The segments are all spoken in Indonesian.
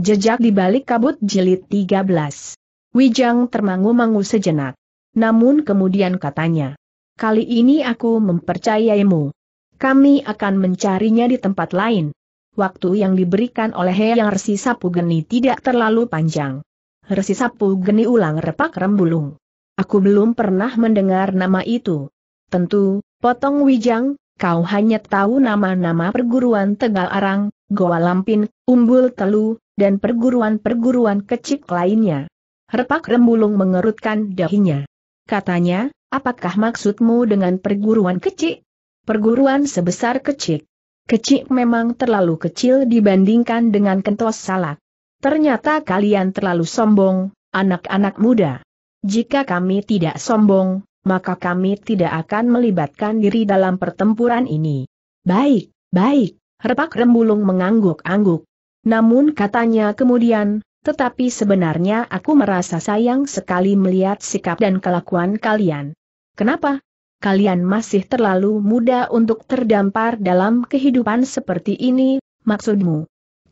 Jejak di balik kabut jilid 13. Wijang termangu-mangu sejenak. Namun kemudian katanya, kali ini aku mempercayaimu. Kami akan mencarinya di tempat lain. Waktu yang diberikan oleh Yang Resi Sapu Geni tidak terlalu panjang. Resi Sapu Geni ulang repak rembulung. Aku belum pernah mendengar nama itu. Tentu, potong Wijang, kau hanya tahu nama-nama perguruan Tegal Arang, Goa Lampin, Umbul Telu, dan perguruan-perguruan kecil lainnya. Repak Rembulung mengerutkan dahinya. Katanya, apakah maksudmu dengan perguruan kecil? Perguruan sebesar kecil. Kecil memang terlalu kecil dibandingkan dengan kentos salak. Ternyata kalian terlalu sombong, anak-anak muda. Jika kami tidak sombong, maka kami tidak akan melibatkan diri dalam pertempuran ini. Baik, baik, Repak Rembulung mengangguk-angguk. Namun katanya kemudian, tetapi sebenarnya aku merasa sayang sekali melihat sikap dan kelakuan kalian. Kenapa? Kalian masih terlalu muda untuk terdampar dalam kehidupan seperti ini, maksudmu?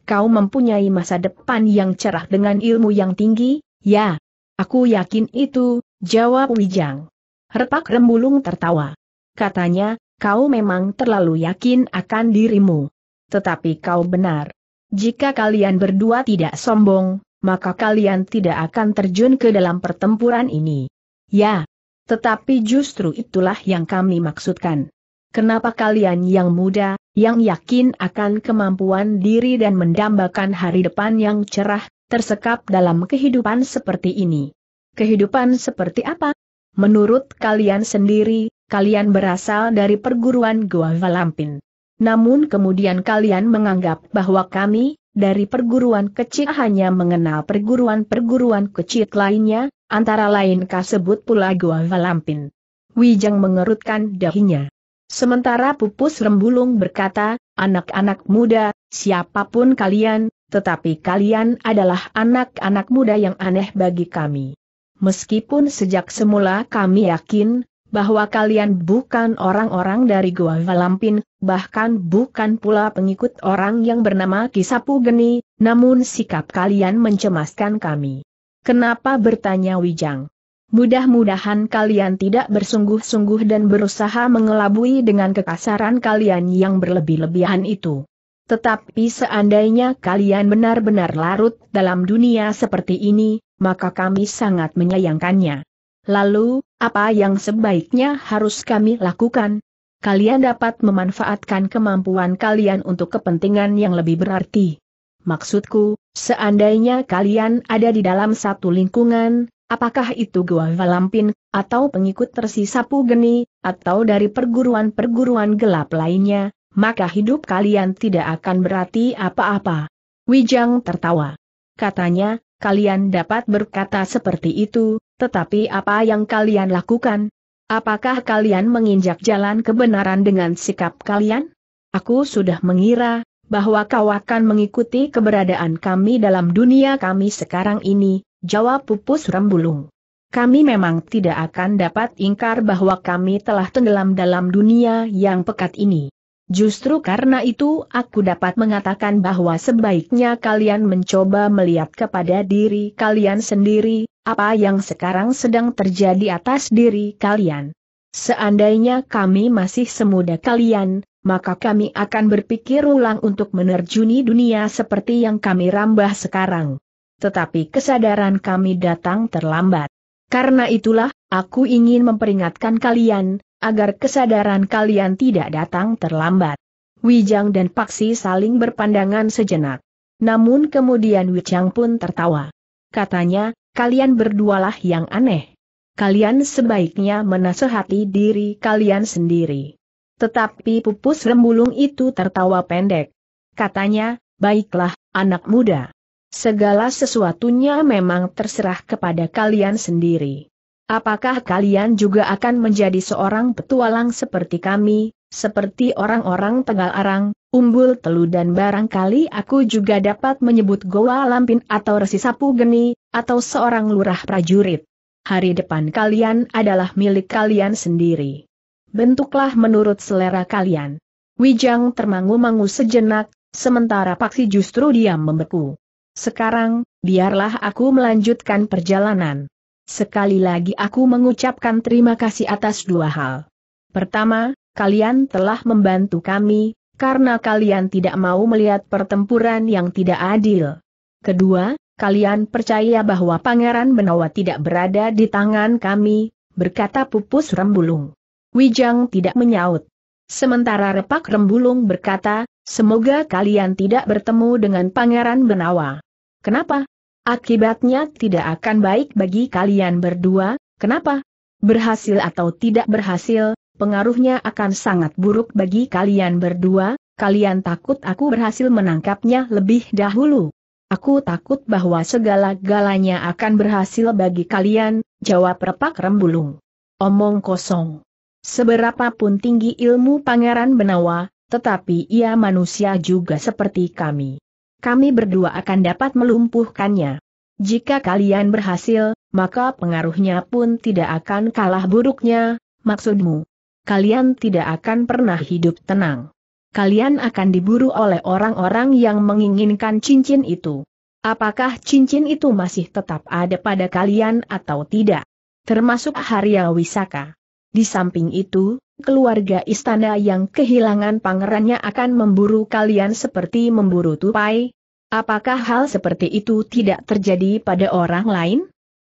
Kau mempunyai masa depan yang cerah dengan ilmu yang tinggi, ya? Aku yakin itu, jawab Wijang. Repak Rembulung tertawa. Katanya, kau memang terlalu yakin akan dirimu. Tetapi kau benar. Jika kalian berdua tidak sombong, maka kalian tidak akan terjun ke dalam pertempuran ini. Ya. Tetapi justru itulah yang kami maksudkan. Kenapa kalian yang muda, yang yakin akan kemampuan diri dan mendambakan hari depan yang cerah, tersekap dalam kehidupan seperti ini? Kehidupan seperti apa? Menurut kalian sendiri, kalian berasal dari perguruan Goa Valampin. Namun kemudian kalian menganggap bahwa kami, dari perguruan kecil hanya mengenal perguruan-perguruan kecil lainnya, antara lain kasebut pula Gua Valampin. Wijang mengerutkan dahinya. Sementara Pupus Rembulung berkata, anak-anak muda, siapapun kalian, tetapi kalian adalah anak-anak muda yang aneh bagi kami. Meskipun sejak semula kami yakin bahwa kalian bukan orang-orang dari Goa Valampin, bahkan bukan pula pengikut orang yang bernama Kisapu Geni, namun sikap kalian mencemaskan kami. Kenapa bertanya Wijang? Mudah-mudahan kalian tidak bersungguh-sungguh dan berusaha mengelabui dengan kekasaran kalian yang berlebih-lebihan itu. Tetapi seandainya kalian benar-benar larut dalam dunia seperti ini, maka kami sangat menyayangkannya. Lalu, apa yang sebaiknya harus kami lakukan? Kalian dapat memanfaatkan kemampuan kalian untuk kepentingan yang lebih berarti. Maksudku, seandainya kalian ada di dalam satu lingkungan, apakah itu Goa Valampin, atau pengikut tersisa Pugeni, atau dari perguruan-perguruan gelap lainnya, maka hidup kalian tidak akan berarti apa-apa. Wijang tertawa. Katanya, Kalian dapat berkata seperti itu, tetapi apa yang kalian lakukan? Apakah kalian menginjak jalan kebenaran dengan sikap kalian? Aku sudah mengira bahwa kau akan mengikuti keberadaan kami dalam dunia kami sekarang ini, jawab pupus rembulung. Kami memang tidak akan dapat ingkar bahwa kami telah tenggelam dalam dunia yang pekat ini. Justru karena itu aku dapat mengatakan bahwa sebaiknya kalian mencoba melihat kepada diri kalian sendiri, apa yang sekarang sedang terjadi atas diri kalian. Seandainya kami masih semuda kalian, maka kami akan berpikir ulang untuk menerjuni dunia seperti yang kami rambah sekarang. Tetapi kesadaran kami datang terlambat. Karena itulah, aku ingin memperingatkan kalian, agar kesadaran kalian tidak datang terlambat. Wijang dan Paksi saling berpandangan sejenak. Namun kemudian Wijang pun tertawa. Katanya, kalian berdualah yang aneh. Kalian sebaiknya menasehati diri kalian sendiri. Tetapi pupus rembulung itu tertawa pendek. Katanya, baiklah, anak muda. Segala sesuatunya memang terserah kepada kalian sendiri. Apakah kalian juga akan menjadi seorang petualang seperti kami, seperti orang-orang Tegal Arang, Umbul Telu dan barangkali aku juga dapat menyebut Goa Lampin atau Resi Sapu Geni, atau seorang lurah prajurit. Hari depan kalian adalah milik kalian sendiri. Bentuklah menurut selera kalian. Wijang termangu-mangu sejenak, sementara Paksi justru diam membeku. Sekarang, biarlah aku melanjutkan perjalanan. Sekali lagi aku mengucapkan terima kasih atas dua hal. Pertama, kalian telah membantu kami, karena kalian tidak mau melihat pertempuran yang tidak adil. Kedua, kalian percaya bahwa Pangeran Benawa tidak berada di tangan kami, berkata pupus Rembulung. Wijang tidak menyaut. Sementara repak Rembulung berkata, semoga kalian tidak bertemu dengan Pangeran Benawa. Kenapa? Akibatnya tidak akan baik bagi kalian berdua, kenapa? Berhasil atau tidak berhasil, pengaruhnya akan sangat buruk bagi kalian berdua, kalian takut aku berhasil menangkapnya lebih dahulu. Aku takut bahwa segala-galanya akan berhasil bagi kalian, jawab repak rembulung. Omong kosong. Seberapapun tinggi ilmu Pangeran Benawa, tetapi ia manusia juga seperti kami kami berdua akan dapat melumpuhkannya. Jika kalian berhasil, maka pengaruhnya pun tidak akan kalah buruknya, maksudmu. Kalian tidak akan pernah hidup tenang. Kalian akan diburu oleh orang-orang yang menginginkan cincin itu. Apakah cincin itu masih tetap ada pada kalian atau tidak? Termasuk Harya Wisaka. Di samping itu, keluarga istana yang kehilangan pangerannya akan memburu kalian seperti memburu tupai? Apakah hal seperti itu tidak terjadi pada orang lain?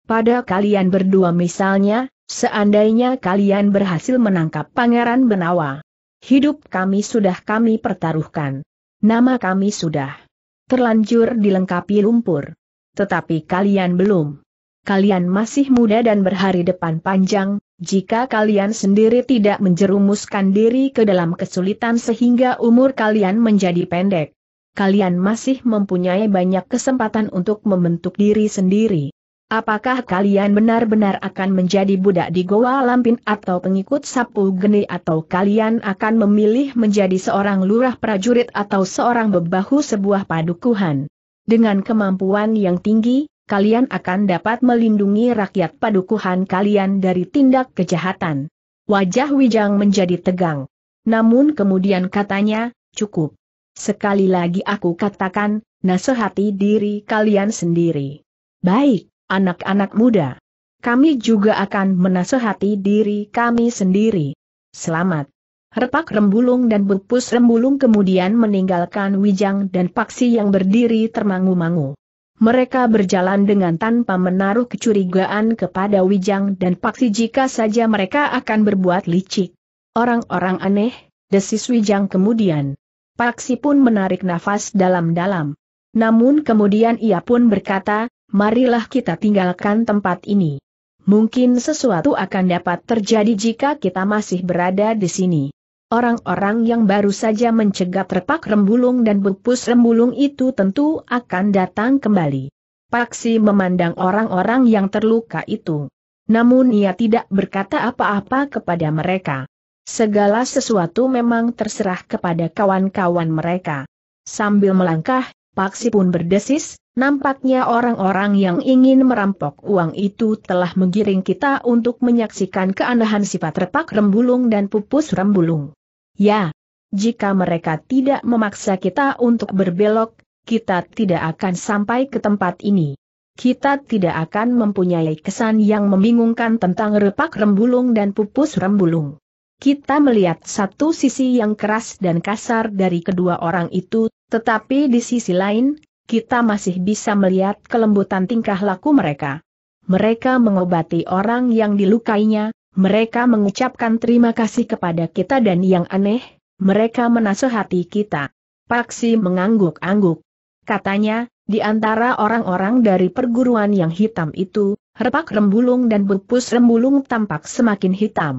Pada kalian berdua misalnya, seandainya kalian berhasil menangkap Pangeran Benawa. Hidup kami sudah kami pertaruhkan. Nama kami sudah terlanjur dilengkapi lumpur. Tetapi kalian belum. Kalian masih muda dan berhari depan panjang, jika kalian sendiri tidak menjerumuskan diri ke dalam kesulitan sehingga umur kalian menjadi pendek, kalian masih mempunyai banyak kesempatan untuk membentuk diri sendiri. Apakah kalian benar-benar akan menjadi budak di Goa Lampin atau pengikut sapu geni atau kalian akan memilih menjadi seorang lurah prajurit atau seorang bebahu sebuah padukuhan? Dengan kemampuan yang tinggi, kalian akan dapat melindungi rakyat padukuhan kalian dari tindak kejahatan. Wajah Wijang menjadi tegang. Namun kemudian katanya, cukup. Sekali lagi aku katakan, nasihati diri kalian sendiri. Baik, anak-anak muda. Kami juga akan menasehati diri kami sendiri. Selamat. Repak Rembulung dan Bungpus Rembulung kemudian meninggalkan Wijang dan Paksi yang berdiri termangu-mangu mereka berjalan dengan tanpa menaruh kecurigaan kepada Wijang dan Paksi jika saja mereka akan berbuat licik. Orang-orang aneh, desis Wijang kemudian. Paksi pun menarik nafas dalam-dalam. Namun kemudian ia pun berkata, marilah kita tinggalkan tempat ini. Mungkin sesuatu akan dapat terjadi jika kita masih berada di sini. Orang-orang yang baru saja mencegat terpak rembulung dan bupus rembulung itu tentu akan datang kembali. Paksi memandang orang-orang yang terluka itu. Namun ia tidak berkata apa-apa kepada mereka. Segala sesuatu memang terserah kepada kawan-kawan mereka. Sambil melangkah, Paksi pun berdesis, nampaknya orang-orang yang ingin merampok uang itu telah menggiring kita untuk menyaksikan keanehan sifat terpak rembulung dan pupus rembulung. Ya, jika mereka tidak memaksa kita untuk berbelok, kita tidak akan sampai ke tempat ini. Kita tidak akan mempunyai kesan yang membingungkan tentang repak rembulung dan pupus rembulung. Kita melihat satu sisi yang keras dan kasar dari kedua orang itu, tetapi di sisi lain, kita masih bisa melihat kelembutan tingkah laku mereka. Mereka mengobati orang yang dilukainya, mereka mengucapkan terima kasih kepada kita dan yang aneh, mereka menasehati kita. Paksi mengangguk-angguk. Katanya, di antara orang-orang dari perguruan yang hitam itu, repak rembulung dan pupus rembulung tampak semakin hitam.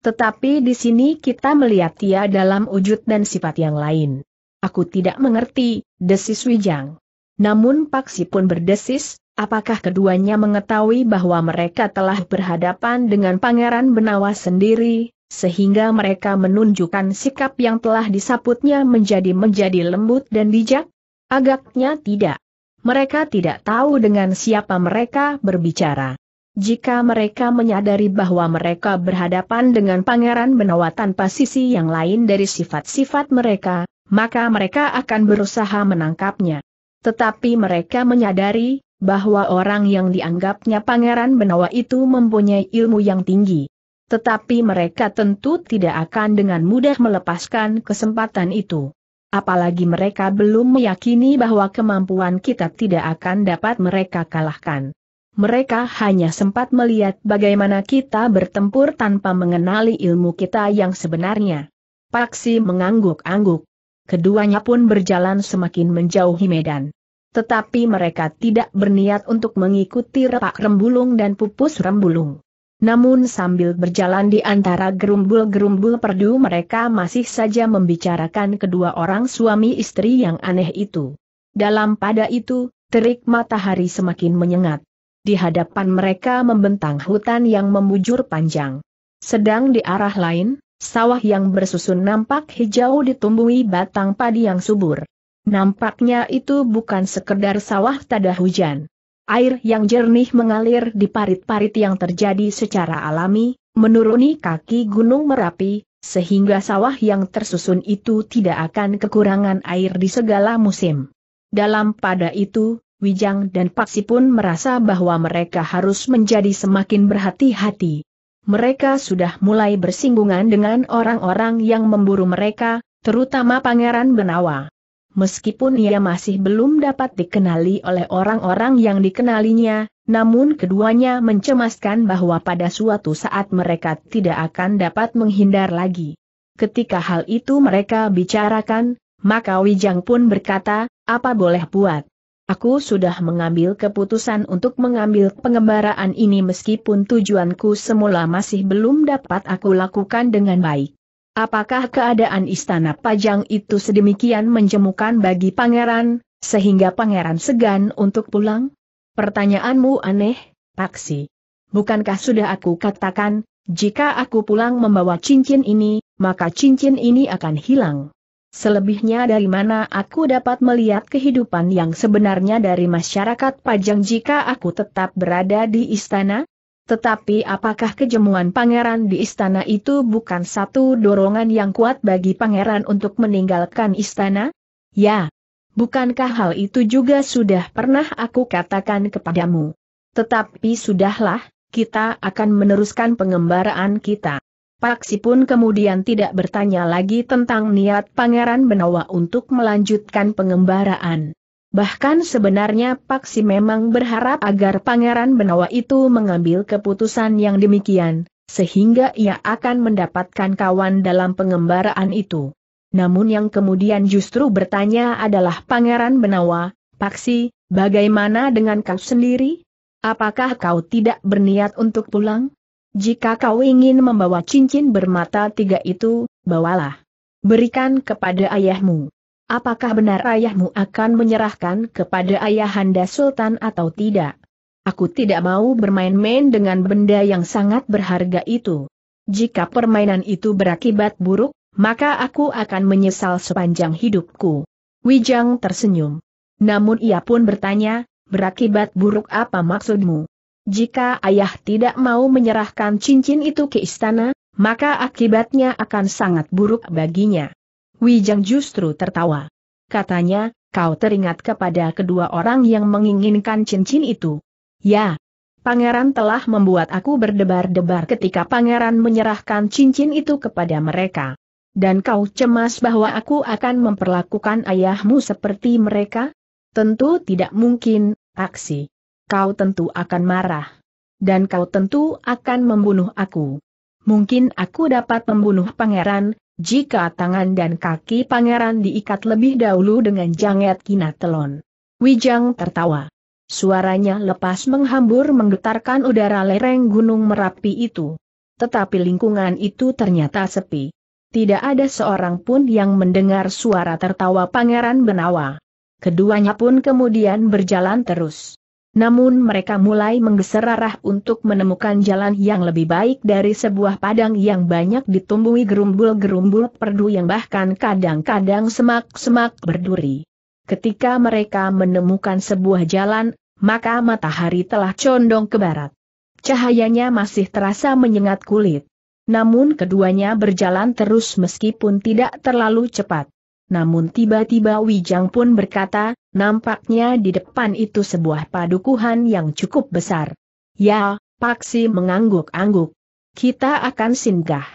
Tetapi di sini kita melihat dia dalam wujud dan sifat yang lain. Aku tidak mengerti, desis Wijang. Namun Paksi pun berdesis, Apakah keduanya mengetahui bahwa mereka telah berhadapan dengan Pangeran Benawa sendiri, sehingga mereka menunjukkan sikap yang telah disaputnya menjadi-menjadi lembut dan bijak? Agaknya tidak. Mereka tidak tahu dengan siapa mereka berbicara. Jika mereka menyadari bahwa mereka berhadapan dengan Pangeran Benawa tanpa sisi yang lain dari sifat-sifat mereka, maka mereka akan berusaha menangkapnya. Tetapi mereka menyadari bahwa orang yang dianggapnya Pangeran Benawa itu mempunyai ilmu yang tinggi. Tetapi mereka tentu tidak akan dengan mudah melepaskan kesempatan itu. Apalagi mereka belum meyakini bahwa kemampuan kita tidak akan dapat mereka kalahkan. Mereka hanya sempat melihat bagaimana kita bertempur tanpa mengenali ilmu kita yang sebenarnya. Paksi mengangguk-angguk. Keduanya pun berjalan semakin menjauhi medan tetapi mereka tidak berniat untuk mengikuti repak rembulung dan pupus rembulung. Namun sambil berjalan di antara gerumbul-gerumbul perdu mereka masih saja membicarakan kedua orang suami istri yang aneh itu. Dalam pada itu, terik matahari semakin menyengat. Di hadapan mereka membentang hutan yang membujur panjang. Sedang di arah lain, sawah yang bersusun nampak hijau ditumbuhi batang padi yang subur. Nampaknya itu bukan sekedar sawah tada hujan. Air yang jernih mengalir di parit-parit yang terjadi secara alami, menuruni kaki Gunung Merapi, sehingga sawah yang tersusun itu tidak akan kekurangan air di segala musim. Dalam pada itu, Wijang dan Paksi pun merasa bahwa mereka harus menjadi semakin berhati-hati. Mereka sudah mulai bersinggungan dengan orang-orang yang memburu mereka, terutama Pangeran Benawa. Meskipun ia masih belum dapat dikenali oleh orang-orang yang dikenalinya, namun keduanya mencemaskan bahwa pada suatu saat mereka tidak akan dapat menghindar lagi. Ketika hal itu mereka bicarakan, maka Wijang pun berkata, apa boleh buat? Aku sudah mengambil keputusan untuk mengambil pengembaraan ini meskipun tujuanku semula masih belum dapat aku lakukan dengan baik. Apakah keadaan istana Pajang itu sedemikian menjemukan bagi pangeran, sehingga pangeran segan untuk pulang? Pertanyaanmu aneh, Paksi. Bukankah sudah aku katakan, jika aku pulang membawa cincin ini, maka cincin ini akan hilang. Selebihnya dari mana aku dapat melihat kehidupan yang sebenarnya dari masyarakat Pajang jika aku tetap berada di istana? Tetapi apakah kejemuan pangeran di istana itu bukan satu dorongan yang kuat bagi pangeran untuk meninggalkan istana? Ya. Bukankah hal itu juga sudah pernah aku katakan kepadamu? Tetapi sudahlah, kita akan meneruskan pengembaraan kita. Paksi pun kemudian tidak bertanya lagi tentang niat Pangeran Benawa untuk melanjutkan pengembaraan. Bahkan sebenarnya Paksi memang berharap agar Pangeran Benawa itu mengambil keputusan yang demikian, sehingga ia akan mendapatkan kawan dalam pengembaraan itu. Namun yang kemudian justru bertanya adalah Pangeran Benawa, Paksi, bagaimana dengan kau sendiri? Apakah kau tidak berniat untuk pulang? Jika kau ingin membawa cincin bermata tiga itu, bawalah. Berikan kepada ayahmu. Apakah benar ayahmu akan menyerahkan kepada ayahanda sultan atau tidak? Aku tidak mau bermain-main dengan benda yang sangat berharga itu. Jika permainan itu berakibat buruk, maka aku akan menyesal sepanjang hidupku. Wijang tersenyum. Namun ia pun bertanya, berakibat buruk apa maksudmu? Jika ayah tidak mau menyerahkan cincin itu ke istana, maka akibatnya akan sangat buruk baginya. Wijang justru tertawa. Katanya, kau teringat kepada kedua orang yang menginginkan cincin itu. Ya. Pangeran telah membuat aku berdebar-debar ketika pangeran menyerahkan cincin itu kepada mereka. Dan kau cemas bahwa aku akan memperlakukan ayahmu seperti mereka? Tentu tidak mungkin, aksi. Kau tentu akan marah. Dan kau tentu akan membunuh aku. Mungkin aku dapat membunuh pangeran, jika tangan dan kaki pangeran diikat lebih dahulu dengan janget kinatelon. Wijang tertawa. Suaranya lepas menghambur menggetarkan udara lereng gunung Merapi itu. Tetapi lingkungan itu ternyata sepi. Tidak ada seorang pun yang mendengar suara tertawa pangeran Benawa. Keduanya pun kemudian berjalan terus. Namun mereka mulai menggeser arah untuk menemukan jalan yang lebih baik dari sebuah padang yang banyak ditumbuhi gerumbul-gerumbul perdu yang bahkan kadang-kadang semak-semak berduri. Ketika mereka menemukan sebuah jalan, maka matahari telah condong ke barat. Cahayanya masih terasa menyengat kulit. Namun keduanya berjalan terus meskipun tidak terlalu cepat. Namun tiba-tiba Wijang pun berkata, Nampaknya di depan itu sebuah padukuhan yang cukup besar. Ya, Paksi mengangguk-angguk. Kita akan singgah.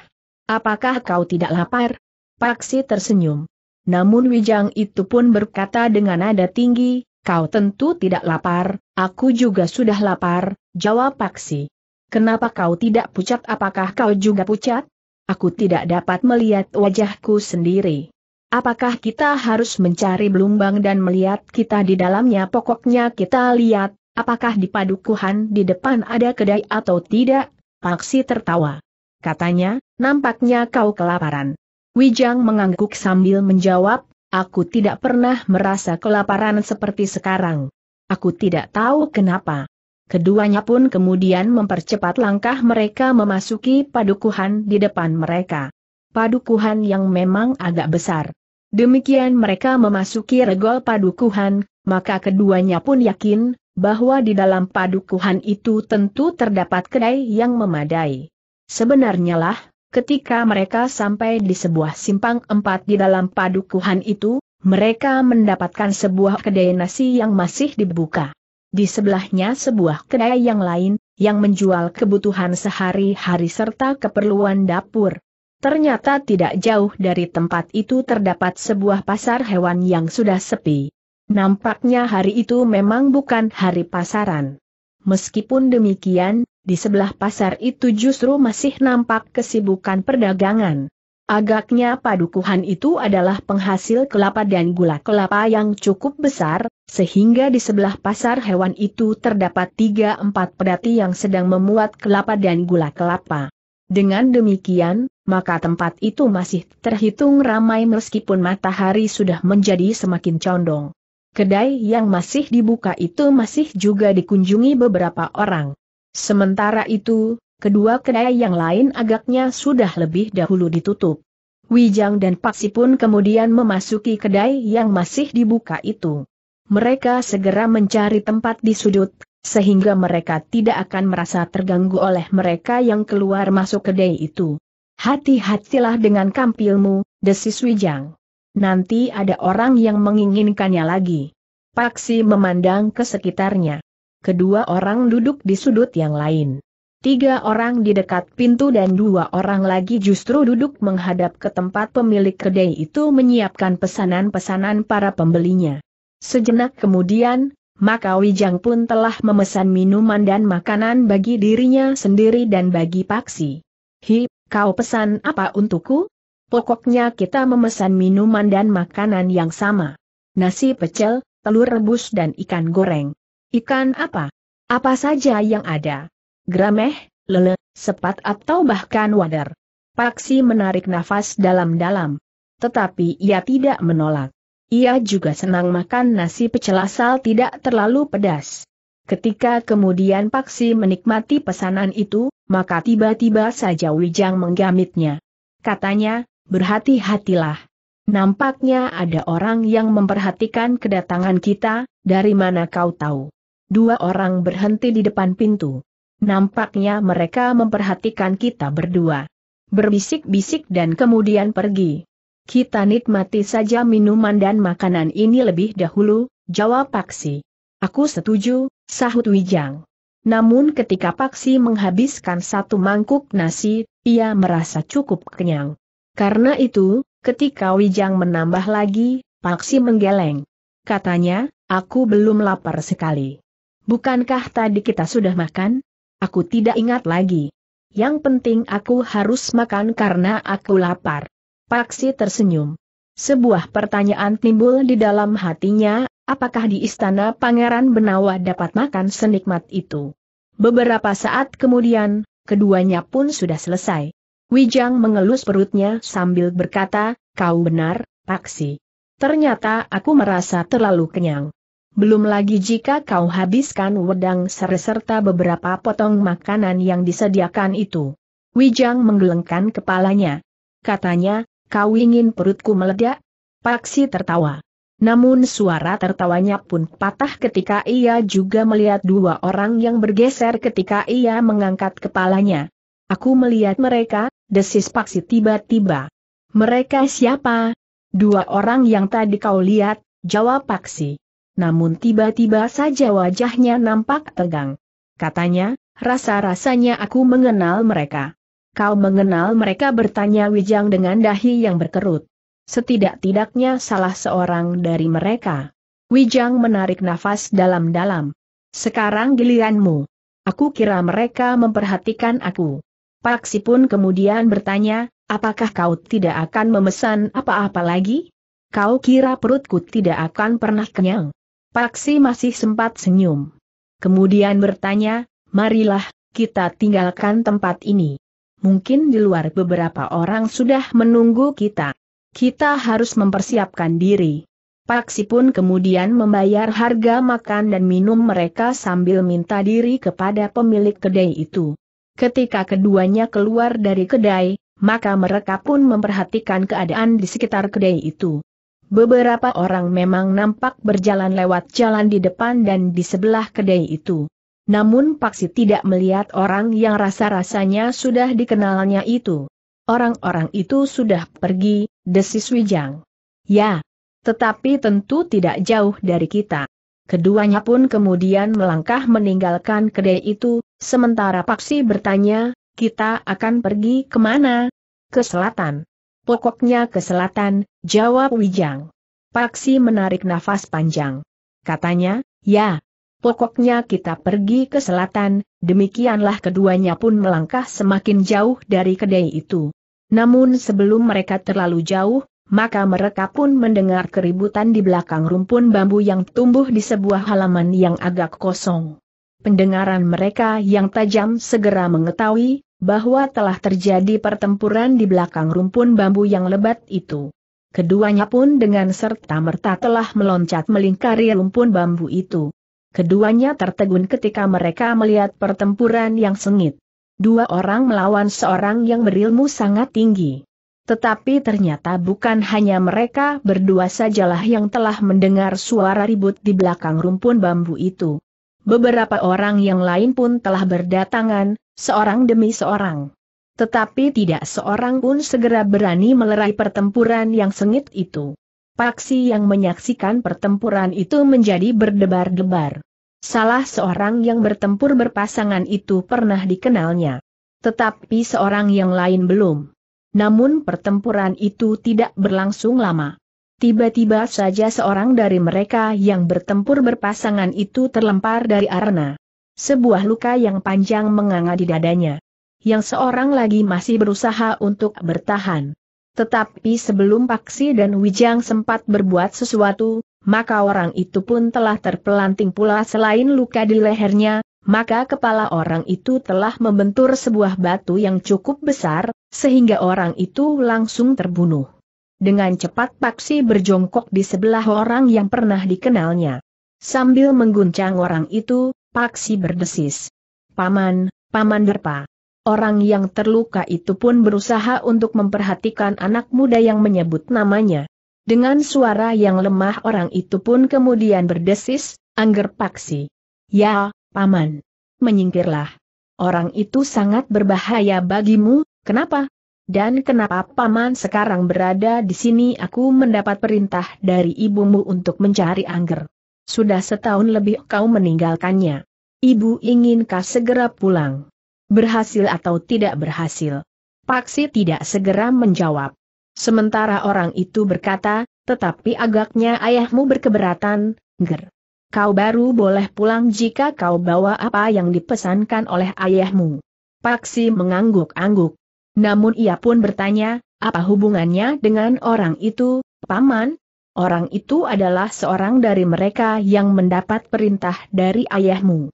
Apakah kau tidak lapar? Paksi tersenyum. Namun Wijang itu pun berkata dengan nada tinggi, kau tentu tidak lapar, aku juga sudah lapar, jawab Paksi. Kenapa kau tidak pucat apakah kau juga pucat? Aku tidak dapat melihat wajahku sendiri. Apakah kita harus mencari belumbang dan melihat kita di dalamnya? Pokoknya kita lihat, apakah di padukuhan di depan ada kedai atau tidak? Paksi tertawa. Katanya, nampaknya kau kelaparan. Wijang mengangguk sambil menjawab, aku tidak pernah merasa kelaparan seperti sekarang. Aku tidak tahu kenapa. Keduanya pun kemudian mempercepat langkah mereka memasuki padukuhan di depan mereka. Padukuhan yang memang agak besar. Demikian mereka memasuki regol padukuhan, maka keduanya pun yakin, bahwa di dalam padukuhan itu tentu terdapat kedai yang memadai. Sebenarnya lah, ketika mereka sampai di sebuah simpang empat di dalam padukuhan itu, mereka mendapatkan sebuah kedai nasi yang masih dibuka. Di sebelahnya sebuah kedai yang lain, yang menjual kebutuhan sehari-hari serta keperluan dapur. Ternyata tidak jauh dari tempat itu terdapat sebuah pasar hewan yang sudah sepi. Nampaknya hari itu memang bukan hari pasaran. Meskipun demikian, di sebelah pasar itu justru masih nampak kesibukan perdagangan. Agaknya padukuhan itu adalah penghasil kelapa dan gula kelapa yang cukup besar, sehingga di sebelah pasar hewan itu terdapat tiga empat pedati yang sedang memuat kelapa dan gula kelapa. Dengan demikian, maka tempat itu masih terhitung ramai meskipun matahari sudah menjadi semakin condong. Kedai yang masih dibuka itu masih juga dikunjungi beberapa orang. Sementara itu, kedua kedai yang lain agaknya sudah lebih dahulu ditutup. Wijang dan Paksi pun kemudian memasuki kedai yang masih dibuka itu. Mereka segera mencari tempat di sudut, sehingga mereka tidak akan merasa terganggu oleh mereka yang keluar masuk kedai itu. Hati-hatilah dengan kampilmu, desis Wijang. Nanti ada orang yang menginginkannya lagi. Paksi memandang ke sekitarnya. Kedua orang duduk di sudut yang lain. Tiga orang di dekat pintu dan dua orang lagi justru duduk menghadap ke tempat pemilik kedai itu menyiapkan pesanan-pesanan para pembelinya. Sejenak kemudian, maka Wijang pun telah memesan minuman dan makanan bagi dirinya sendiri dan bagi Paksi. Hi, kau pesan apa untukku? Pokoknya kita memesan minuman dan makanan yang sama. Nasi pecel, telur rebus dan ikan goreng. Ikan apa? Apa saja yang ada? Grameh, lele, sepat atau bahkan wader. Paksi menarik nafas dalam-dalam. Tetapi ia tidak menolak. Ia juga senang makan nasi pecel asal tidak terlalu pedas. Ketika kemudian Paksi menikmati pesanan itu, maka tiba-tiba saja Wijang menggamitnya. Katanya, berhati-hatilah. Nampaknya ada orang yang memperhatikan kedatangan kita, dari mana kau tahu? Dua orang berhenti di depan pintu. Nampaknya mereka memperhatikan kita berdua. Berbisik-bisik dan kemudian pergi. Kita nikmati saja minuman dan makanan ini lebih dahulu, jawab Paksi. Aku setuju, sahut Wijang. Namun ketika Paksi menghabiskan satu mangkuk nasi, ia merasa cukup kenyang. Karena itu, ketika Wijang menambah lagi, Paksi menggeleng. Katanya, aku belum lapar sekali. Bukankah tadi kita sudah makan? Aku tidak ingat lagi. Yang penting aku harus makan karena aku lapar. Paksi tersenyum. Sebuah pertanyaan timbul di dalam hatinya, apakah di istana Pangeran Benawa dapat makan senikmat itu? Beberapa saat kemudian, keduanya pun sudah selesai. Wijang mengelus perutnya sambil berkata, kau benar, Paksi. Ternyata aku merasa terlalu kenyang. Belum lagi jika kau habiskan wedang serta beberapa potong makanan yang disediakan itu. Wijang menggelengkan kepalanya. Katanya, Kau ingin perutku meledak? Paksi tertawa. Namun suara tertawanya pun patah ketika ia juga melihat dua orang yang bergeser ketika ia mengangkat kepalanya. Aku melihat mereka, desis Paksi tiba-tiba. Mereka siapa? Dua orang yang tadi kau lihat, jawab Paksi. Namun tiba-tiba saja wajahnya nampak tegang. Katanya, rasa-rasanya aku mengenal mereka. Kau mengenal mereka bertanya Wijang dengan dahi yang berkerut. Setidak-tidaknya salah seorang dari mereka. Wijang menarik nafas dalam-dalam. Sekarang giliranmu. Aku kira mereka memperhatikan aku. Paksi pun kemudian bertanya, apakah kau tidak akan memesan apa-apa lagi? Kau kira perutku tidak akan pernah kenyang? Paksi masih sempat senyum. Kemudian bertanya, marilah, kita tinggalkan tempat ini mungkin di luar beberapa orang sudah menunggu kita. Kita harus mempersiapkan diri. Paksi pun kemudian membayar harga makan dan minum mereka sambil minta diri kepada pemilik kedai itu. Ketika keduanya keluar dari kedai, maka mereka pun memperhatikan keadaan di sekitar kedai itu. Beberapa orang memang nampak berjalan lewat jalan di depan dan di sebelah kedai itu. Namun Paksi tidak melihat orang yang rasa-rasanya sudah dikenalnya itu. Orang-orang itu sudah pergi, desis Wijang. Ya, tetapi tentu tidak jauh dari kita. Keduanya pun kemudian melangkah meninggalkan kedai itu, sementara Paksi bertanya, kita akan pergi kemana? Ke selatan. Pokoknya ke selatan, jawab Wijang. Paksi menarik nafas panjang. Katanya, ya, pokoknya kita pergi ke selatan, demikianlah keduanya pun melangkah semakin jauh dari kedai itu. Namun sebelum mereka terlalu jauh, maka mereka pun mendengar keributan di belakang rumpun bambu yang tumbuh di sebuah halaman yang agak kosong. Pendengaran mereka yang tajam segera mengetahui bahwa telah terjadi pertempuran di belakang rumpun bambu yang lebat itu. Keduanya pun dengan serta-merta telah meloncat melingkari rumpun bambu itu. Keduanya tertegun ketika mereka melihat pertempuran yang sengit. Dua orang melawan seorang yang berilmu sangat tinggi. Tetapi ternyata bukan hanya mereka berdua sajalah yang telah mendengar suara ribut di belakang rumpun bambu itu. Beberapa orang yang lain pun telah berdatangan, seorang demi seorang. Tetapi tidak seorang pun segera berani melerai pertempuran yang sengit itu. Paksi yang menyaksikan pertempuran itu menjadi berdebar-debar. Salah seorang yang bertempur berpasangan itu pernah dikenalnya. Tetapi seorang yang lain belum. Namun pertempuran itu tidak berlangsung lama. Tiba-tiba saja seorang dari mereka yang bertempur berpasangan itu terlempar dari arena. Sebuah luka yang panjang menganga di dadanya. Yang seorang lagi masih berusaha untuk bertahan. Tetapi sebelum Paksi dan Wijang sempat berbuat sesuatu, maka orang itu pun telah terpelanting pula selain luka di lehernya, maka kepala orang itu telah membentur sebuah batu yang cukup besar, sehingga orang itu langsung terbunuh. Dengan cepat Paksi berjongkok di sebelah orang yang pernah dikenalnya. Sambil mengguncang orang itu, Paksi berdesis. Paman, Paman Derpa. Orang yang terluka itu pun berusaha untuk memperhatikan anak muda yang menyebut namanya. Dengan suara yang lemah orang itu pun kemudian berdesis, Angger Paksi. Ya, Paman. Menyingkirlah. Orang itu sangat berbahaya bagimu, kenapa? Dan kenapa Paman sekarang berada di sini aku mendapat perintah dari ibumu untuk mencari Angger. Sudah setahun lebih kau meninggalkannya. Ibu inginkah segera pulang? Berhasil atau tidak berhasil? Paksi tidak segera menjawab. Sementara orang itu berkata, tetapi agaknya ayahmu berkeberatan, ger. Kau baru boleh pulang jika kau bawa apa yang dipesankan oleh ayahmu. Paksi mengangguk-angguk. Namun ia pun bertanya, apa hubungannya dengan orang itu, Paman? Orang itu adalah seorang dari mereka yang mendapat perintah dari ayahmu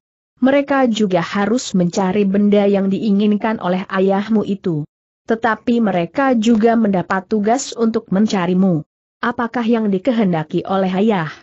mereka juga harus mencari benda yang diinginkan oleh ayahmu itu. Tetapi mereka juga mendapat tugas untuk mencarimu. Apakah yang dikehendaki oleh ayah?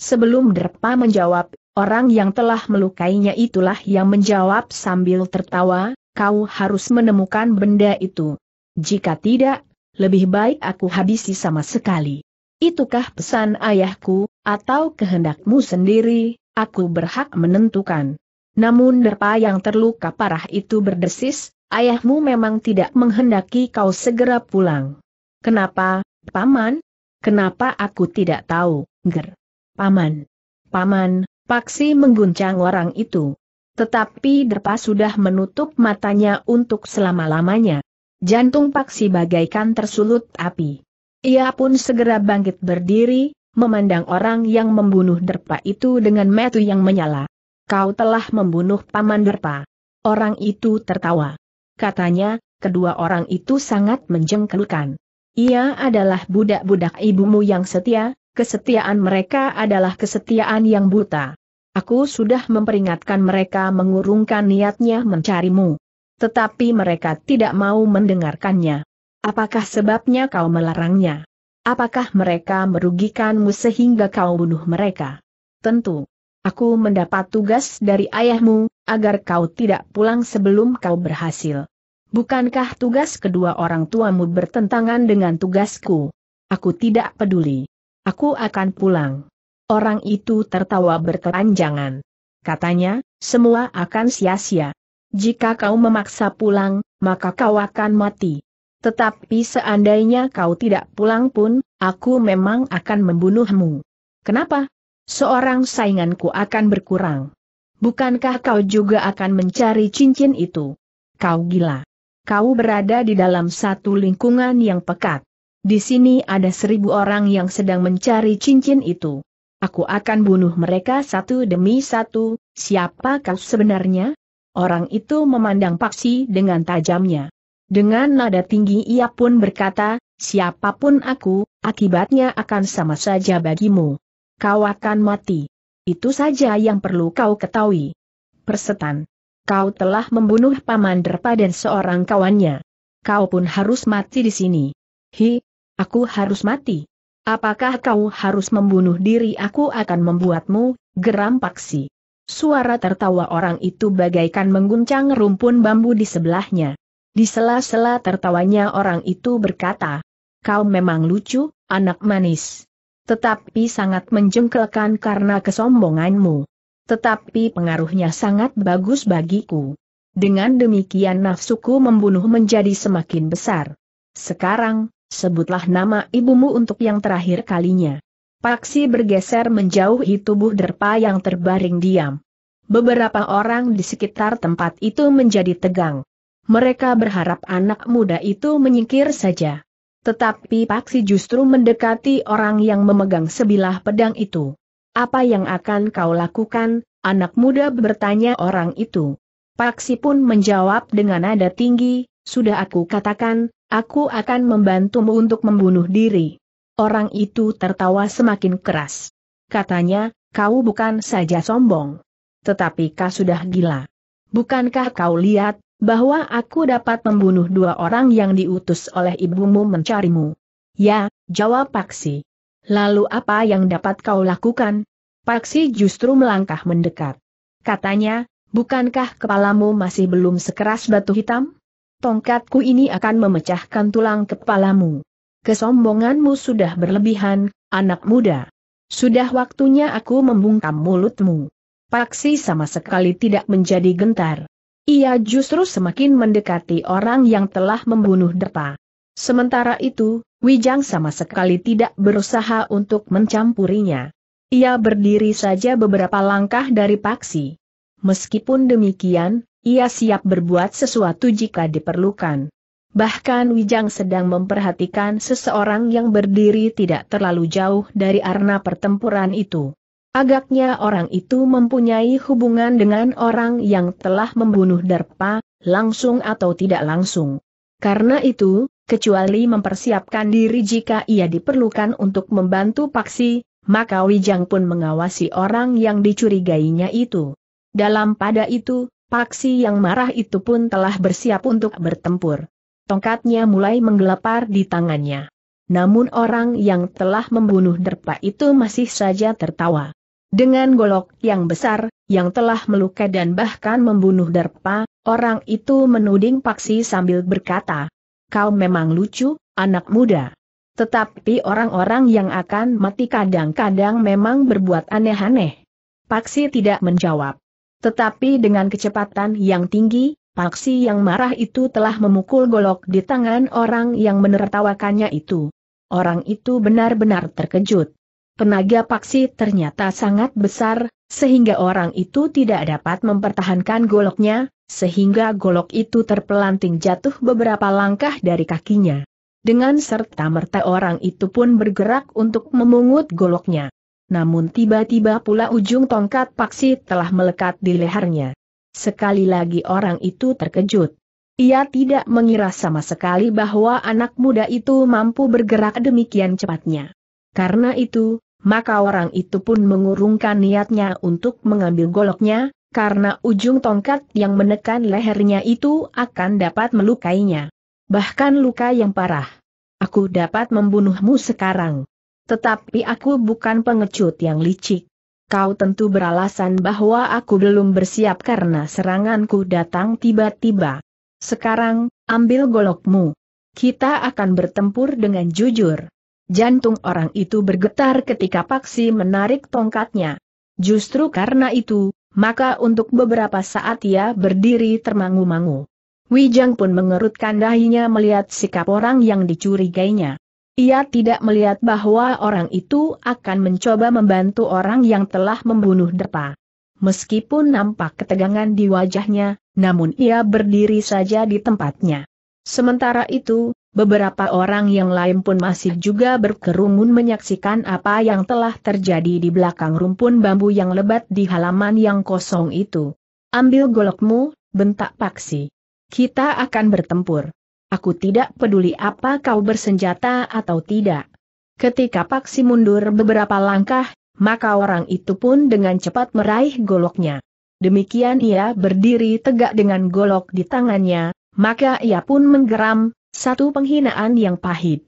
Sebelum Derpa menjawab, orang yang telah melukainya itulah yang menjawab sambil tertawa, kau harus menemukan benda itu. Jika tidak, lebih baik aku habisi sama sekali. Itukah pesan ayahku, atau kehendakmu sendiri, aku berhak menentukan. Namun derpa yang terluka parah itu berdesis, ayahmu memang tidak menghendaki kau segera pulang. Kenapa, Paman? Kenapa aku tidak tahu, Ger? Paman. Paman, Paksi mengguncang orang itu. Tetapi derpa sudah menutup matanya untuk selama-lamanya. Jantung Paksi bagaikan tersulut api. Ia pun segera bangkit berdiri, memandang orang yang membunuh derpa itu dengan metu yang menyala kau telah membunuh Paman Derpa. Orang itu tertawa. Katanya, kedua orang itu sangat menjengkelkan. Ia adalah budak-budak ibumu yang setia, kesetiaan mereka adalah kesetiaan yang buta. Aku sudah memperingatkan mereka mengurungkan niatnya mencarimu. Tetapi mereka tidak mau mendengarkannya. Apakah sebabnya kau melarangnya? Apakah mereka merugikanmu sehingga kau bunuh mereka? Tentu. Aku mendapat tugas dari ayahmu, agar kau tidak pulang sebelum kau berhasil. Bukankah tugas kedua orang tuamu bertentangan dengan tugasku? Aku tidak peduli. Aku akan pulang. Orang itu tertawa bertelanjangan. Katanya, semua akan sia-sia. Jika kau memaksa pulang, maka kau akan mati. Tetapi seandainya kau tidak pulang pun, aku memang akan membunuhmu. Kenapa? seorang sainganku akan berkurang. Bukankah kau juga akan mencari cincin itu? Kau gila. Kau berada di dalam satu lingkungan yang pekat. Di sini ada seribu orang yang sedang mencari cincin itu. Aku akan bunuh mereka satu demi satu, siapa kau sebenarnya? Orang itu memandang Paksi dengan tajamnya. Dengan nada tinggi ia pun berkata, siapapun aku, akibatnya akan sama saja bagimu. Kau akan mati. Itu saja yang perlu kau ketahui. Persetan. Kau telah membunuh Paman Derpa dan seorang kawannya. Kau pun harus mati di sini. Hi, aku harus mati. Apakah kau harus membunuh diri aku akan membuatmu, geram Paksi. Suara tertawa orang itu bagaikan mengguncang rumpun bambu di sebelahnya. Di sela-sela tertawanya orang itu berkata, Kau memang lucu, anak manis. Tetapi sangat menjengkelkan karena kesombonganmu. Tetapi pengaruhnya sangat bagus bagiku. Dengan demikian nafsuku membunuh menjadi semakin besar. Sekarang, sebutlah nama ibumu untuk yang terakhir kalinya. Paksi bergeser menjauhi tubuh derpa yang terbaring diam. Beberapa orang di sekitar tempat itu menjadi tegang. Mereka berharap anak muda itu menyingkir saja. Tetapi Paksi justru mendekati orang yang memegang sebilah pedang itu. Apa yang akan kau lakukan, anak muda bertanya orang itu. Paksi pun menjawab dengan nada tinggi, sudah aku katakan, aku akan membantumu untuk membunuh diri. Orang itu tertawa semakin keras. Katanya, kau bukan saja sombong. Tetapi kau sudah gila. Bukankah kau lihat, bahwa aku dapat membunuh dua orang yang diutus oleh ibumu mencarimu. Ya, jawab Paksi. Lalu apa yang dapat kau lakukan? Paksi justru melangkah mendekat. Katanya, bukankah kepalamu masih belum sekeras batu hitam? Tongkatku ini akan memecahkan tulang kepalamu. Kesombonganmu sudah berlebihan, anak muda. Sudah waktunya aku membungkam mulutmu. Paksi sama sekali tidak menjadi gentar. Ia justru semakin mendekati orang yang telah membunuh Depa. Sementara itu, Wijang sama sekali tidak berusaha untuk mencampurinya. Ia berdiri saja beberapa langkah dari Paksi. Meskipun demikian, ia siap berbuat sesuatu jika diperlukan. Bahkan Wijang sedang memperhatikan seseorang yang berdiri tidak terlalu jauh dari arena pertempuran itu. Agaknya orang itu mempunyai hubungan dengan orang yang telah membunuh Derpa, langsung atau tidak langsung. Karena itu, kecuali mempersiapkan diri jika ia diperlukan untuk membantu Paksi, maka Wijang pun mengawasi orang yang dicurigainya itu. Dalam pada itu, Paksi yang marah itu pun telah bersiap untuk bertempur. Tongkatnya mulai menggelepar di tangannya. Namun orang yang telah membunuh Derpa itu masih saja tertawa. Dengan golok yang besar, yang telah melukai dan bahkan membunuh Derpa, orang itu menuding Paksi sambil berkata, Kau memang lucu, anak muda. Tetapi orang-orang yang akan mati kadang-kadang memang berbuat aneh-aneh. Paksi tidak menjawab. Tetapi dengan kecepatan yang tinggi, Paksi yang marah itu telah memukul golok di tangan orang yang menertawakannya itu. Orang itu benar-benar terkejut. Tenaga Paksi ternyata sangat besar, sehingga orang itu tidak dapat mempertahankan goloknya, sehingga golok itu terpelanting jatuh beberapa langkah dari kakinya. Dengan serta-merta orang itu pun bergerak untuk memungut goloknya. Namun tiba-tiba pula ujung tongkat paksi telah melekat di lehernya. Sekali lagi orang itu terkejut. Ia tidak mengira sama sekali bahwa anak muda itu mampu bergerak demikian cepatnya. Karena itu, maka orang itu pun mengurungkan niatnya untuk mengambil goloknya, karena ujung tongkat yang menekan lehernya itu akan dapat melukainya. Bahkan luka yang parah. Aku dapat membunuhmu sekarang. Tetapi aku bukan pengecut yang licik. Kau tentu beralasan bahwa aku belum bersiap karena seranganku datang tiba-tiba. Sekarang, ambil golokmu. Kita akan bertempur dengan jujur. Jantung orang itu bergetar ketika Paksi menarik tongkatnya. Justru karena itu, maka untuk beberapa saat ia berdiri termangu-mangu. Wijang pun mengerutkan dahinya melihat sikap orang yang dicurigainya. Ia tidak melihat bahwa orang itu akan mencoba membantu orang yang telah membunuh depa. Meskipun nampak ketegangan di wajahnya, namun ia berdiri saja di tempatnya. Sementara itu, Beberapa orang yang lain pun masih juga berkerumun menyaksikan apa yang telah terjadi di belakang rumpun bambu yang lebat di halaman yang kosong itu. Ambil golokmu, bentak Paksi. Kita akan bertempur. Aku tidak peduli apa kau bersenjata atau tidak. Ketika Paksi mundur beberapa langkah, maka orang itu pun dengan cepat meraih goloknya. Demikian ia berdiri tegak dengan golok di tangannya, maka ia pun menggeram, satu penghinaan yang pahit.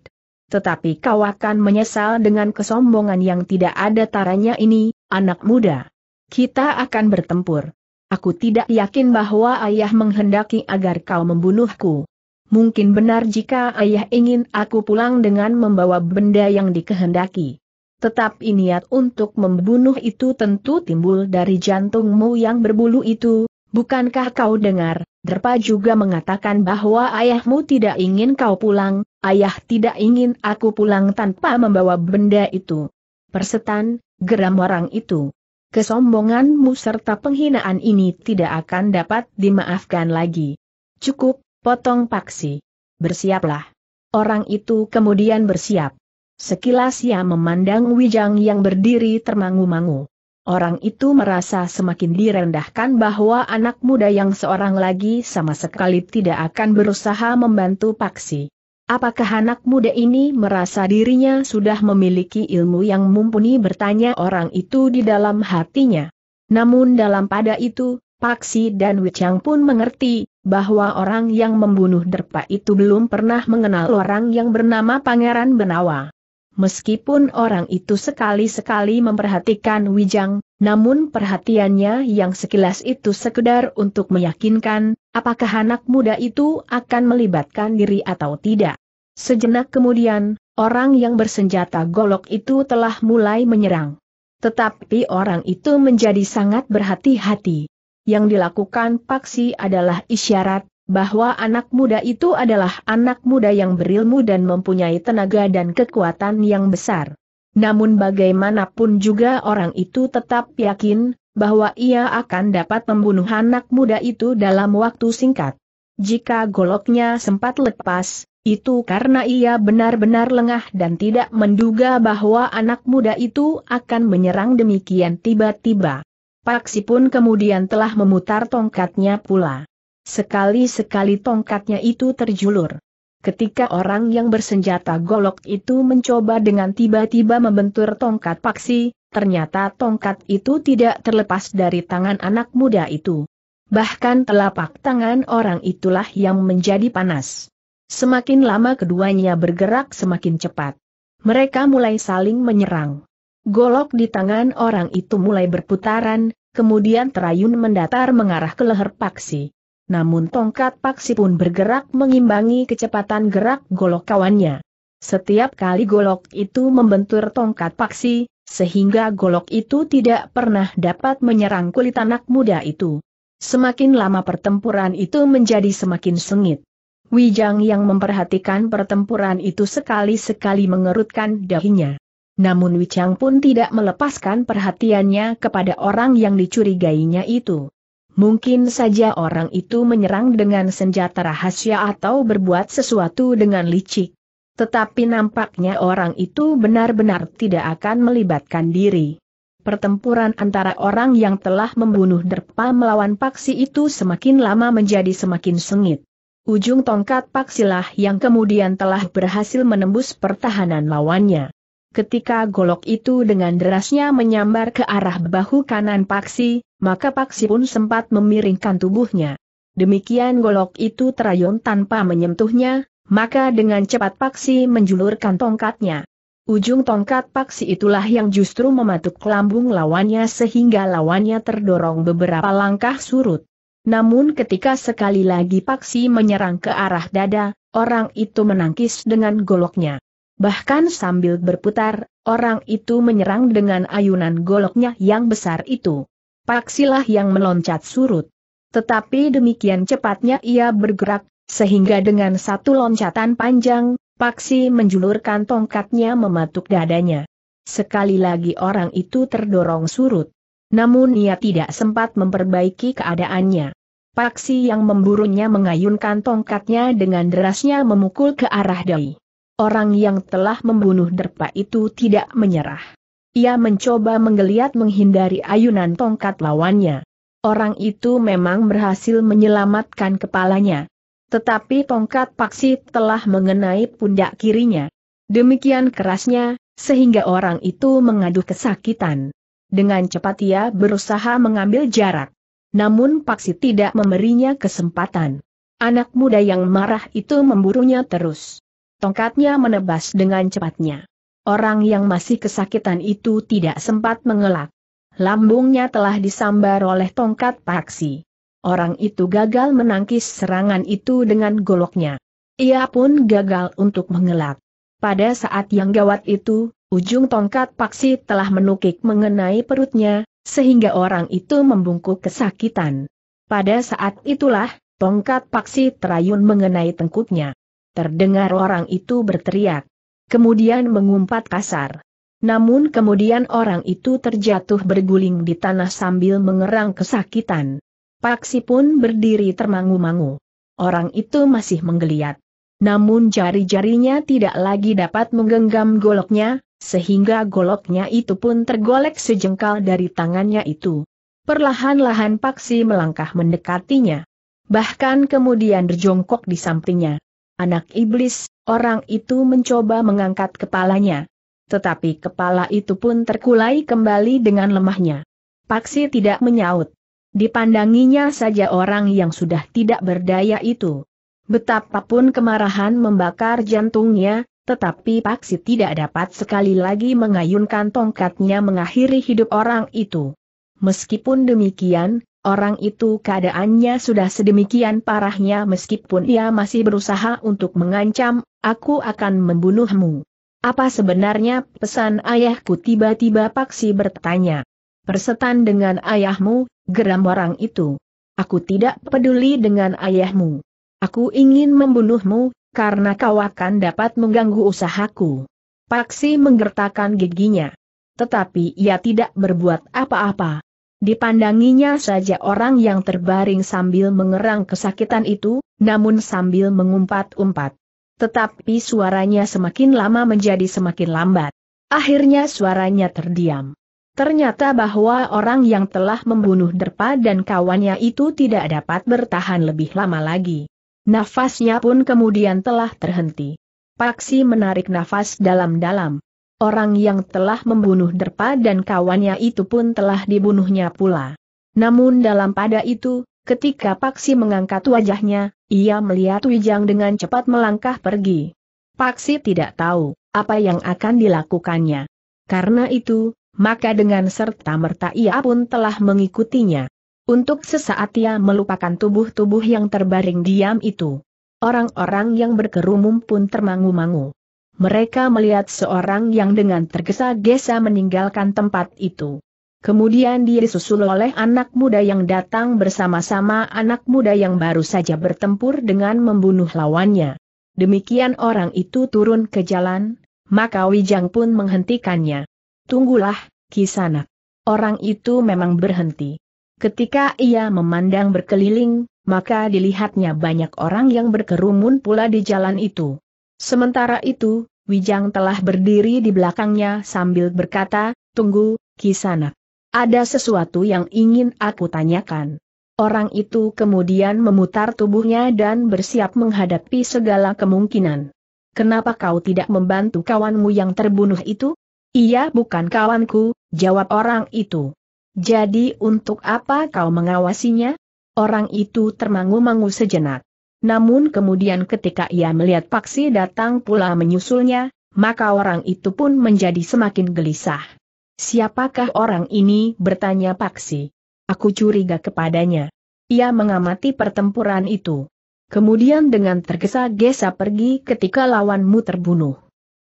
Tetapi kau akan menyesal dengan kesombongan yang tidak ada taranya ini, anak muda. Kita akan bertempur. Aku tidak yakin bahwa ayah menghendaki agar kau membunuhku. Mungkin benar jika ayah ingin aku pulang dengan membawa benda yang dikehendaki. Tetapi niat untuk membunuh itu tentu timbul dari jantungmu yang berbulu itu, bukankah kau dengar, Derpa juga mengatakan bahwa ayahmu tidak ingin kau pulang, ayah tidak ingin aku pulang tanpa membawa benda itu. Persetan, geram orang itu. Kesombonganmu serta penghinaan ini tidak akan dapat dimaafkan lagi. Cukup, potong paksi. Bersiaplah. Orang itu kemudian bersiap. Sekilas ia memandang Wijang yang berdiri termangu-mangu. Orang itu merasa semakin direndahkan bahwa anak muda yang seorang lagi sama sekali tidak akan berusaha membantu Paksi. Apakah anak muda ini merasa dirinya sudah memiliki ilmu yang mumpuni bertanya orang itu di dalam hatinya. Namun dalam pada itu, Paksi dan Wichang pun mengerti, bahwa orang yang membunuh Derpa itu belum pernah mengenal orang yang bernama Pangeran Benawa. Meskipun orang itu sekali-sekali memperhatikan Wijang, namun perhatiannya yang sekilas itu sekedar untuk meyakinkan, apakah anak muda itu akan melibatkan diri atau tidak. Sejenak kemudian, orang yang bersenjata golok itu telah mulai menyerang. Tetapi orang itu menjadi sangat berhati-hati. Yang dilakukan Paksi adalah isyarat, bahwa anak muda itu adalah anak muda yang berilmu dan mempunyai tenaga dan kekuatan yang besar. Namun bagaimanapun juga orang itu tetap yakin, bahwa ia akan dapat membunuh anak muda itu dalam waktu singkat. Jika goloknya sempat lepas, itu karena ia benar-benar lengah dan tidak menduga bahwa anak muda itu akan menyerang demikian tiba-tiba. Paksi pun kemudian telah memutar tongkatnya pula. Sekali-sekali tongkatnya itu terjulur. Ketika orang yang bersenjata golok itu mencoba dengan tiba-tiba membentur tongkat paksi, ternyata tongkat itu tidak terlepas dari tangan anak muda itu. Bahkan telapak tangan orang itulah yang menjadi panas. Semakin lama keduanya bergerak semakin cepat. Mereka mulai saling menyerang. Golok di tangan orang itu mulai berputaran, kemudian terayun mendatar mengarah ke leher paksi namun tongkat paksi pun bergerak mengimbangi kecepatan gerak golok kawannya. Setiap kali golok itu membentur tongkat paksi, sehingga golok itu tidak pernah dapat menyerang kulit anak muda itu. Semakin lama pertempuran itu menjadi semakin sengit. Wijang yang memperhatikan pertempuran itu sekali-sekali mengerutkan dahinya. Namun Wijang pun tidak melepaskan perhatiannya kepada orang yang dicurigainya itu. Mungkin saja orang itu menyerang dengan senjata rahasia atau berbuat sesuatu dengan licik. Tetapi nampaknya orang itu benar-benar tidak akan melibatkan diri. Pertempuran antara orang yang telah membunuh Derpa melawan Paksi itu semakin lama menjadi semakin sengit. Ujung tongkat Paksilah yang kemudian telah berhasil menembus pertahanan lawannya ketika golok itu dengan derasnya menyambar ke arah bahu kanan Paksi, maka Paksi pun sempat memiringkan tubuhnya. Demikian golok itu terayun tanpa menyentuhnya, maka dengan cepat Paksi menjulurkan tongkatnya. Ujung tongkat Paksi itulah yang justru mematuk lambung lawannya sehingga lawannya terdorong beberapa langkah surut. Namun ketika sekali lagi Paksi menyerang ke arah dada, orang itu menangkis dengan goloknya. Bahkan sambil berputar, orang itu menyerang dengan ayunan goloknya yang besar itu. Paksilah yang meloncat surut. Tetapi demikian cepatnya ia bergerak, sehingga dengan satu loncatan panjang, Paksi menjulurkan tongkatnya mematuk dadanya. Sekali lagi orang itu terdorong surut. Namun ia tidak sempat memperbaiki keadaannya. Paksi yang memburunya mengayunkan tongkatnya dengan derasnya memukul ke arah Dai. Orang yang telah membunuh derpa itu tidak menyerah. Ia mencoba menggeliat menghindari ayunan tongkat lawannya. Orang itu memang berhasil menyelamatkan kepalanya. Tetapi tongkat paksi telah mengenai pundak kirinya. Demikian kerasnya, sehingga orang itu mengaduh kesakitan. Dengan cepat ia berusaha mengambil jarak. Namun paksi tidak memberinya kesempatan. Anak muda yang marah itu memburunya terus. Tongkatnya menebas dengan cepatnya. Orang yang masih kesakitan itu tidak sempat mengelak. Lambungnya telah disambar oleh tongkat paksi. Orang itu gagal menangkis serangan itu dengan goloknya. Ia pun gagal untuk mengelak. Pada saat yang gawat itu, ujung tongkat paksi telah menukik mengenai perutnya, sehingga orang itu membungkuk kesakitan. Pada saat itulah, tongkat paksi terayun mengenai tengkuknya terdengar orang itu berteriak. Kemudian mengumpat kasar. Namun kemudian orang itu terjatuh berguling di tanah sambil mengerang kesakitan. Paksi pun berdiri termangu-mangu. Orang itu masih menggeliat. Namun jari-jarinya tidak lagi dapat menggenggam goloknya, sehingga goloknya itu pun tergolek sejengkal dari tangannya itu. Perlahan-lahan Paksi melangkah mendekatinya. Bahkan kemudian berjongkok di sampingnya. Anak iblis, orang itu mencoba mengangkat kepalanya. Tetapi kepala itu pun terkulai kembali dengan lemahnya. Paksi tidak menyaut. Dipandanginya saja orang yang sudah tidak berdaya itu. Betapapun kemarahan membakar jantungnya, tetapi Paksi tidak dapat sekali lagi mengayunkan tongkatnya mengakhiri hidup orang itu. Meskipun demikian, orang itu keadaannya sudah sedemikian parahnya meskipun ia masih berusaha untuk mengancam, aku akan membunuhmu. Apa sebenarnya pesan ayahku tiba-tiba Paksi bertanya. Persetan dengan ayahmu, geram orang itu. Aku tidak peduli dengan ayahmu. Aku ingin membunuhmu, karena kau akan dapat mengganggu usahaku. Paksi menggertakkan giginya. Tetapi ia tidak berbuat apa-apa. Dipandanginya saja orang yang terbaring sambil mengerang kesakitan itu, namun sambil mengumpat-umpat. Tetapi suaranya semakin lama menjadi semakin lambat. Akhirnya suaranya terdiam. Ternyata bahwa orang yang telah membunuh Derpa dan kawannya itu tidak dapat bertahan lebih lama lagi. Nafasnya pun kemudian telah terhenti. Paksi menarik nafas dalam-dalam. Orang yang telah membunuh Derpa dan kawannya itu pun telah dibunuhnya pula. Namun dalam pada itu, ketika Paksi mengangkat wajahnya, ia melihat Wijang dengan cepat melangkah pergi. Paksi tidak tahu apa yang akan dilakukannya. Karena itu, maka dengan serta-merta ia pun telah mengikutinya. Untuk sesaat ia melupakan tubuh-tubuh yang terbaring diam itu. Orang-orang yang berkerumun pun termangu-mangu mereka melihat seorang yang dengan tergesa-gesa meninggalkan tempat itu. Kemudian dia disusul oleh anak muda yang datang bersama-sama anak muda yang baru saja bertempur dengan membunuh lawannya. Demikian orang itu turun ke jalan, maka Wijang pun menghentikannya. Tunggulah, Kisanak. Orang itu memang berhenti. Ketika ia memandang berkeliling, maka dilihatnya banyak orang yang berkerumun pula di jalan itu. Sementara itu, Wijang telah berdiri di belakangnya sambil berkata, Tunggu, Kisanak. Ada sesuatu yang ingin aku tanyakan. Orang itu kemudian memutar tubuhnya dan bersiap menghadapi segala kemungkinan. Kenapa kau tidak membantu kawanmu yang terbunuh itu? Ia bukan kawanku, jawab orang itu. Jadi untuk apa kau mengawasinya? Orang itu termangu-mangu sejenak. Namun kemudian ketika ia melihat Paksi datang pula menyusulnya, maka orang itu pun menjadi semakin gelisah. Siapakah orang ini? bertanya Paksi. Aku curiga kepadanya. Ia mengamati pertempuran itu. Kemudian dengan tergesa-gesa pergi ketika lawanmu terbunuh.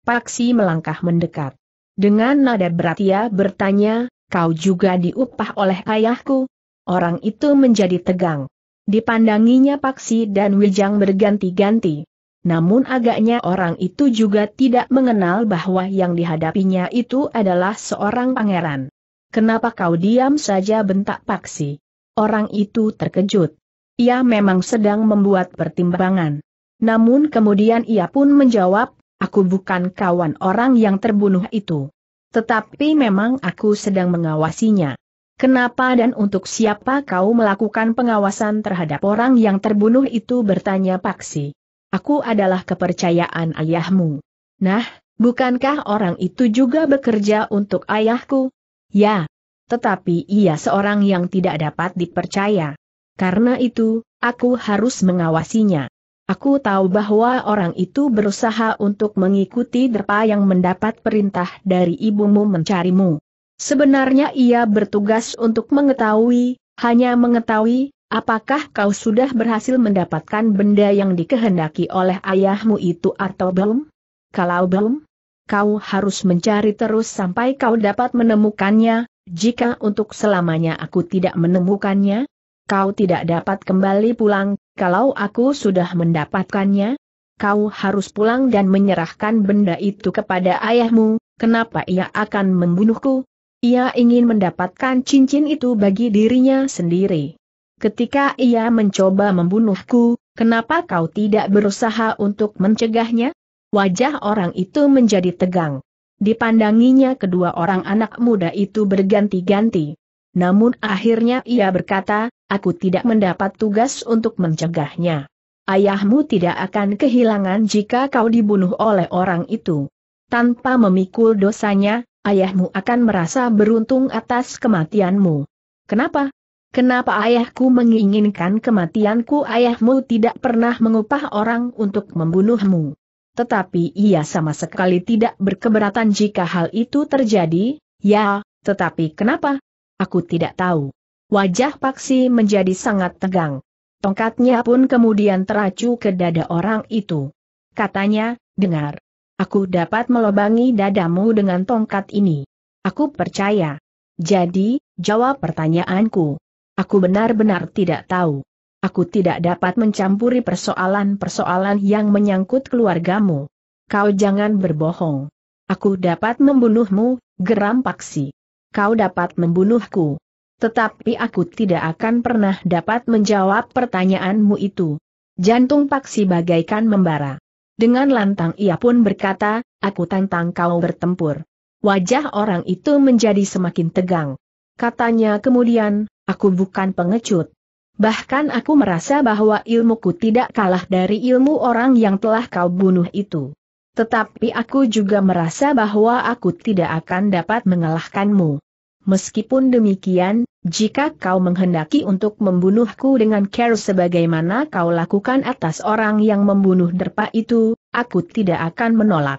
Paksi melangkah mendekat. Dengan nada berat ia bertanya, kau juga diupah oleh ayahku? Orang itu menjadi tegang. Dipandanginya Paksi dan Wijang berganti-ganti. Namun agaknya orang itu juga tidak mengenal bahwa yang dihadapinya itu adalah seorang pangeran. Kenapa kau diam saja bentak Paksi? Orang itu terkejut. Ia memang sedang membuat pertimbangan. Namun kemudian ia pun menjawab, aku bukan kawan orang yang terbunuh itu. Tetapi memang aku sedang mengawasinya. Kenapa dan untuk siapa kau melakukan pengawasan terhadap orang yang terbunuh itu bertanya Paksi. Aku adalah kepercayaan ayahmu. Nah, bukankah orang itu juga bekerja untuk ayahku? Ya. Tetapi ia seorang yang tidak dapat dipercaya. Karena itu, aku harus mengawasinya. Aku tahu bahwa orang itu berusaha untuk mengikuti derpa yang mendapat perintah dari ibumu mencarimu. Sebenarnya ia bertugas untuk mengetahui, hanya mengetahui, apakah kau sudah berhasil mendapatkan benda yang dikehendaki oleh ayahmu itu atau belum? Kalau belum, kau harus mencari terus sampai kau dapat menemukannya, jika untuk selamanya aku tidak menemukannya, kau tidak dapat kembali pulang, kalau aku sudah mendapatkannya, kau harus pulang dan menyerahkan benda itu kepada ayahmu, kenapa ia akan membunuhku, ia ingin mendapatkan cincin itu bagi dirinya sendiri. Ketika ia mencoba membunuhku, kenapa kau tidak berusaha untuk mencegahnya? Wajah orang itu menjadi tegang. Dipandanginya kedua orang anak muda itu berganti-ganti. Namun akhirnya ia berkata, aku tidak mendapat tugas untuk mencegahnya. Ayahmu tidak akan kehilangan jika kau dibunuh oleh orang itu. Tanpa memikul dosanya, ayahmu akan merasa beruntung atas kematianmu. Kenapa? Kenapa ayahku menginginkan kematianku ayahmu tidak pernah mengupah orang untuk membunuhmu. Tetapi ia sama sekali tidak berkeberatan jika hal itu terjadi, ya, tetapi kenapa? Aku tidak tahu. Wajah Paksi menjadi sangat tegang. Tongkatnya pun kemudian teracu ke dada orang itu. Katanya, dengar, Aku dapat melobangi dadamu dengan tongkat ini. Aku percaya. Jadi, jawab pertanyaanku. Aku benar-benar tidak tahu. Aku tidak dapat mencampuri persoalan-persoalan yang menyangkut keluargamu. Kau jangan berbohong. Aku dapat membunuhmu, geram Paksi. Kau dapat membunuhku. Tetapi aku tidak akan pernah dapat menjawab pertanyaanmu itu. Jantung Paksi bagaikan membara. Dengan lantang ia pun berkata, aku tantang kau bertempur. Wajah orang itu menjadi semakin tegang. Katanya kemudian, aku bukan pengecut. Bahkan aku merasa bahwa ilmuku tidak kalah dari ilmu orang yang telah kau bunuh itu. Tetapi aku juga merasa bahwa aku tidak akan dapat mengalahkanmu. Meskipun demikian, jika kau menghendaki untuk membunuhku dengan care sebagaimana kau lakukan atas orang yang membunuh derpa itu, aku tidak akan menolak.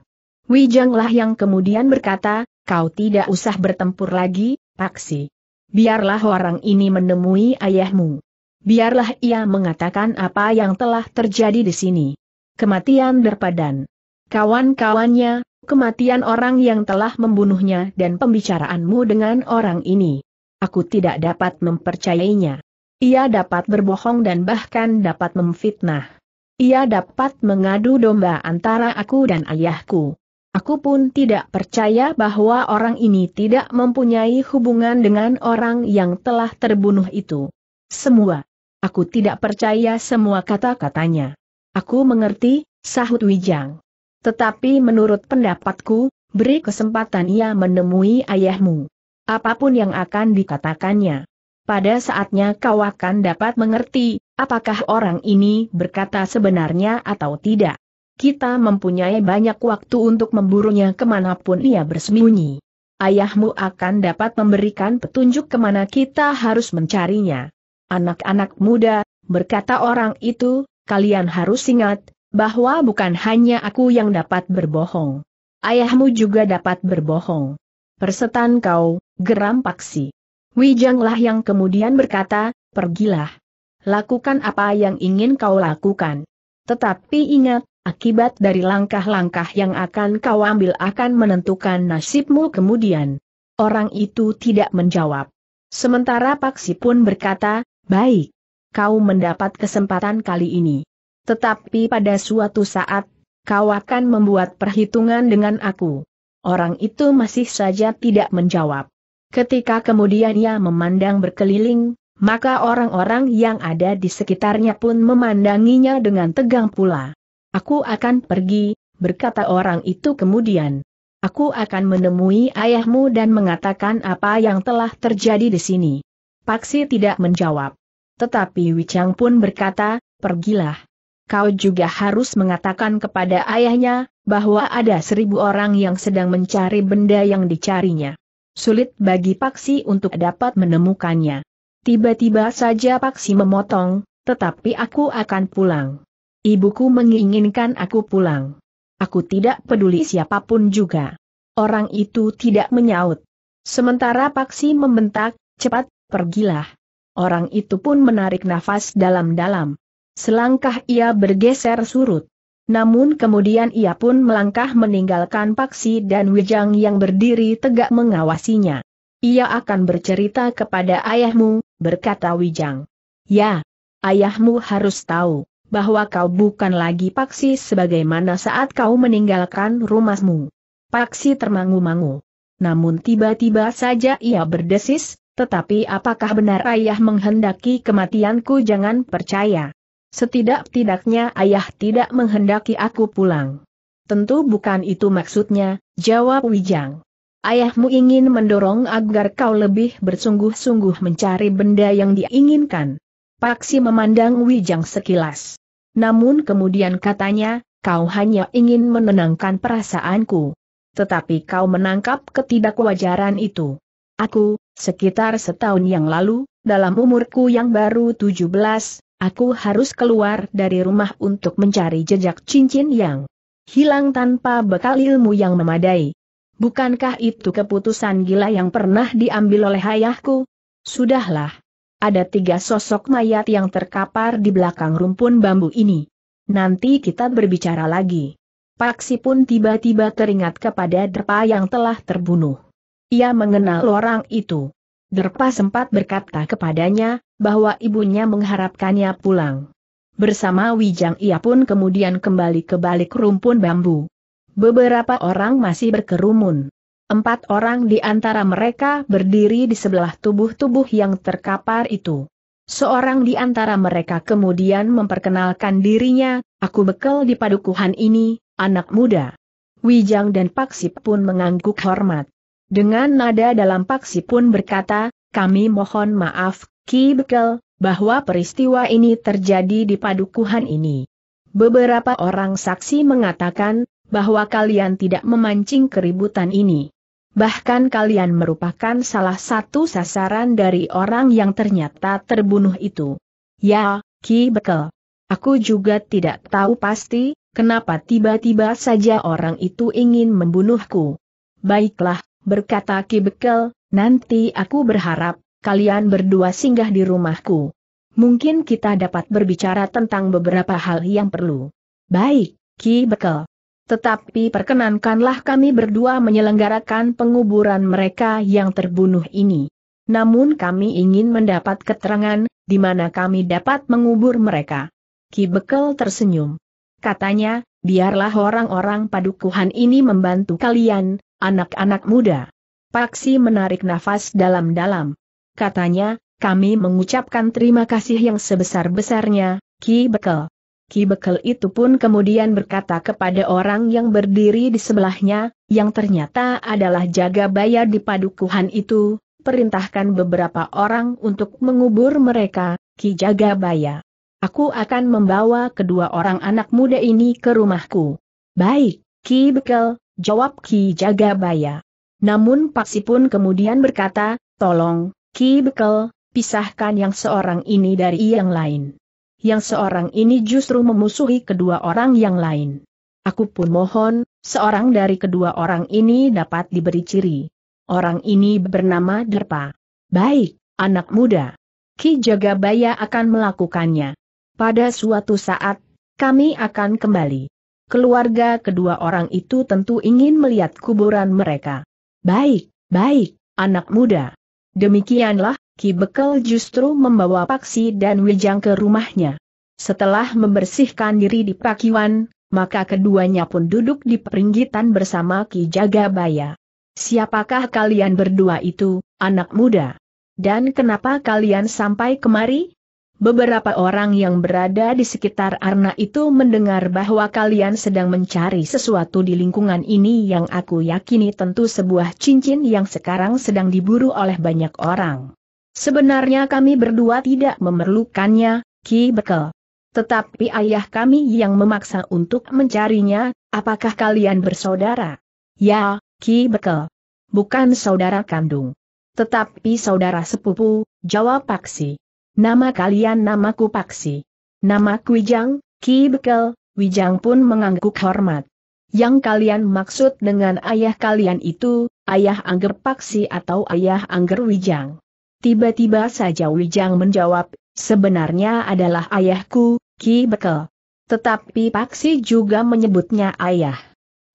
Wijanglah yang kemudian berkata, kau tidak usah bertempur lagi, Paksi. Biarlah orang ini menemui ayahmu. Biarlah ia mengatakan apa yang telah terjadi di sini. Kematian derpadan. Kawan-kawannya, kematian orang yang telah membunuhnya dan pembicaraanmu dengan orang ini. Aku tidak dapat mempercayainya. Ia dapat berbohong dan bahkan dapat memfitnah. Ia dapat mengadu domba antara aku dan ayahku. Aku pun tidak percaya bahwa orang ini tidak mempunyai hubungan dengan orang yang telah terbunuh itu. Semua. Aku tidak percaya semua kata-katanya. Aku mengerti, sahut Wijang. Tetapi menurut pendapatku, beri kesempatan ia menemui ayahmu. Apapun yang akan dikatakannya. Pada saatnya kau akan dapat mengerti, apakah orang ini berkata sebenarnya atau tidak. Kita mempunyai banyak waktu untuk memburunya kemanapun ia bersembunyi. Ayahmu akan dapat memberikan petunjuk kemana kita harus mencarinya. Anak-anak muda, berkata orang itu, kalian harus ingat, bahwa bukan hanya aku yang dapat berbohong. Ayahmu juga dapat berbohong. Persetan kau, geram paksi. Wijanglah yang kemudian berkata, pergilah. Lakukan apa yang ingin kau lakukan. Tetapi ingat, akibat dari langkah-langkah yang akan kau ambil akan menentukan nasibmu kemudian. Orang itu tidak menjawab. Sementara Paksi pun berkata, baik. Kau mendapat kesempatan kali ini. Tetapi pada suatu saat, kau akan membuat perhitungan dengan aku. Orang itu masih saja tidak menjawab. Ketika kemudian ia memandang berkeliling, maka orang-orang yang ada di sekitarnya pun memandanginya dengan tegang pula. Aku akan pergi, berkata orang itu kemudian. Aku akan menemui ayahmu dan mengatakan apa yang telah terjadi di sini. Paksi tidak menjawab. Tetapi Wicang pun berkata, pergilah kau juga harus mengatakan kepada ayahnya, bahwa ada seribu orang yang sedang mencari benda yang dicarinya. Sulit bagi Paksi untuk dapat menemukannya. Tiba-tiba saja Paksi memotong, tetapi aku akan pulang. Ibuku menginginkan aku pulang. Aku tidak peduli siapapun juga. Orang itu tidak menyaut. Sementara Paksi membentak, cepat, pergilah. Orang itu pun menarik nafas dalam-dalam. Selangkah ia bergeser surut. Namun kemudian ia pun melangkah meninggalkan Paksi dan Wijang yang berdiri tegak mengawasinya. Ia akan bercerita kepada ayahmu, berkata Wijang. Ya, ayahmu harus tahu bahwa kau bukan lagi Paksi sebagaimana saat kau meninggalkan rumahmu. Paksi termangu-mangu. Namun tiba-tiba saja ia berdesis, tetapi apakah benar ayah menghendaki kematianku jangan percaya. Setidak-tidaknya ayah tidak menghendaki aku pulang. Tentu bukan itu maksudnya, jawab Wijang. Ayahmu ingin mendorong agar kau lebih bersungguh-sungguh mencari benda yang diinginkan. Paksi memandang Wijang sekilas. Namun kemudian katanya, kau hanya ingin menenangkan perasaanku. Tetapi kau menangkap ketidakwajaran itu. Aku, sekitar setahun yang lalu, dalam umurku yang baru 17, Aku harus keluar dari rumah untuk mencari jejak cincin yang hilang tanpa bekal ilmu yang memadai. Bukankah itu keputusan gila yang pernah diambil oleh ayahku? Sudahlah. Ada tiga sosok mayat yang terkapar di belakang rumpun bambu ini. Nanti kita berbicara lagi. Paksi pun tiba-tiba teringat kepada Derpa yang telah terbunuh. Ia mengenal orang itu. Derpa sempat berkata kepadanya, bahwa ibunya mengharapkannya pulang. Bersama Wijang ia pun kemudian kembali ke balik rumpun bambu. Beberapa orang masih berkerumun. Empat orang di antara mereka berdiri di sebelah tubuh-tubuh yang terkapar itu. Seorang di antara mereka kemudian memperkenalkan dirinya, aku bekal di padukuhan ini, anak muda. Wijang dan Paksip pun mengangguk hormat. Dengan nada dalam paksi pun berkata, kami mohon maaf, Ki Bekel, bahwa peristiwa ini terjadi di padukuhan ini. Beberapa orang saksi mengatakan, bahwa kalian tidak memancing keributan ini. Bahkan kalian merupakan salah satu sasaran dari orang yang ternyata terbunuh itu. Ya, Ki Bekel. Aku juga tidak tahu pasti, kenapa tiba-tiba saja orang itu ingin membunuhku. Baiklah, berkata Ki Bekel, nanti aku berharap, kalian berdua singgah di rumahku. Mungkin kita dapat berbicara tentang beberapa hal yang perlu. Baik, Ki Bekel. Tetapi perkenankanlah kami berdua menyelenggarakan penguburan mereka yang terbunuh ini. Namun kami ingin mendapat keterangan, di mana kami dapat mengubur mereka. Ki Bekel tersenyum. Katanya, biarlah orang-orang padukuhan ini membantu kalian, anak-anak muda. Paksi menarik nafas dalam-dalam. Katanya, kami mengucapkan terima kasih yang sebesar-besarnya, Ki Bekel. Ki Bekel itu pun kemudian berkata kepada orang yang berdiri di sebelahnya, yang ternyata adalah jaga bayar di padukuhan itu, perintahkan beberapa orang untuk mengubur mereka, Ki Jaga Baya. Aku akan membawa kedua orang anak muda ini ke rumahku. Baik, Ki Bekel, Jawab Ki Jagabaya. Namun Paksi pun kemudian berkata, tolong, Ki Bekel, pisahkan yang seorang ini dari yang lain. Yang seorang ini justru memusuhi kedua orang yang lain. Aku pun mohon, seorang dari kedua orang ini dapat diberi ciri. Orang ini bernama Derpa. Baik, anak muda. Ki Jagabaya akan melakukannya. Pada suatu saat, kami akan kembali. Keluarga kedua orang itu tentu ingin melihat kuburan mereka. Baik, baik, anak muda. Demikianlah, Ki Bekel justru membawa Paksi dan Wijang ke rumahnya. Setelah membersihkan diri di pakiwan, maka keduanya pun duduk di peringgitan bersama Ki Jagabaya. Siapakah kalian berdua itu, anak muda? Dan kenapa kalian sampai kemari? Beberapa orang yang berada di sekitar Arna itu mendengar bahwa kalian sedang mencari sesuatu di lingkungan ini yang aku yakini tentu sebuah cincin yang sekarang sedang diburu oleh banyak orang. Sebenarnya kami berdua tidak memerlukannya, Ki Bekel. Tetapi ayah kami yang memaksa untuk mencarinya, apakah kalian bersaudara? Ya, Ki Bekel. Bukan saudara kandung. Tetapi saudara sepupu, jawab Paksi. Nama kalian namaku Paksi. Namaku Wijang, Ki Bekel, Wijang pun mengangguk hormat. Yang kalian maksud dengan ayah kalian itu, ayah Angger Paksi atau ayah Angger Wijang. Tiba-tiba saja Wijang menjawab, sebenarnya adalah ayahku, Ki Bekel. Tetapi Paksi juga menyebutnya ayah.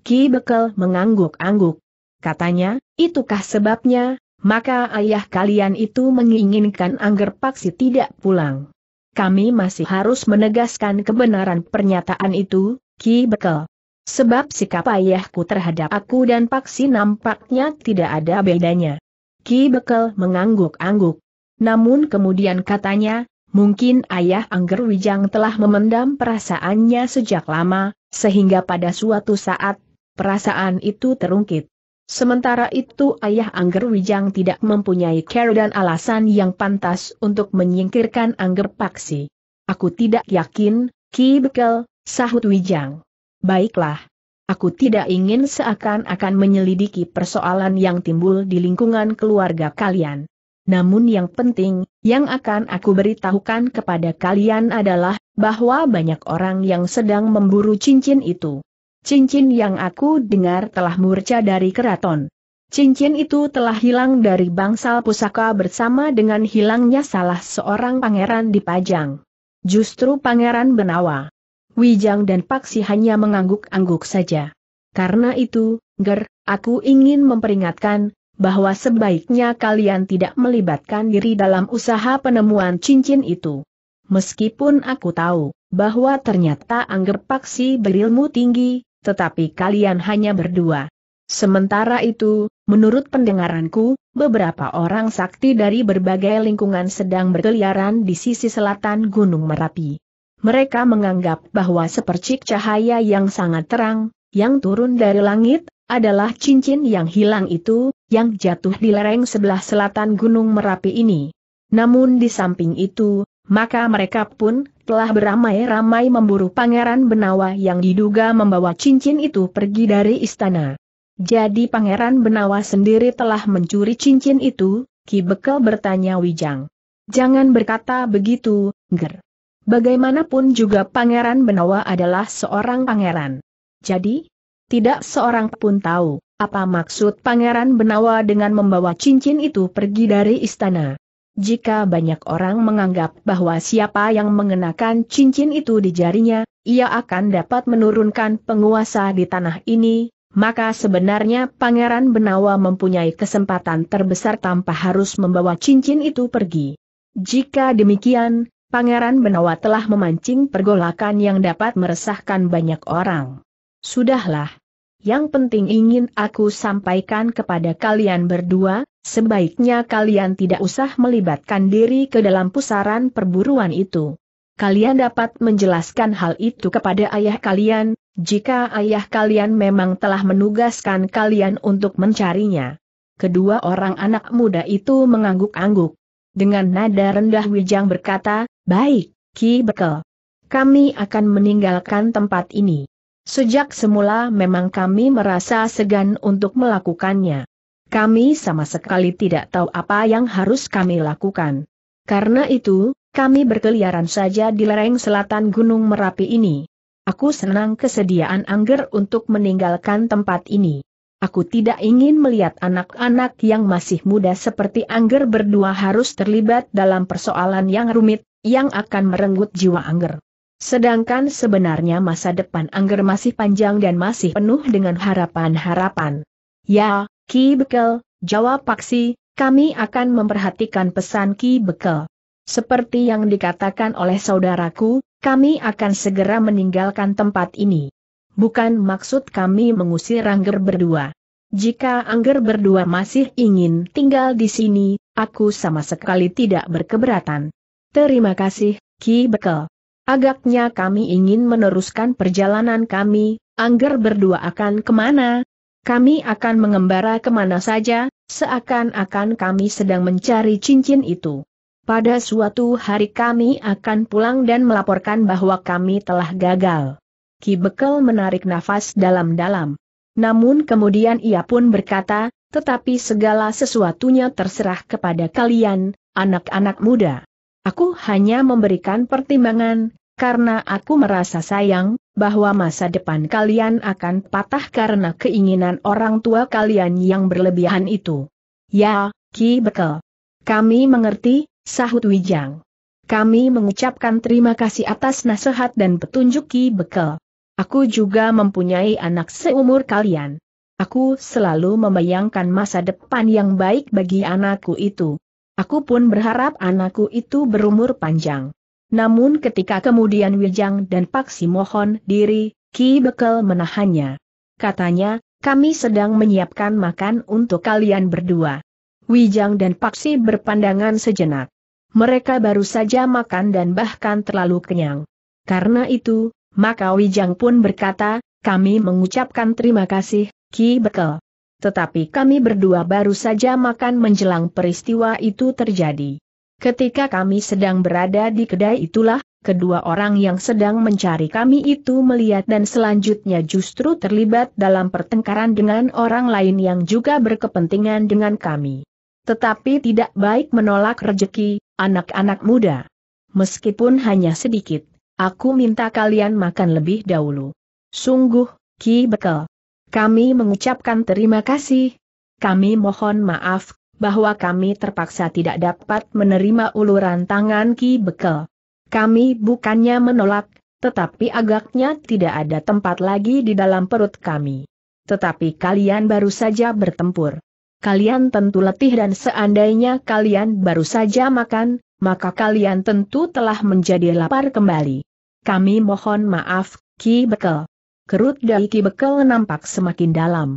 Ki Bekel mengangguk-angguk. Katanya, itukah sebabnya, maka ayah kalian itu menginginkan Angger Paksi tidak pulang. Kami masih harus menegaskan kebenaran pernyataan itu, Ki Bekel. Sebab sikap ayahku terhadap aku dan Paksi nampaknya tidak ada bedanya. Ki Bekel mengangguk-angguk. Namun kemudian katanya, mungkin ayah Angger Wijang telah memendam perasaannya sejak lama, sehingga pada suatu saat, perasaan itu terungkit. Sementara itu ayah Angger Wijang tidak mempunyai care dan alasan yang pantas untuk menyingkirkan Angger Paksi. Aku tidak yakin, Ki Bekel, sahut Wijang. Baiklah. Aku tidak ingin seakan-akan menyelidiki persoalan yang timbul di lingkungan keluarga kalian. Namun yang penting, yang akan aku beritahukan kepada kalian adalah, bahwa banyak orang yang sedang memburu cincin itu. Cincin yang aku dengar telah murca dari keraton. Cincin itu telah hilang dari bangsal pusaka bersama dengan hilangnya salah seorang pangeran di Pajang. Justru pangeran Benawa. Wijang dan Paksi hanya mengangguk-angguk saja. Karena itu, Ger, aku ingin memperingatkan, bahwa sebaiknya kalian tidak melibatkan diri dalam usaha penemuan cincin itu. Meskipun aku tahu, bahwa ternyata Angger Paksi berilmu tinggi, tetapi kalian hanya berdua. Sementara itu, menurut pendengaranku, beberapa orang sakti dari berbagai lingkungan sedang berkeliaran di sisi selatan Gunung Merapi. Mereka menganggap bahwa sepercik cahaya yang sangat terang, yang turun dari langit, adalah cincin yang hilang itu, yang jatuh di lereng sebelah selatan Gunung Merapi ini. Namun di samping itu, maka mereka pun telah beramai-ramai memburu Pangeran Benawa yang diduga membawa cincin itu pergi dari istana. Jadi Pangeran Benawa sendiri telah mencuri cincin itu, Ki Bekel bertanya Wijang. Jangan berkata begitu, Ger. Bagaimanapun juga Pangeran Benawa adalah seorang pangeran. Jadi, tidak seorang pun tahu, apa maksud Pangeran Benawa dengan membawa cincin itu pergi dari istana. Jika banyak orang menganggap bahwa siapa yang mengenakan cincin itu di jarinya, ia akan dapat menurunkan penguasa di tanah ini, maka sebenarnya Pangeran Benawa mempunyai kesempatan terbesar tanpa harus membawa cincin itu pergi. Jika demikian, Pangeran Benawa telah memancing pergolakan yang dapat meresahkan banyak orang. Sudahlah. Yang penting ingin aku sampaikan kepada kalian berdua, Sebaiknya kalian tidak usah melibatkan diri ke dalam pusaran perburuan itu. Kalian dapat menjelaskan hal itu kepada ayah kalian, jika ayah kalian memang telah menugaskan kalian untuk mencarinya. Kedua orang anak muda itu mengangguk-angguk. Dengan nada rendah Wijang berkata, Baik, Ki Bekel. Kami akan meninggalkan tempat ini. Sejak semula memang kami merasa segan untuk melakukannya. Kami sama sekali tidak tahu apa yang harus kami lakukan. Karena itu, kami berkeliaran saja di lereng selatan Gunung Merapi ini. Aku senang kesediaan Angger untuk meninggalkan tempat ini. Aku tidak ingin melihat anak-anak yang masih muda seperti Angger berdua harus terlibat dalam persoalan yang rumit, yang akan merenggut jiwa Angger. Sedangkan sebenarnya masa depan Angger masih panjang dan masih penuh dengan harapan-harapan. Ya, Ki Bekel, jawab Paksi, kami akan memperhatikan pesan Ki Bekel. Seperti yang dikatakan oleh saudaraku, kami akan segera meninggalkan tempat ini. Bukan maksud kami mengusir Angger berdua. Jika Angger berdua masih ingin tinggal di sini, aku sama sekali tidak berkeberatan. Terima kasih, Ki Bekel. Agaknya kami ingin meneruskan perjalanan kami, Angger berdua akan kemana, kami akan mengembara kemana saja, seakan-akan kami sedang mencari cincin itu. Pada suatu hari kami akan pulang dan melaporkan bahwa kami telah gagal. Ki Bekel menarik nafas dalam-dalam. Namun kemudian ia pun berkata, tetapi segala sesuatunya terserah kepada kalian, anak-anak muda. Aku hanya memberikan pertimbangan, karena aku merasa sayang, bahwa masa depan kalian akan patah karena keinginan orang tua kalian yang berlebihan itu. Ya, Ki Bekel. Kami mengerti, sahut Wijang. Kami mengucapkan terima kasih atas nasihat dan petunjuk Ki Bekel. Aku juga mempunyai anak seumur kalian. Aku selalu membayangkan masa depan yang baik bagi anakku itu. Aku pun berharap anakku itu berumur panjang. Namun ketika kemudian Wijang dan Paksi mohon diri, Ki Bekel menahannya. Katanya, kami sedang menyiapkan makan untuk kalian berdua. Wijang dan Paksi berpandangan sejenak. Mereka baru saja makan dan bahkan terlalu kenyang. Karena itu, maka Wijang pun berkata, kami mengucapkan terima kasih, Ki Bekel. Tetapi kami berdua baru saja makan menjelang peristiwa itu terjadi. Ketika kami sedang berada di kedai itulah, kedua orang yang sedang mencari kami itu melihat dan selanjutnya justru terlibat dalam pertengkaran dengan orang lain yang juga berkepentingan dengan kami. Tetapi tidak baik menolak rejeki, anak-anak muda. Meskipun hanya sedikit, aku minta kalian makan lebih dahulu. Sungguh, Ki Bekel. Kami mengucapkan terima kasih. Kami mohon maaf, bahwa kami terpaksa tidak dapat menerima uluran tangan Ki Bekel. Kami bukannya menolak, tetapi agaknya tidak ada tempat lagi di dalam perut kami. Tetapi kalian baru saja bertempur. Kalian tentu letih dan seandainya kalian baru saja makan, maka kalian tentu telah menjadi lapar kembali. Kami mohon maaf, Ki Bekel. Kerut dari Ki Bekel nampak semakin dalam.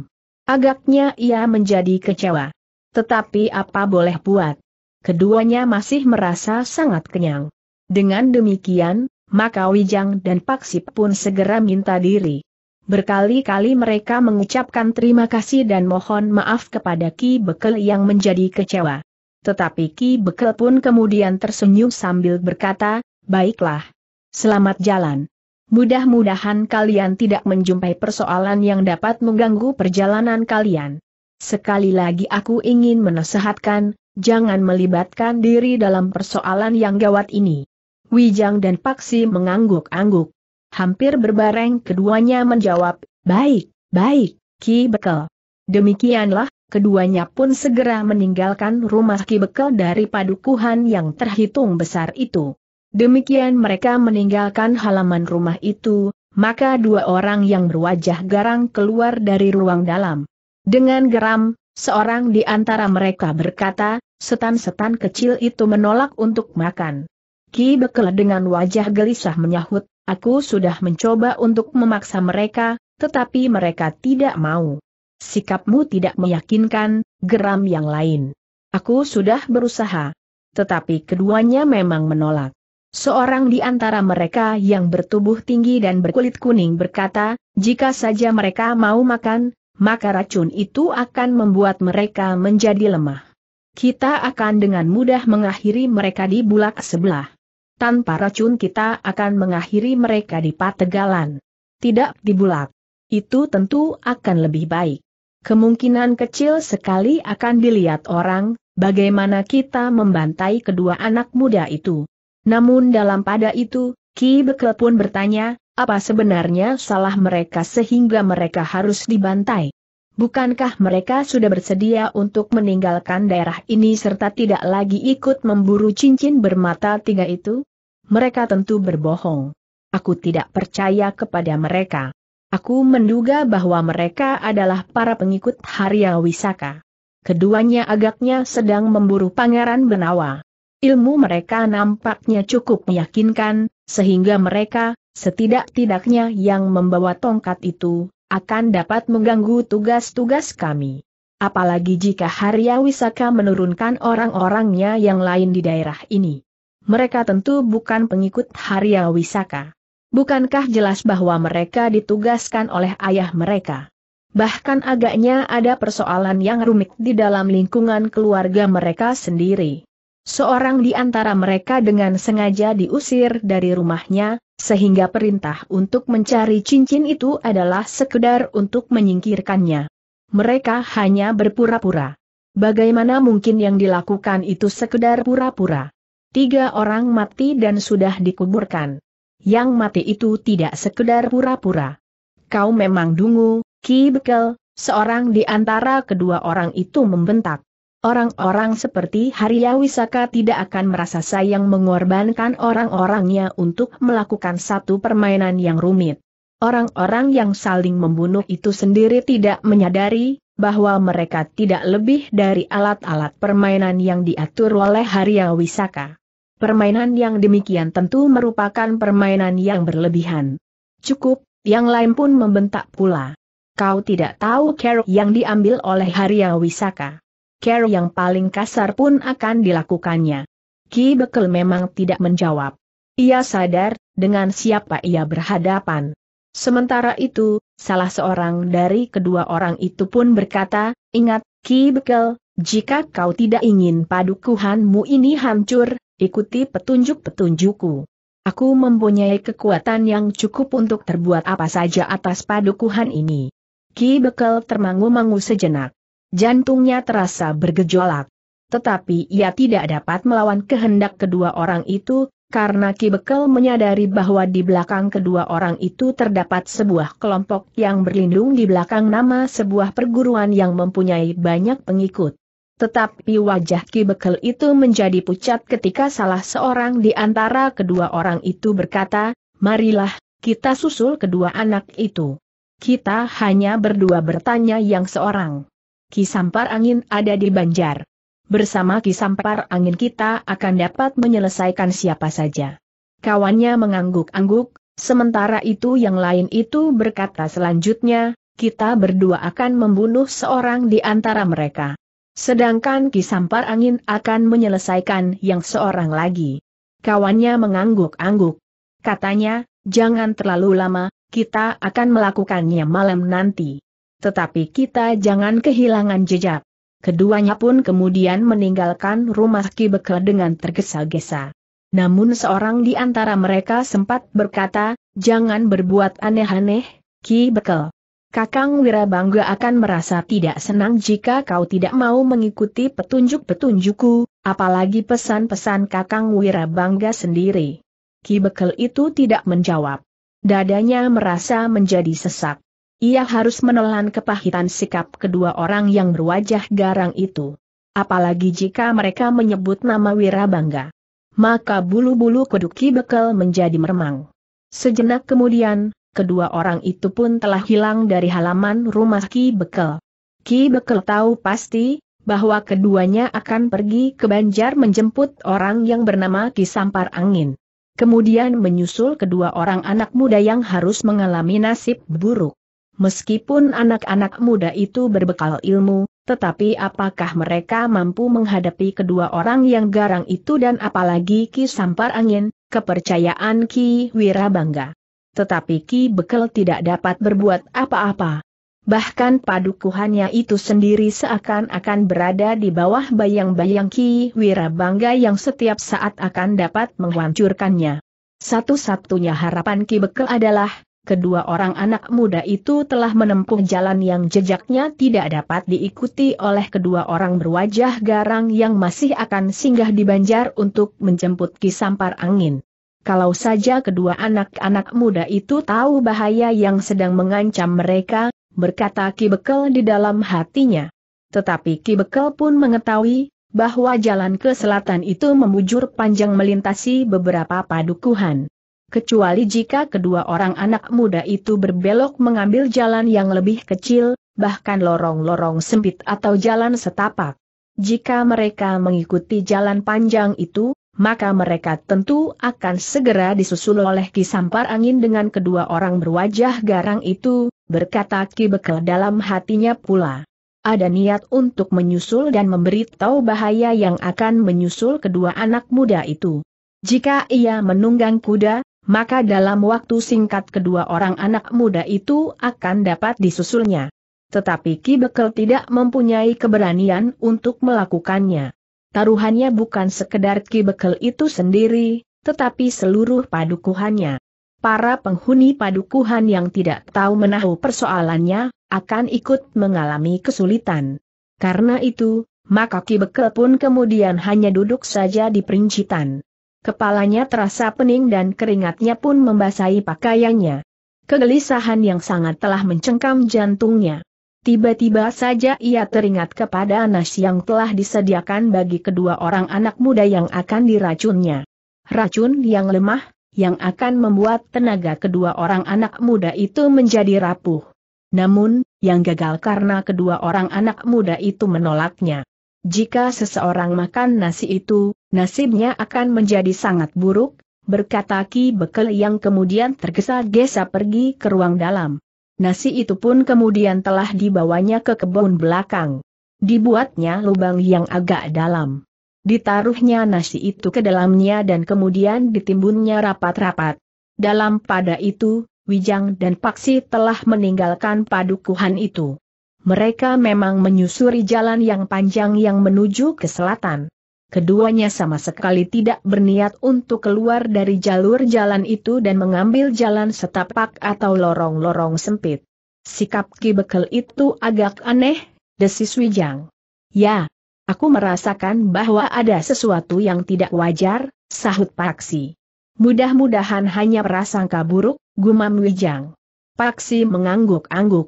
Agaknya ia menjadi kecewa. Tetapi apa boleh buat? Keduanya masih merasa sangat kenyang. Dengan demikian, maka Wijang dan Paksip pun segera minta diri. Berkali-kali mereka mengucapkan terima kasih dan mohon maaf kepada Ki Bekel yang menjadi kecewa. Tetapi Ki Bekel pun kemudian tersenyum sambil berkata, Baiklah. Selamat jalan. Mudah-mudahan kalian tidak menjumpai persoalan yang dapat mengganggu perjalanan kalian. Sekali lagi aku ingin menasehatkan, jangan melibatkan diri dalam persoalan yang gawat ini. Wijang dan Paksi mengangguk-angguk. Hampir berbareng keduanya menjawab, baik, baik, Ki Bekel. Demikianlah, keduanya pun segera meninggalkan rumah Ki Bekel dari padukuhan yang terhitung besar itu. Demikian mereka meninggalkan halaman rumah itu, maka dua orang yang berwajah garang keluar dari ruang dalam. Dengan geram, seorang di antara mereka berkata, setan-setan kecil itu menolak untuk makan. Ki Bekel dengan wajah gelisah menyahut, aku sudah mencoba untuk memaksa mereka, tetapi mereka tidak mau. Sikapmu tidak meyakinkan, geram yang lain. Aku sudah berusaha. Tetapi keduanya memang menolak. Seorang di antara mereka yang bertubuh tinggi dan berkulit kuning berkata, jika saja mereka mau makan, maka racun itu akan membuat mereka menjadi lemah. Kita akan dengan mudah mengakhiri mereka di bulak sebelah. Tanpa racun kita akan mengakhiri mereka di pategalan. Tidak di bulak. Itu tentu akan lebih baik. Kemungkinan kecil sekali akan dilihat orang, bagaimana kita membantai kedua anak muda itu. Namun dalam pada itu, Ki Bekel pun bertanya, apa sebenarnya salah mereka sehingga mereka harus dibantai? Bukankah mereka sudah bersedia untuk meninggalkan daerah ini serta tidak lagi ikut memburu cincin bermata tiga itu? Mereka tentu berbohong. Aku tidak percaya kepada mereka. Aku menduga bahwa mereka adalah para pengikut Harya Wisaka. Keduanya agaknya sedang memburu Pangeran Benawa. Ilmu mereka nampaknya cukup meyakinkan, sehingga mereka, Setidak-tidaknya yang membawa tongkat itu, akan dapat mengganggu tugas-tugas kami. Apalagi jika Harya Wisaka menurunkan orang-orangnya yang lain di daerah ini. Mereka tentu bukan pengikut Harya Wisaka. Bukankah jelas bahwa mereka ditugaskan oleh ayah mereka? Bahkan agaknya ada persoalan yang rumit di dalam lingkungan keluarga mereka sendiri. Seorang di antara mereka dengan sengaja diusir dari rumahnya, sehingga perintah untuk mencari cincin itu adalah sekedar untuk menyingkirkannya. Mereka hanya berpura-pura. Bagaimana mungkin yang dilakukan itu sekedar pura-pura? Tiga orang mati dan sudah dikuburkan. Yang mati itu tidak sekedar pura-pura. Kau memang dungu, Ki Bekel, seorang di antara kedua orang itu membentak. Orang-orang seperti Harya Wisaka tidak akan merasa sayang mengorbankan orang-orangnya untuk melakukan satu permainan yang rumit. Orang-orang yang saling membunuh itu sendiri tidak menyadari bahwa mereka tidak lebih dari alat-alat permainan yang diatur oleh Harya Wisaka. Permainan yang demikian tentu merupakan permainan yang berlebihan. Cukup, yang lain pun membentak pula. Kau tidak tahu keruk yang diambil oleh Harya Wisaka care yang paling kasar pun akan dilakukannya. Ki Bekel memang tidak menjawab. Ia sadar, dengan siapa ia berhadapan. Sementara itu, salah seorang dari kedua orang itu pun berkata, ingat, Ki Bekel, jika kau tidak ingin padukuhanmu ini hancur, ikuti petunjuk-petunjukku. Aku mempunyai kekuatan yang cukup untuk terbuat apa saja atas padukuhan ini. Ki Bekel termangu-mangu sejenak. Jantungnya terasa bergejolak. Tetapi ia tidak dapat melawan kehendak kedua orang itu, karena Ki Bekel menyadari bahwa di belakang kedua orang itu terdapat sebuah kelompok yang berlindung di belakang nama sebuah perguruan yang mempunyai banyak pengikut. Tetapi wajah Ki Bekel itu menjadi pucat ketika salah seorang di antara kedua orang itu berkata, Marilah, kita susul kedua anak itu. Kita hanya berdua bertanya yang seorang. Ki Angin ada di Banjar. Bersama Ki Angin kita akan dapat menyelesaikan siapa saja. Kawannya mengangguk-angguk, sementara itu yang lain itu berkata selanjutnya, kita berdua akan membunuh seorang di antara mereka. Sedangkan Ki Angin akan menyelesaikan yang seorang lagi. Kawannya mengangguk-angguk. Katanya, jangan terlalu lama, kita akan melakukannya malam nanti tetapi kita jangan kehilangan jejak. Keduanya pun kemudian meninggalkan rumah Ki Bekel dengan tergesa-gesa. Namun seorang di antara mereka sempat berkata, jangan berbuat aneh-aneh, Ki Bekel. Kakang Wirabangga akan merasa tidak senang jika kau tidak mau mengikuti petunjuk-petunjukku, apalagi pesan-pesan Kakang Wirabangga sendiri. Ki Bekel itu tidak menjawab. Dadanya merasa menjadi sesak. Ia harus menelan kepahitan sikap kedua orang yang berwajah garang itu. Apalagi jika mereka menyebut nama Wirabangga. Maka bulu-bulu keduki bekal menjadi meremang. Sejenak kemudian, kedua orang itu pun telah hilang dari halaman rumah Ki Bekel. Ki Bekel tahu pasti, bahwa keduanya akan pergi ke Banjar menjemput orang yang bernama Ki Sampar Angin. Kemudian menyusul kedua orang anak muda yang harus mengalami nasib buruk. Meskipun anak-anak muda itu berbekal ilmu, tetapi apakah mereka mampu menghadapi kedua orang yang garang itu dan apalagi Ki Sampar Angin, kepercayaan Ki Wirabangga. Tetapi Ki Bekel tidak dapat berbuat apa-apa. Bahkan padukuhannya itu sendiri seakan-akan berada di bawah bayang-bayang Ki Wirabangga yang setiap saat akan dapat menghancurkannya. Satu-satunya harapan Ki Bekel adalah, kedua orang anak muda itu telah menempuh jalan yang jejaknya tidak dapat diikuti oleh kedua orang berwajah garang yang masih akan singgah di Banjar untuk menjemput Kisampar Angin. Kalau saja kedua anak-anak muda itu tahu bahaya yang sedang mengancam mereka, berkata Ki Bekel di dalam hatinya. Tetapi Ki Bekel pun mengetahui bahwa jalan ke selatan itu membujur panjang melintasi beberapa padukuhan kecuali jika kedua orang anak muda itu berbelok mengambil jalan yang lebih kecil, bahkan lorong-lorong sempit atau jalan setapak. Jika mereka mengikuti jalan panjang itu, maka mereka tentu akan segera disusul oleh kisampar Angin dengan kedua orang berwajah garang itu, berkata Ki Bekel dalam hatinya pula. Ada niat untuk menyusul dan memberitahu bahaya yang akan menyusul kedua anak muda itu. Jika ia menunggang kuda, maka dalam waktu singkat kedua orang anak muda itu akan dapat disusulnya. Tetapi Ki Bekel tidak mempunyai keberanian untuk melakukannya. Taruhannya bukan sekedar Ki Bekel itu sendiri, tetapi seluruh padukuhannya. Para penghuni padukuhan yang tidak tahu menahu persoalannya, akan ikut mengalami kesulitan. Karena itu, maka Ki Bekel pun kemudian hanya duduk saja di perincitan. Kepalanya terasa pening dan keringatnya pun membasahi pakaiannya. Kegelisahan yang sangat telah mencengkam jantungnya. Tiba-tiba saja ia teringat kepada anas yang telah disediakan bagi kedua orang anak muda yang akan diracunnya. Racun yang lemah, yang akan membuat tenaga kedua orang anak muda itu menjadi rapuh. Namun, yang gagal karena kedua orang anak muda itu menolaknya. Jika seseorang makan nasi itu, nasibnya akan menjadi sangat buruk, berkata Ki Bekel yang kemudian tergesa-gesa pergi ke ruang dalam. Nasi itu pun kemudian telah dibawanya ke kebun belakang. Dibuatnya lubang yang agak dalam. Ditaruhnya nasi itu ke dalamnya dan kemudian ditimbunnya rapat-rapat. Dalam pada itu, Wijang dan Paksi telah meninggalkan padukuhan itu mereka memang menyusuri jalan yang panjang yang menuju ke selatan. Keduanya sama sekali tidak berniat untuk keluar dari jalur jalan itu dan mengambil jalan setapak atau lorong-lorong sempit. Sikap Ki Bekel itu agak aneh, desis Wijang. Ya, aku merasakan bahwa ada sesuatu yang tidak wajar, sahut Paksi. Mudah-mudahan hanya prasangka buruk, gumam Wijang. Paksi mengangguk-angguk.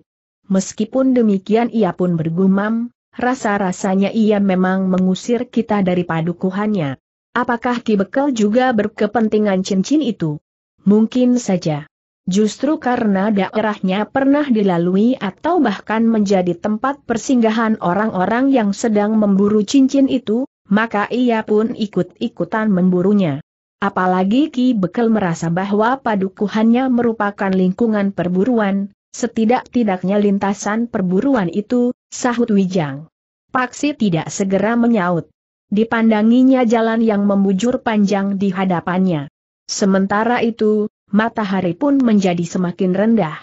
Meskipun demikian ia pun bergumam, rasa-rasanya ia memang mengusir kita dari padukuhannya. Apakah Ki Bekel juga berkepentingan cincin itu? Mungkin saja. Justru karena daerahnya pernah dilalui atau bahkan menjadi tempat persinggahan orang-orang yang sedang memburu cincin itu, maka ia pun ikut-ikutan memburunya. Apalagi Ki Bekel merasa bahwa padukuhannya merupakan lingkungan perburuan, Setidak-tidaknya lintasan perburuan itu, sahut Wijang. Paksi tidak segera menyaut. Dipandanginya jalan yang membujur panjang di hadapannya. Sementara itu, matahari pun menjadi semakin rendah.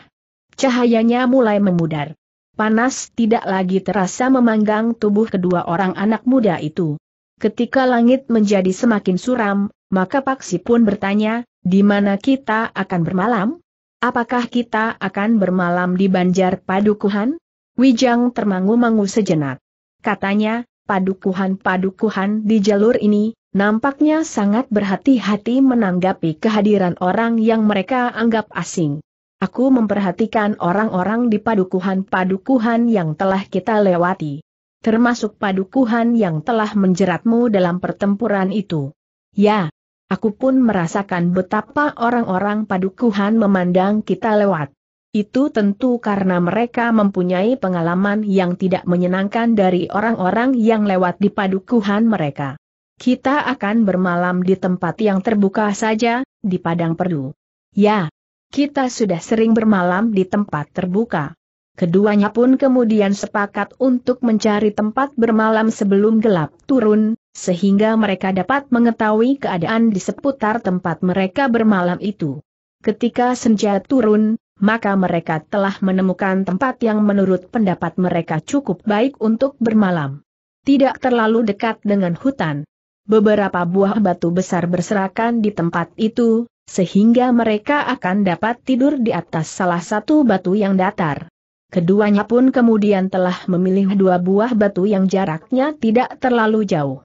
Cahayanya mulai memudar. Panas tidak lagi terasa memanggang tubuh kedua orang anak muda itu. Ketika langit menjadi semakin suram, maka Paksi pun bertanya, di mana kita akan bermalam? Apakah kita akan bermalam di Banjar Padukuhan? Wijang termangu-mangu sejenak. Katanya, padukuhan-padukuhan di jalur ini, nampaknya sangat berhati-hati menanggapi kehadiran orang yang mereka anggap asing. Aku memperhatikan orang-orang di padukuhan-padukuhan yang telah kita lewati. Termasuk padukuhan yang telah menjeratmu dalam pertempuran itu. Ya, Aku pun merasakan betapa orang-orang padukuhan memandang kita lewat. Itu tentu karena mereka mempunyai pengalaman yang tidak menyenangkan dari orang-orang yang lewat di padukuhan mereka. Kita akan bermalam di tempat yang terbuka saja, di padang perdu. Ya, kita sudah sering bermalam di tempat terbuka. Keduanya pun kemudian sepakat untuk mencari tempat bermalam sebelum gelap turun, sehingga mereka dapat mengetahui keadaan di seputar tempat mereka bermalam itu. Ketika senja turun, maka mereka telah menemukan tempat yang menurut pendapat mereka cukup baik untuk bermalam. Tidak terlalu dekat dengan hutan. Beberapa buah batu besar berserakan di tempat itu, sehingga mereka akan dapat tidur di atas salah satu batu yang datar. Keduanya pun kemudian telah memilih dua buah batu yang jaraknya tidak terlalu jauh.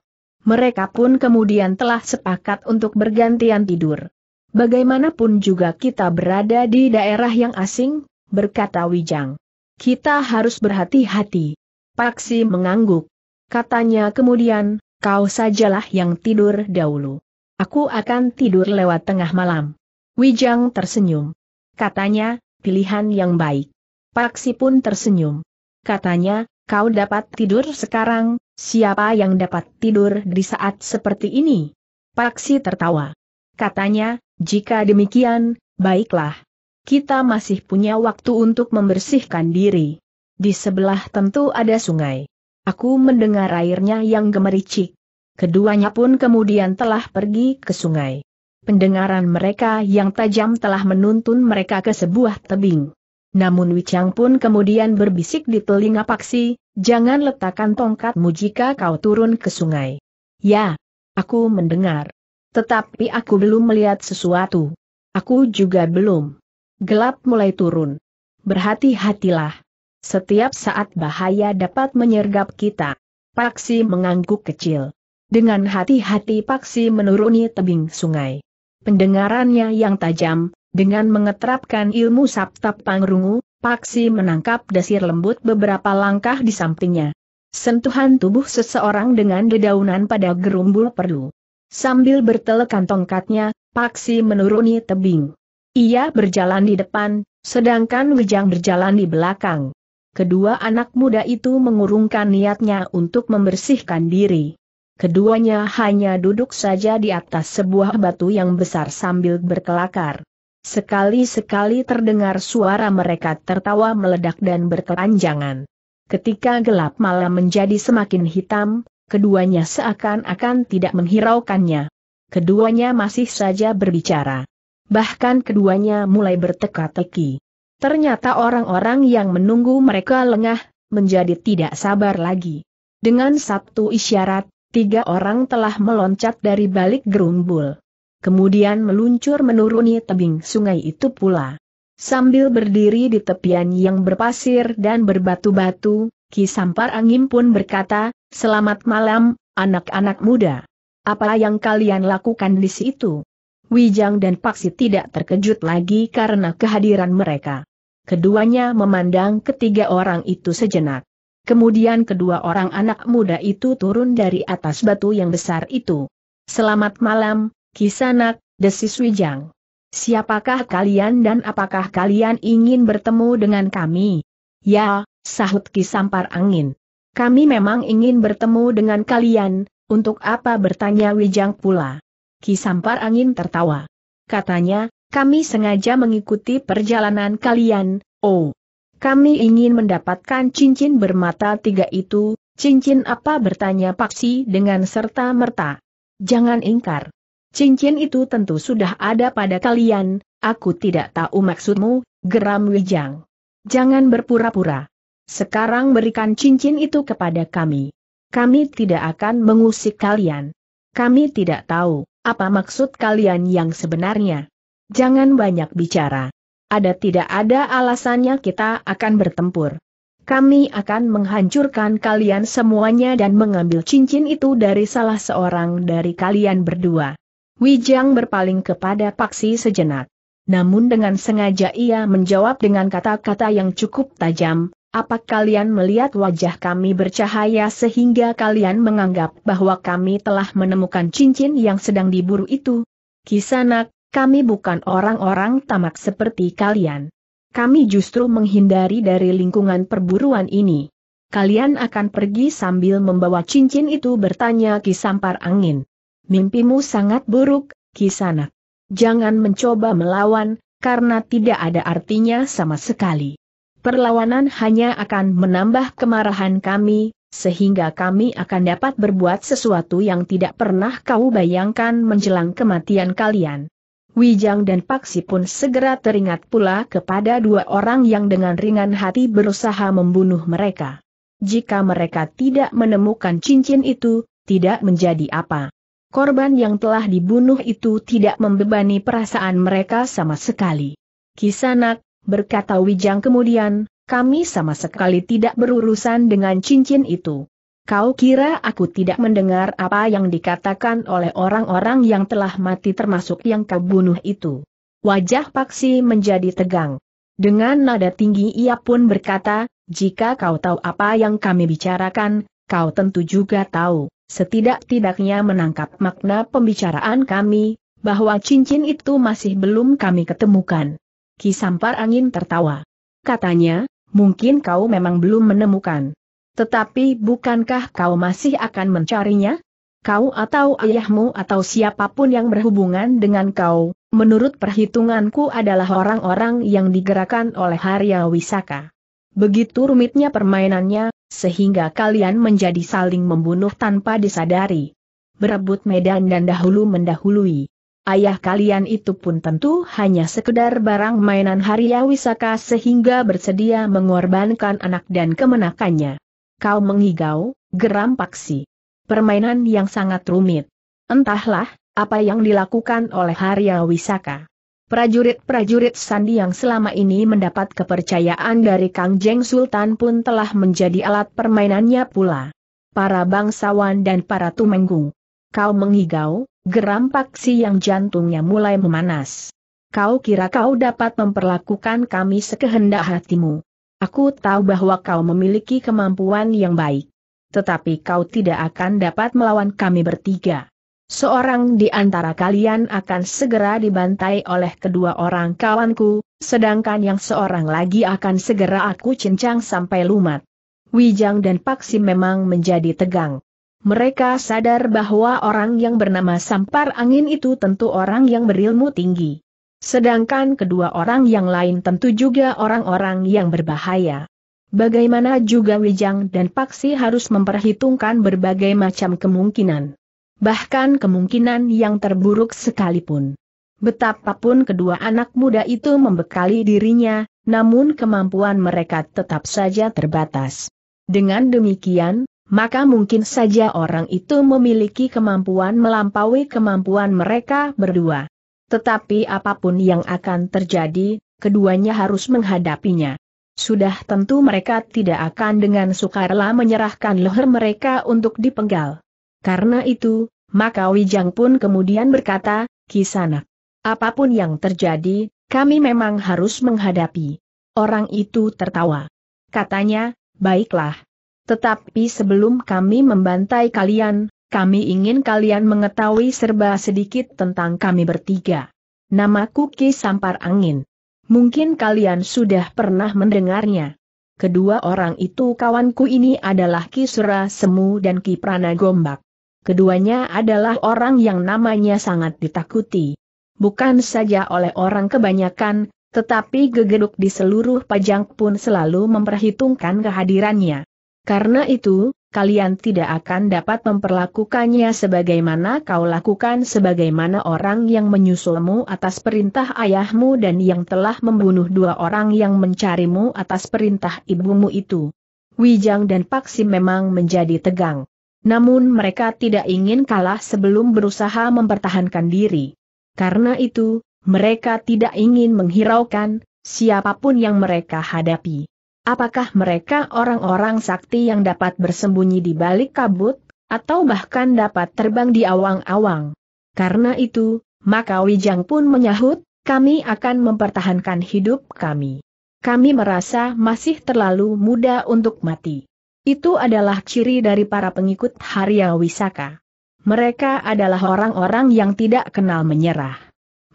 Mereka pun kemudian telah sepakat untuk bergantian tidur. Bagaimanapun juga kita berada di daerah yang asing, berkata Wijang. Kita harus berhati-hati. Paksi mengangguk. Katanya kemudian, kau sajalah yang tidur dahulu. Aku akan tidur lewat tengah malam. Wijang tersenyum. Katanya, pilihan yang baik. Paksi pun tersenyum. Katanya, kau dapat tidur sekarang, Siapa yang dapat tidur di saat seperti ini? Paksi tertawa. Katanya, jika demikian, baiklah. Kita masih punya waktu untuk membersihkan diri. Di sebelah tentu ada sungai. Aku mendengar airnya yang gemericik. Keduanya pun kemudian telah pergi ke sungai. Pendengaran mereka yang tajam telah menuntun mereka ke sebuah tebing. Namun Wicang pun kemudian berbisik di telinga Paksi, Jangan letakkan tongkatmu jika kau turun ke sungai. Ya, aku mendengar. Tetapi aku belum melihat sesuatu. Aku juga belum. Gelap mulai turun. Berhati-hatilah. Setiap saat bahaya dapat menyergap kita. Paksi mengangguk kecil. Dengan hati-hati Paksi menuruni tebing sungai. Pendengarannya yang tajam, dengan mengeterapkan ilmu Sabta Pangrungu, Paksi menangkap dasir lembut beberapa langkah di sampingnya. Sentuhan tubuh seseorang dengan dedaunan pada gerumbul perdu. Sambil bertelekan tongkatnya, Paksi menuruni tebing. Ia berjalan di depan, sedangkan Wejang berjalan di belakang. Kedua anak muda itu mengurungkan niatnya untuk membersihkan diri. Keduanya hanya duduk saja di atas sebuah batu yang besar sambil berkelakar. Sekali-sekali terdengar suara mereka tertawa meledak dan berkepanjangan. Ketika gelap malam menjadi semakin hitam, keduanya seakan-akan tidak menghiraukannya. Keduanya masih saja berbicara. Bahkan keduanya mulai berteka-teki. Ternyata orang-orang yang menunggu mereka lengah, menjadi tidak sabar lagi. Dengan satu isyarat, tiga orang telah meloncat dari balik gerumbul kemudian meluncur menuruni tebing sungai itu pula. Sambil berdiri di tepian yang berpasir dan berbatu-batu, Ki Sampar Angin pun berkata, Selamat malam, anak-anak muda. Apa yang kalian lakukan di situ? Wijang dan Paksi tidak terkejut lagi karena kehadiran mereka. Keduanya memandang ketiga orang itu sejenak. Kemudian kedua orang anak muda itu turun dari atas batu yang besar itu. Selamat malam, Kisanak, desis Wijang. Siapakah kalian dan apakah kalian ingin bertemu dengan kami? Ya, sahut Kisampar Angin. Kami memang ingin bertemu dengan kalian, untuk apa bertanya Wijang pula? Kisampar Angin tertawa. Katanya, kami sengaja mengikuti perjalanan kalian, oh. Kami ingin mendapatkan cincin bermata tiga itu, cincin apa bertanya Paksi dengan serta merta. Jangan ingkar. Cincin itu tentu sudah ada pada kalian, aku tidak tahu maksudmu, geram Wijang. Jangan berpura-pura. Sekarang berikan cincin itu kepada kami. Kami tidak akan mengusik kalian. Kami tidak tahu, apa maksud kalian yang sebenarnya. Jangan banyak bicara. Ada tidak ada alasannya kita akan bertempur. Kami akan menghancurkan kalian semuanya dan mengambil cincin itu dari salah seorang dari kalian berdua. Wijang berpaling kepada Paksi sejenak. Namun dengan sengaja ia menjawab dengan kata-kata yang cukup tajam, apa kalian melihat wajah kami bercahaya sehingga kalian menganggap bahwa kami telah menemukan cincin yang sedang diburu itu? Kisanak, kami bukan orang-orang tamak seperti kalian. Kami justru menghindari dari lingkungan perburuan ini. Kalian akan pergi sambil membawa cincin itu bertanya Kisampar Angin mimpimu sangat buruk, Kisana. Jangan mencoba melawan, karena tidak ada artinya sama sekali. Perlawanan hanya akan menambah kemarahan kami, sehingga kami akan dapat berbuat sesuatu yang tidak pernah kau bayangkan menjelang kematian kalian. Wijang dan Paksi pun segera teringat pula kepada dua orang yang dengan ringan hati berusaha membunuh mereka. Jika mereka tidak menemukan cincin itu, tidak menjadi apa korban yang telah dibunuh itu tidak membebani perasaan mereka sama sekali. Kisanak, berkata Wijang kemudian, kami sama sekali tidak berurusan dengan cincin itu. Kau kira aku tidak mendengar apa yang dikatakan oleh orang-orang yang telah mati termasuk yang kau bunuh itu? Wajah Paksi menjadi tegang. Dengan nada tinggi ia pun berkata, jika kau tahu apa yang kami bicarakan, kau tentu juga tahu, setidak-tidaknya menangkap makna pembicaraan kami, bahwa cincin itu masih belum kami ketemukan. Kisampar angin tertawa. Katanya, mungkin kau memang belum menemukan. Tetapi bukankah kau masih akan mencarinya? Kau atau ayahmu atau siapapun yang berhubungan dengan kau, menurut perhitunganku adalah orang-orang yang digerakkan oleh Harya Wisaka. Begitu rumitnya permainannya, sehingga kalian menjadi saling membunuh tanpa disadari. Berebut medan dan dahulu mendahului. Ayah kalian itu pun tentu hanya sekedar barang mainan Harya Wisaka sehingga bersedia mengorbankan anak dan kemenakannya. Kau mengigau, geram Paksi. Permainan yang sangat rumit. Entahlah, apa yang dilakukan oleh Harya Wisaka. Prajurit-prajurit Sandi yang selama ini mendapat kepercayaan dari Kang Jeng Sultan pun telah menjadi alat permainannya pula. Para bangsawan dan para tumenggung. Kau mengigau, geram paksi yang jantungnya mulai memanas. Kau kira kau dapat memperlakukan kami sekehendak hatimu. Aku tahu bahwa kau memiliki kemampuan yang baik. Tetapi kau tidak akan dapat melawan kami bertiga. Seorang di antara kalian akan segera dibantai oleh kedua orang kawanku, sedangkan yang seorang lagi akan segera aku cincang sampai lumat. Wijang dan Paksi memang menjadi tegang. Mereka sadar bahwa orang yang bernama Sampar Angin itu tentu orang yang berilmu tinggi. Sedangkan kedua orang yang lain tentu juga orang-orang yang berbahaya. Bagaimana juga Wijang dan Paksi harus memperhitungkan berbagai macam kemungkinan bahkan kemungkinan yang terburuk sekalipun. Betapapun kedua anak muda itu membekali dirinya, namun kemampuan mereka tetap saja terbatas. Dengan demikian, maka mungkin saja orang itu memiliki kemampuan melampaui kemampuan mereka berdua. Tetapi apapun yang akan terjadi, keduanya harus menghadapinya. Sudah tentu mereka tidak akan dengan sukarela menyerahkan leher mereka untuk dipenggal. Karena itu, maka Wijang pun kemudian berkata, kisana, apapun yang terjadi, kami memang harus menghadapi. Orang itu tertawa. Katanya, baiklah. Tetapi sebelum kami membantai kalian, kami ingin kalian mengetahui serba sedikit tentang kami bertiga. Nama Kuki Sampar Angin. Mungkin kalian sudah pernah mendengarnya. Kedua orang itu kawanku ini adalah kisura Semu dan kiprana Gombak. Keduanya adalah orang yang namanya sangat ditakuti. Bukan saja oleh orang kebanyakan, tetapi gegeduk di seluruh pajang pun selalu memperhitungkan kehadirannya. Karena itu, kalian tidak akan dapat memperlakukannya sebagaimana kau lakukan sebagaimana orang yang menyusulmu atas perintah ayahmu dan yang telah membunuh dua orang yang mencarimu atas perintah ibumu itu. Wijang dan Paksi memang menjadi tegang. Namun mereka tidak ingin kalah sebelum berusaha mempertahankan diri. Karena itu, mereka tidak ingin menghiraukan siapapun yang mereka hadapi. Apakah mereka orang-orang sakti yang dapat bersembunyi di balik kabut, atau bahkan dapat terbang di awang-awang? Karena itu, maka Wijang pun menyahut, kami akan mempertahankan hidup kami. Kami merasa masih terlalu muda untuk mati. Itu adalah ciri dari para pengikut Harya Wisaka. Mereka adalah orang-orang yang tidak kenal menyerah.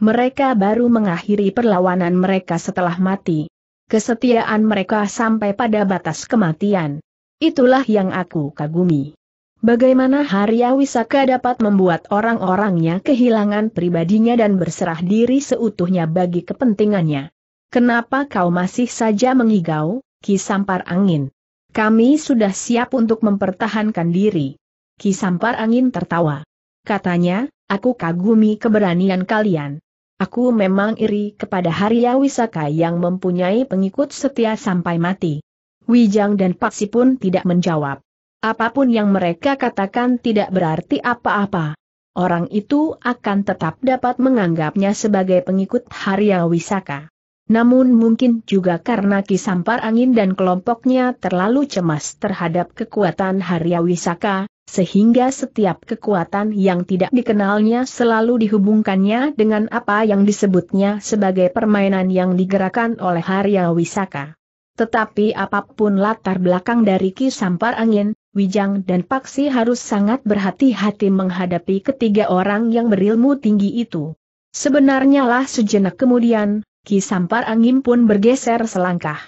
Mereka baru mengakhiri perlawanan mereka setelah mati. Kesetiaan mereka sampai pada batas kematian. Itulah yang aku kagumi. Bagaimana Harya Wisaka dapat membuat orang-orangnya kehilangan pribadinya dan berserah diri seutuhnya bagi kepentingannya? Kenapa kau masih saja mengigau, kisampar Angin? Kami sudah siap untuk mempertahankan diri. Ki Sampar Angin tertawa. Katanya, aku kagumi keberanian kalian. Aku memang iri kepada Harya Wisaka yang mempunyai pengikut setia sampai mati. Wijang dan Paksi pun tidak menjawab. Apapun yang mereka katakan tidak berarti apa-apa. Orang itu akan tetap dapat menganggapnya sebagai pengikut Harya Wisaka. Namun mungkin juga karena Kisampar Angin dan kelompoknya terlalu cemas terhadap kekuatan Harya Wisaka, sehingga setiap kekuatan yang tidak dikenalnya selalu dihubungkannya dengan apa yang disebutnya sebagai permainan yang digerakkan oleh Harya Wisaka. Tetapi apapun latar belakang dari Ki Sampar Angin, Wijang dan Paksi harus sangat berhati-hati menghadapi ketiga orang yang berilmu tinggi itu. Sebenarnya lah sejenak kemudian, Ki Sampar Angin pun bergeser selangkah.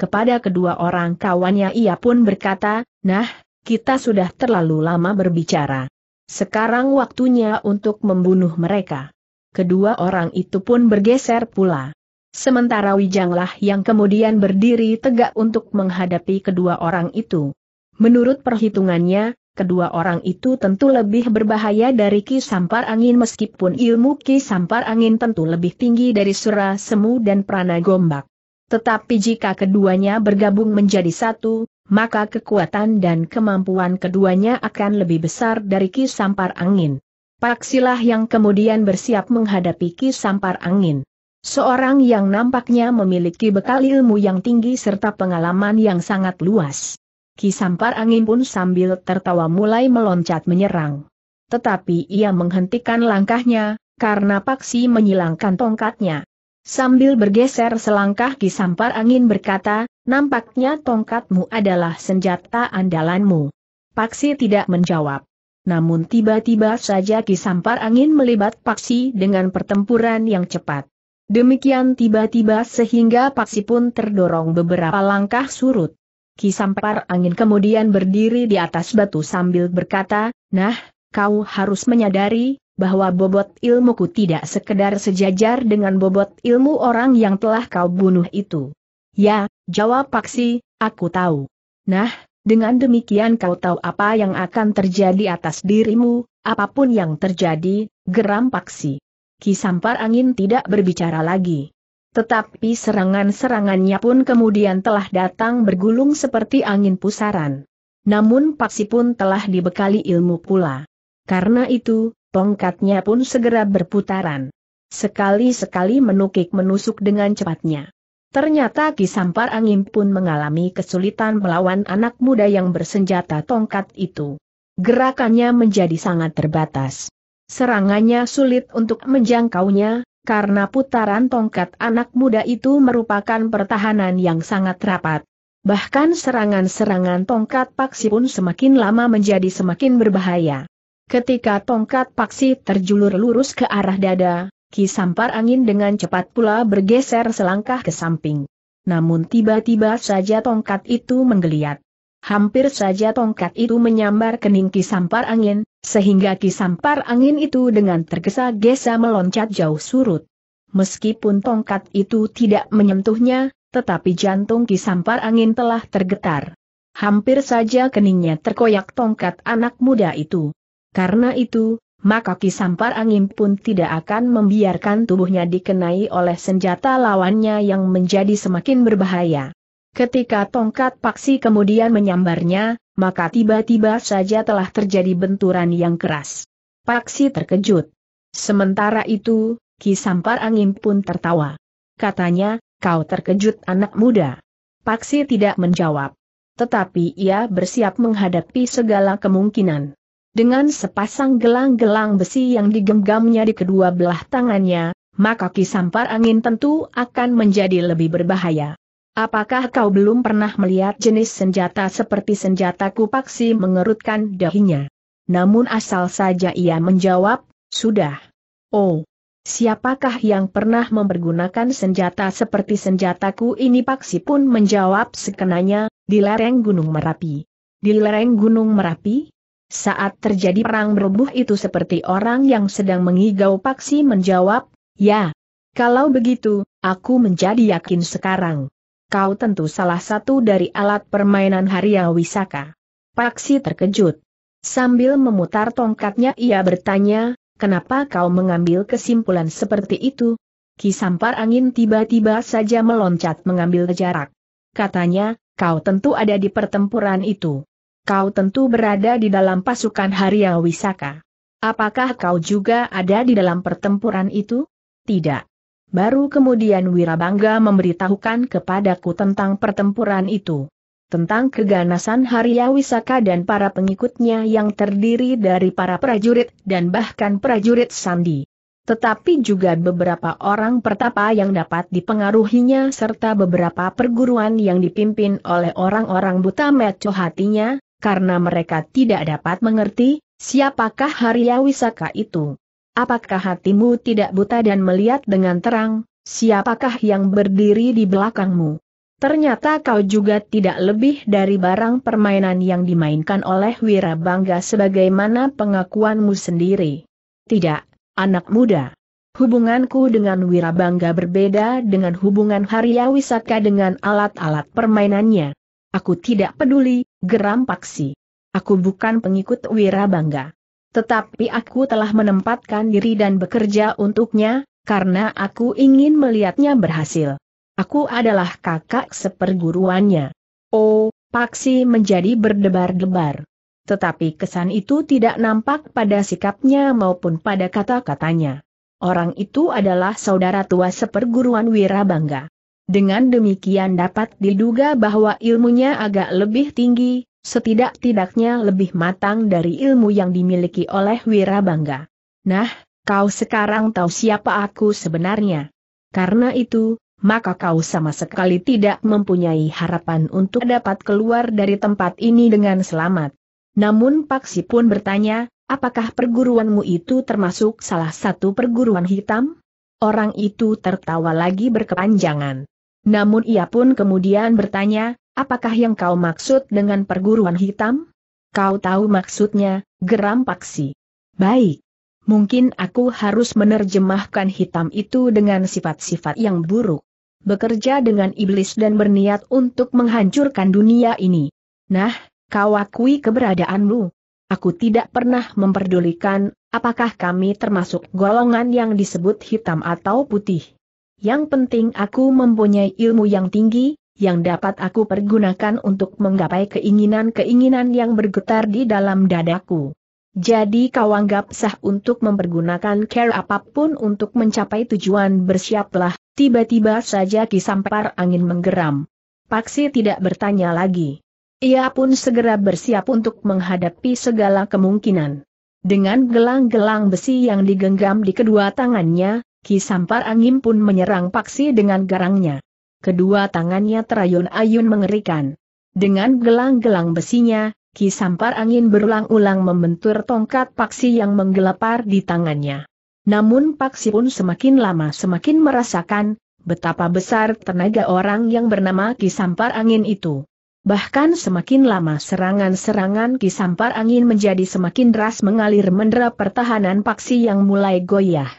Kepada kedua orang kawannya ia pun berkata, nah, kita sudah terlalu lama berbicara. Sekarang waktunya untuk membunuh mereka. Kedua orang itu pun bergeser pula. Sementara Wijanglah yang kemudian berdiri tegak untuk menghadapi kedua orang itu. Menurut perhitungannya, Kedua orang itu tentu lebih berbahaya dari Ki Sampar Angin meskipun ilmu Ki Sampar Angin tentu lebih tinggi dari Sura Semu dan Prana Gombak. Tetapi jika keduanya bergabung menjadi satu, maka kekuatan dan kemampuan keduanya akan lebih besar dari Ki Sampar Angin. Paksilah yang kemudian bersiap menghadapi Ki Sampar Angin. Seorang yang nampaknya memiliki bekal ilmu yang tinggi serta pengalaman yang sangat luas. Kisampar angin pun sambil tertawa mulai meloncat menyerang. Tetapi ia menghentikan langkahnya, karena Paksi menyilangkan tongkatnya. Sambil bergeser selangkah Kisampar angin berkata, nampaknya tongkatmu adalah senjata andalanmu. Paksi tidak menjawab. Namun tiba-tiba saja Kisampar angin melibat Paksi dengan pertempuran yang cepat. Demikian tiba-tiba sehingga Paksi pun terdorong beberapa langkah surut. Kisampar angin kemudian berdiri di atas batu sambil berkata, Nah, kau harus menyadari, bahwa bobot ilmuku tidak sekedar sejajar dengan bobot ilmu orang yang telah kau bunuh itu. Ya, jawab Paksi, aku tahu. Nah, dengan demikian kau tahu apa yang akan terjadi atas dirimu, apapun yang terjadi, geram Paksi. Kisampar angin tidak berbicara lagi. Tetapi serangan-serangannya pun kemudian telah datang bergulung seperti angin pusaran. Namun Paksi pun telah dibekali ilmu pula. Karena itu, tongkatnya pun segera berputaran. Sekali-sekali menukik menusuk dengan cepatnya. Ternyata Kisampar Angin pun mengalami kesulitan melawan anak muda yang bersenjata tongkat itu. Gerakannya menjadi sangat terbatas. Serangannya sulit untuk menjangkaunya, karena putaran tongkat anak muda itu merupakan pertahanan yang sangat rapat. Bahkan serangan-serangan tongkat paksi pun semakin lama menjadi semakin berbahaya. Ketika tongkat paksi terjulur lurus ke arah dada, Ki Sampar Angin dengan cepat pula bergeser selangkah ke samping. Namun tiba-tiba saja tongkat itu menggeliat. Hampir saja tongkat itu menyambar kening Kisampar Angin, sehingga Kisampar Angin itu dengan tergesa-gesa meloncat jauh surut. Meskipun tongkat itu tidak menyentuhnya, tetapi jantung Kisampar Angin telah tergetar. Hampir saja keningnya terkoyak tongkat anak muda itu. Karena itu, maka Kisampar Angin pun tidak akan membiarkan tubuhnya dikenai oleh senjata lawannya yang menjadi semakin berbahaya. Ketika tongkat paksi kemudian menyambarnya, maka tiba-tiba saja telah terjadi benturan yang keras. Paksi terkejut. Sementara itu, Ki Sampar Angin pun tertawa. Katanya, kau terkejut anak muda. Paksi tidak menjawab. Tetapi ia bersiap menghadapi segala kemungkinan. Dengan sepasang gelang-gelang besi yang digenggamnya di kedua belah tangannya, maka Ki Sampar Angin tentu akan menjadi lebih berbahaya. Apakah kau belum pernah melihat jenis senjata seperti senjata kupaksi mengerutkan dahinya? Namun asal saja ia menjawab, sudah. Oh, siapakah yang pernah mempergunakan senjata seperti senjataku ini? Paksi pun menjawab sekenanya, di lereng Gunung Merapi. Di lereng Gunung Merapi? Saat terjadi perang berubuh itu seperti orang yang sedang mengigau Paksi menjawab, ya. Kalau begitu, aku menjadi yakin sekarang kau tentu salah satu dari alat permainan Haria Wisaka. Paksi terkejut. Sambil memutar tongkatnya ia bertanya, kenapa kau mengambil kesimpulan seperti itu? Kisampar Angin tiba-tiba saja meloncat mengambil jarak. Katanya, kau tentu ada di pertempuran itu. Kau tentu berada di dalam pasukan Haria Wisaka. Apakah kau juga ada di dalam pertempuran itu? Tidak. Baru kemudian Wirabangga memberitahukan kepadaku tentang pertempuran itu. Tentang keganasan Harya Wisaka dan para pengikutnya yang terdiri dari para prajurit dan bahkan prajurit Sandi. Tetapi juga beberapa orang pertapa yang dapat dipengaruhinya serta beberapa perguruan yang dipimpin oleh orang-orang buta mecoh hatinya, karena mereka tidak dapat mengerti, siapakah Harya Wisaka itu. Apakah hatimu tidak buta dan melihat dengan terang, siapakah yang berdiri di belakangmu? Ternyata kau juga tidak lebih dari barang permainan yang dimainkan oleh Wirabangga sebagaimana pengakuanmu sendiri. Tidak, anak muda. Hubunganku dengan Wirabangga berbeda dengan hubungan Harya Wisaka dengan alat-alat permainannya. Aku tidak peduli, geram Paksi. Aku bukan pengikut Wirabangga. Tetapi aku telah menempatkan diri dan bekerja untuknya, karena aku ingin melihatnya berhasil. Aku adalah kakak seperguruannya. Oh, Paksi menjadi berdebar-debar. Tetapi kesan itu tidak nampak pada sikapnya maupun pada kata-katanya. Orang itu adalah saudara tua seperguruan Wirabangga. Dengan demikian dapat diduga bahwa ilmunya agak lebih tinggi, setidak-tidaknya lebih matang dari ilmu yang dimiliki oleh Wirabangga. Nah, kau sekarang tahu siapa aku sebenarnya. Karena itu, maka kau sama sekali tidak mempunyai harapan untuk dapat keluar dari tempat ini dengan selamat. Namun Paksi pun bertanya, apakah perguruanmu itu termasuk salah satu perguruan hitam? Orang itu tertawa lagi berkepanjangan. Namun ia pun kemudian bertanya, Apakah yang kau maksud dengan perguruan hitam? Kau tahu maksudnya, geram Paksi. Baik. Mungkin aku harus menerjemahkan hitam itu dengan sifat-sifat yang buruk. Bekerja dengan iblis dan berniat untuk menghancurkan dunia ini. Nah, kau akui keberadaanmu. Aku tidak pernah memperdulikan, apakah kami termasuk golongan yang disebut hitam atau putih. Yang penting aku mempunyai ilmu yang tinggi, yang dapat aku pergunakan untuk menggapai keinginan-keinginan yang bergetar di dalam dadaku. Jadi kau anggap sah untuk mempergunakan care apapun untuk mencapai tujuan bersiaplah, tiba-tiba saja kisampar angin menggeram. Paksi tidak bertanya lagi. Ia pun segera bersiap untuk menghadapi segala kemungkinan. Dengan gelang-gelang besi yang digenggam di kedua tangannya, Kisampar Angin pun menyerang Paksi dengan garangnya kedua tangannya terayun-ayun mengerikan. Dengan gelang-gelang besinya, Ki Sampar Angin berulang-ulang membentur tongkat paksi yang menggelepar di tangannya. Namun paksi pun semakin lama semakin merasakan betapa besar tenaga orang yang bernama Ki Sampar Angin itu. Bahkan semakin lama serangan-serangan kisampar angin menjadi semakin deras mengalir mendera pertahanan paksi yang mulai goyah.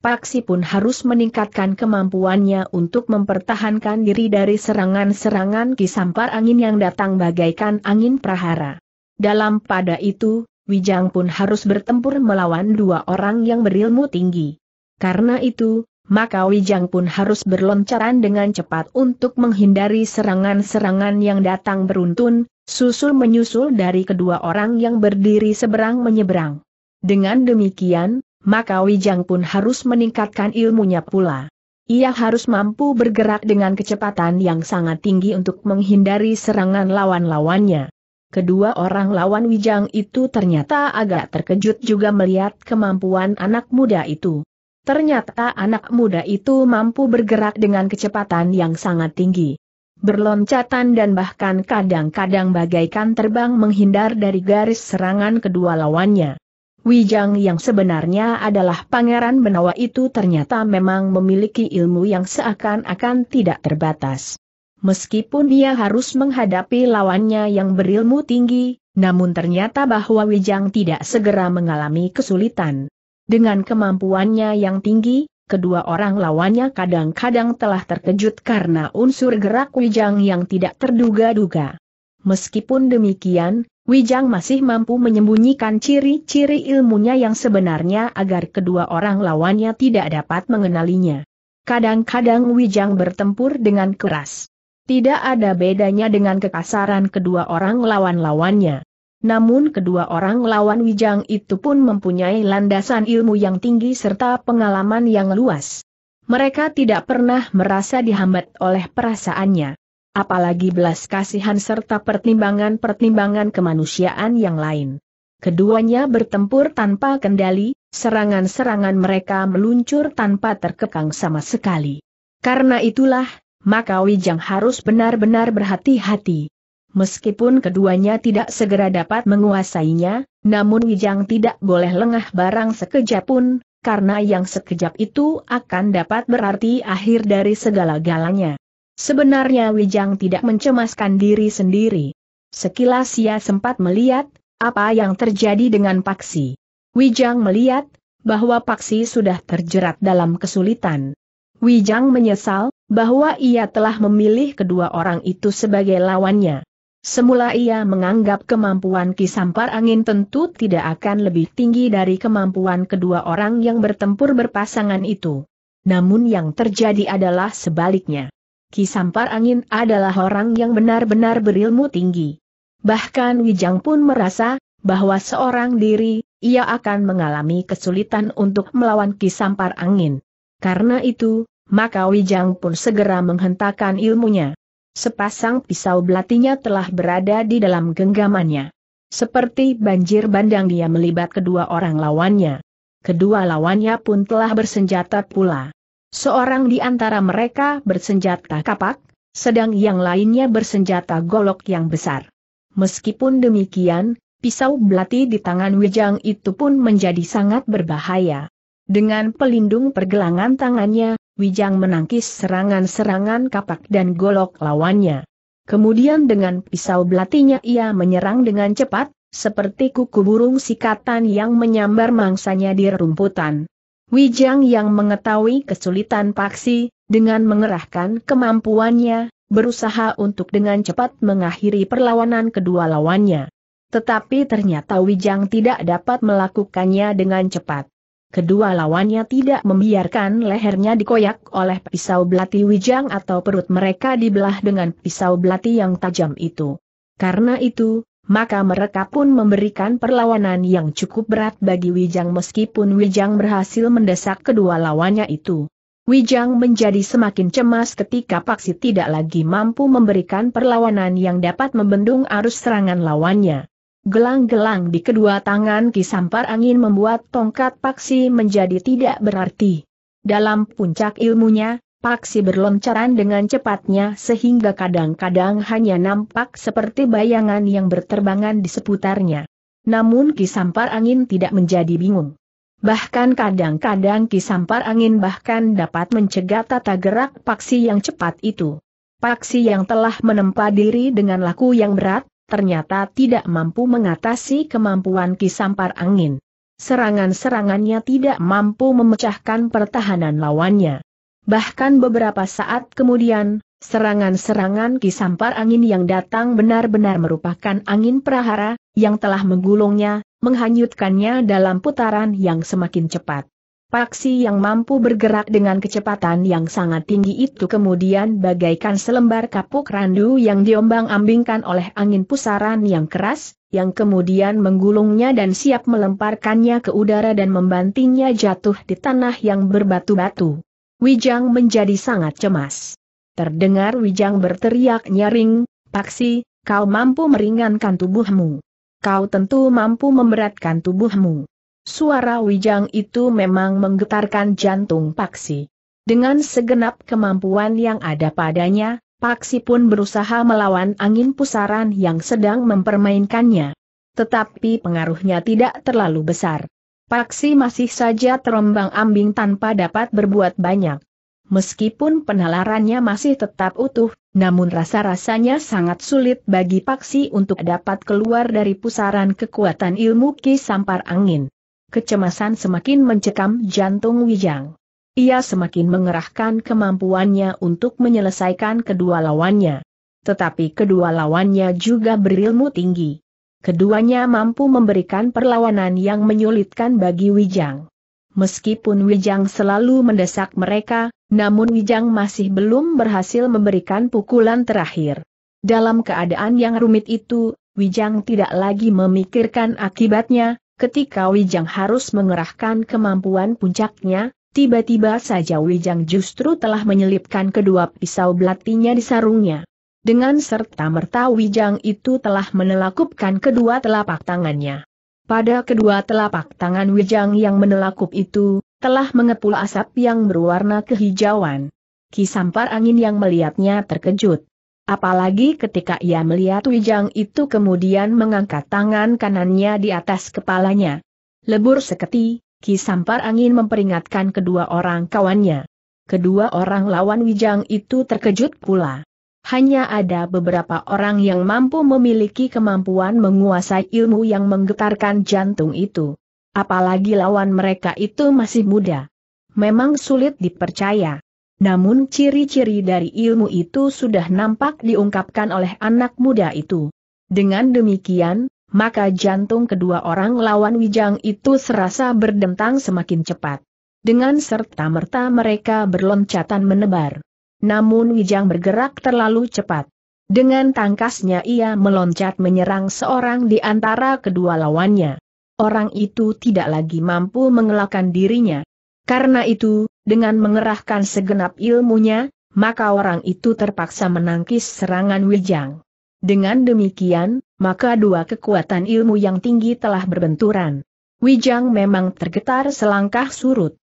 Paksi pun harus meningkatkan kemampuannya untuk mempertahankan diri dari serangan-serangan kisampar angin yang datang bagaikan angin prahara. Dalam pada itu, Wijang pun harus bertempur melawan dua orang yang berilmu tinggi. Karena itu, maka Wijang pun harus berloncaran dengan cepat untuk menghindari serangan-serangan yang datang beruntun, susul menyusul dari kedua orang yang berdiri seberang menyeberang. Dengan demikian, maka Wijang pun harus meningkatkan ilmunya pula. Ia harus mampu bergerak dengan kecepatan yang sangat tinggi untuk menghindari serangan lawan-lawannya. Kedua orang lawan Wijang itu ternyata agak terkejut juga melihat kemampuan anak muda itu. Ternyata anak muda itu mampu bergerak dengan kecepatan yang sangat tinggi. Berloncatan dan bahkan kadang-kadang bagaikan terbang menghindar dari garis serangan kedua lawannya. Wijang yang sebenarnya adalah pangeran Benawa itu ternyata memang memiliki ilmu yang seakan-akan tidak terbatas. Meskipun dia harus menghadapi lawannya yang berilmu tinggi, namun ternyata bahwa Wijang tidak segera mengalami kesulitan. Dengan kemampuannya yang tinggi, kedua orang lawannya kadang-kadang telah terkejut karena unsur gerak Wijang yang tidak terduga-duga. Meskipun demikian, Wijang masih mampu menyembunyikan ciri-ciri ilmunya yang sebenarnya agar kedua orang lawannya tidak dapat mengenalinya. Kadang-kadang Wijang bertempur dengan keras. Tidak ada bedanya dengan kekasaran kedua orang lawan-lawannya. Namun kedua orang lawan Wijang itu pun mempunyai landasan ilmu yang tinggi serta pengalaman yang luas. Mereka tidak pernah merasa dihambat oleh perasaannya apalagi belas kasihan serta pertimbangan-pertimbangan kemanusiaan yang lain. Keduanya bertempur tanpa kendali, serangan-serangan mereka meluncur tanpa terkekang sama sekali. Karena itulah, maka Wijang harus benar-benar berhati-hati. Meskipun keduanya tidak segera dapat menguasainya, namun Wijang tidak boleh lengah barang sekejap pun, karena yang sekejap itu akan dapat berarti akhir dari segala galanya. Sebenarnya Wijang tidak mencemaskan diri sendiri. Sekilas ia sempat melihat, apa yang terjadi dengan Paksi. Wijang melihat, bahwa Paksi sudah terjerat dalam kesulitan. Wijang menyesal, bahwa ia telah memilih kedua orang itu sebagai lawannya. Semula ia menganggap kemampuan kisampar angin tentu tidak akan lebih tinggi dari kemampuan kedua orang yang bertempur berpasangan itu. Namun yang terjadi adalah sebaliknya. Kisampar Angin adalah orang yang benar-benar berilmu tinggi. Bahkan Wijang pun merasa, bahwa seorang diri, ia akan mengalami kesulitan untuk melawan Kisampar Angin. Karena itu, maka Wijang pun segera menghentakkan ilmunya. Sepasang pisau belatinya telah berada di dalam genggamannya. Seperti banjir bandang dia melibat kedua orang lawannya. Kedua lawannya pun telah bersenjata pula. Seorang di antara mereka bersenjata kapak, sedang yang lainnya bersenjata golok yang besar. Meskipun demikian, pisau belati di tangan Wijang itu pun menjadi sangat berbahaya. Dengan pelindung pergelangan tangannya, Wijang menangkis serangan-serangan kapak dan golok lawannya. Kemudian dengan pisau belatinya ia menyerang dengan cepat, seperti kuku burung sikatan yang menyambar mangsanya di rumputan. Wijang yang mengetahui kesulitan Paksi, dengan mengerahkan kemampuannya, berusaha untuk dengan cepat mengakhiri perlawanan kedua lawannya. Tetapi ternyata Wijang tidak dapat melakukannya dengan cepat. Kedua lawannya tidak membiarkan lehernya dikoyak oleh pisau belati Wijang atau perut mereka dibelah dengan pisau belati yang tajam itu. Karena itu, maka mereka pun memberikan perlawanan yang cukup berat bagi Wijang meskipun Wijang berhasil mendesak kedua lawannya itu. Wijang menjadi semakin cemas ketika Paksi tidak lagi mampu memberikan perlawanan yang dapat membendung arus serangan lawannya. Gelang-gelang di kedua tangan Kisampar angin membuat tongkat Paksi menjadi tidak berarti. Dalam puncak ilmunya, Paksi berloncaran dengan cepatnya sehingga kadang-kadang hanya nampak seperti bayangan yang berterbangan di seputarnya. Namun kisampar angin tidak menjadi bingung. Bahkan kadang-kadang kisampar angin bahkan dapat mencegah tata gerak paksi yang cepat itu. Paksi yang telah menempa diri dengan laku yang berat, ternyata tidak mampu mengatasi kemampuan kisampar angin. Serangan-serangannya tidak mampu memecahkan pertahanan lawannya. Bahkan beberapa saat kemudian, serangan-serangan kisampar angin yang datang benar-benar merupakan angin prahara, yang telah menggulungnya, menghanyutkannya dalam putaran yang semakin cepat. Paksi yang mampu bergerak dengan kecepatan yang sangat tinggi itu kemudian bagaikan selembar kapuk randu yang diombang-ambingkan oleh angin pusaran yang keras, yang kemudian menggulungnya dan siap melemparkannya ke udara dan membantingnya jatuh di tanah yang berbatu-batu. Wijang menjadi sangat cemas. Terdengar Wijang berteriak nyaring, Paksi, kau mampu meringankan tubuhmu. Kau tentu mampu memberatkan tubuhmu. Suara Wijang itu memang menggetarkan jantung Paksi. Dengan segenap kemampuan yang ada padanya, Paksi pun berusaha melawan angin pusaran yang sedang mempermainkannya. Tetapi pengaruhnya tidak terlalu besar. Paksi masih saja terombang ambing tanpa dapat berbuat banyak. Meskipun penalarannya masih tetap utuh, namun rasa-rasanya sangat sulit bagi Paksi untuk dapat keluar dari pusaran kekuatan ilmu Ki Sampar Angin. Kecemasan semakin mencekam jantung Wijang. Ia semakin mengerahkan kemampuannya untuk menyelesaikan kedua lawannya. Tetapi kedua lawannya juga berilmu tinggi. Keduanya mampu memberikan perlawanan yang menyulitkan bagi Wijang. Meskipun Wijang selalu mendesak mereka, namun Wijang masih belum berhasil memberikan pukulan terakhir. Dalam keadaan yang rumit itu, Wijang tidak lagi memikirkan akibatnya, ketika Wijang harus mengerahkan kemampuan puncaknya, tiba-tiba saja Wijang justru telah menyelipkan kedua pisau belatinya di sarungnya. Dengan serta merta Wijang itu telah menelakupkan kedua telapak tangannya. Pada kedua telapak tangan Wijang yang menelakup itu, telah mengepul asap yang berwarna kehijauan. Kisampar angin yang melihatnya terkejut. Apalagi ketika ia melihat Wijang itu kemudian mengangkat tangan kanannya di atas kepalanya. Lebur seketi, Kisampar angin memperingatkan kedua orang kawannya. Kedua orang lawan Wijang itu terkejut pula hanya ada beberapa orang yang mampu memiliki kemampuan menguasai ilmu yang menggetarkan jantung itu. Apalagi lawan mereka itu masih muda. Memang sulit dipercaya. Namun ciri-ciri dari ilmu itu sudah nampak diungkapkan oleh anak muda itu. Dengan demikian, maka jantung kedua orang lawan Wijang itu serasa berdentang semakin cepat. Dengan serta-merta mereka berloncatan menebar namun Wijang bergerak terlalu cepat. Dengan tangkasnya ia meloncat menyerang seorang di antara kedua lawannya. Orang itu tidak lagi mampu mengelakkan dirinya. Karena itu, dengan mengerahkan segenap ilmunya, maka orang itu terpaksa menangkis serangan Wijang. Dengan demikian, maka dua kekuatan ilmu yang tinggi telah berbenturan. Wijang memang tergetar selangkah surut.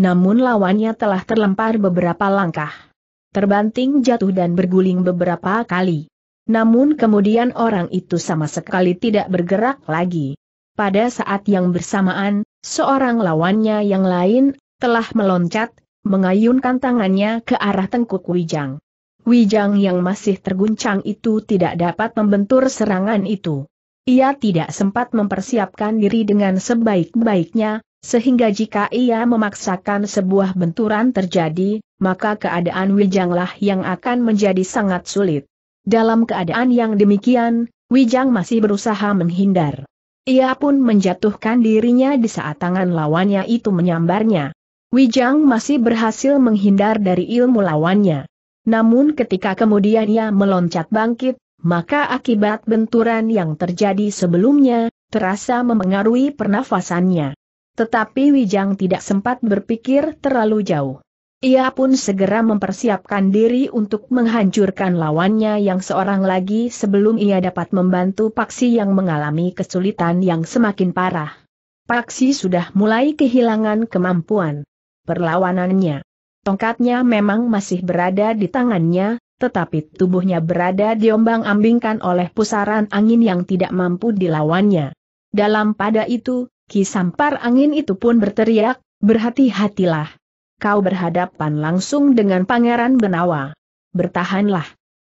Namun lawannya telah terlempar beberapa langkah terbanting jatuh dan berguling beberapa kali. Namun kemudian orang itu sama sekali tidak bergerak lagi. Pada saat yang bersamaan, seorang lawannya yang lain, telah meloncat, mengayunkan tangannya ke arah tengkuk Wijang. Wijang yang masih terguncang itu tidak dapat membentur serangan itu. Ia tidak sempat mempersiapkan diri dengan sebaik-baiknya, sehingga jika ia memaksakan sebuah benturan terjadi, maka keadaan Wijanglah yang akan menjadi sangat sulit. Dalam keadaan yang demikian, Wijang masih berusaha menghindar. Ia pun menjatuhkan dirinya di saat tangan lawannya itu menyambarnya. Wijang masih berhasil menghindar dari ilmu lawannya. Namun ketika kemudian ia meloncat bangkit, maka akibat benturan yang terjadi sebelumnya, terasa memengaruhi pernafasannya. Tetapi Wijang tidak sempat berpikir terlalu jauh. Ia pun segera mempersiapkan diri untuk menghancurkan lawannya yang seorang lagi sebelum ia dapat membantu Paksi yang mengalami kesulitan yang semakin parah. Paksi sudah mulai kehilangan kemampuan perlawanannya. Tongkatnya memang masih berada di tangannya, tetapi tubuhnya berada diombang-ambingkan oleh pusaran angin yang tidak mampu dilawannya. Dalam pada itu, Ki Sampar Angin itu pun berteriak, berhati-hatilah. Kau berhadapan langsung dengan Pangeran Benawa. Bertahanlah.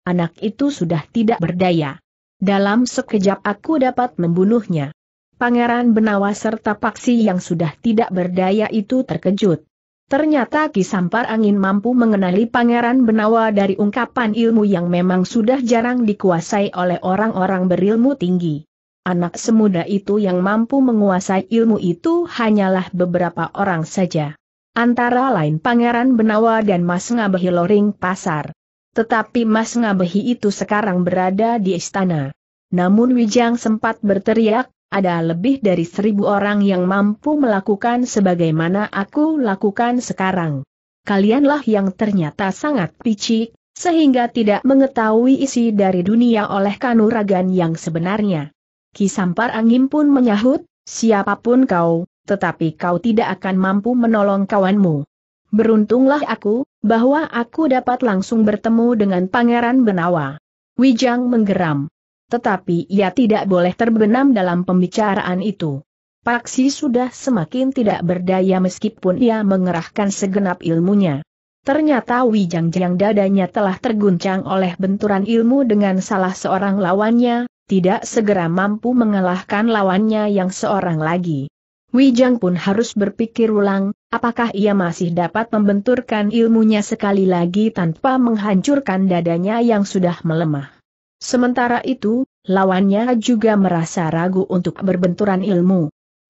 Anak itu sudah tidak berdaya. Dalam sekejap aku dapat membunuhnya. Pangeran Benawa serta Paksi yang sudah tidak berdaya itu terkejut. Ternyata Ki Sampar Angin mampu mengenali Pangeran Benawa dari ungkapan ilmu yang memang sudah jarang dikuasai oleh orang-orang berilmu tinggi. Anak semuda itu yang mampu menguasai ilmu itu hanyalah beberapa orang saja. Antara lain Pangeran Benawa dan Mas Ngabehi Loring Pasar. Tetapi Mas Ngabehi itu sekarang berada di istana. Namun Wijang sempat berteriak, ada lebih dari seribu orang yang mampu melakukan sebagaimana aku lakukan sekarang. Kalianlah yang ternyata sangat picik, sehingga tidak mengetahui isi dari dunia oleh kanuragan yang sebenarnya. Kisampar Angin pun menyahut, siapapun kau, tetapi kau tidak akan mampu menolong kawanmu. Beruntunglah aku, bahwa aku dapat langsung bertemu dengan Pangeran Benawa. Wijang menggeram. Tetapi ia tidak boleh terbenam dalam pembicaraan itu. Paksi sudah semakin tidak berdaya meskipun ia mengerahkan segenap ilmunya. Ternyata Wijang Jiang dadanya telah terguncang oleh benturan ilmu dengan salah seorang lawannya, tidak segera mampu mengalahkan lawannya yang seorang lagi. Wijang pun harus berpikir ulang, apakah ia masih dapat membenturkan ilmunya sekali lagi tanpa menghancurkan dadanya yang sudah melemah. Sementara itu, lawannya juga merasa ragu untuk berbenturan ilmu.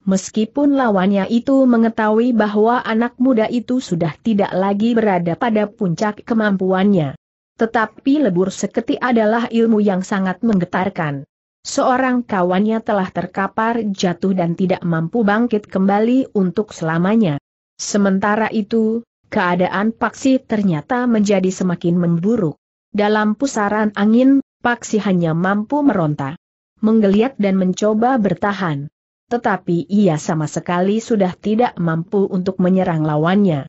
Meskipun lawannya itu mengetahui bahwa anak muda itu sudah tidak lagi berada pada puncak kemampuannya. Tetapi lebur seketi adalah ilmu yang sangat menggetarkan. Seorang kawannya telah terkapar jatuh dan tidak mampu bangkit kembali untuk selamanya. Sementara itu, keadaan Paksi ternyata menjadi semakin memburuk. Dalam pusaran angin, Paksi hanya mampu meronta, menggeliat dan mencoba bertahan. Tetapi ia sama sekali sudah tidak mampu untuk menyerang lawannya.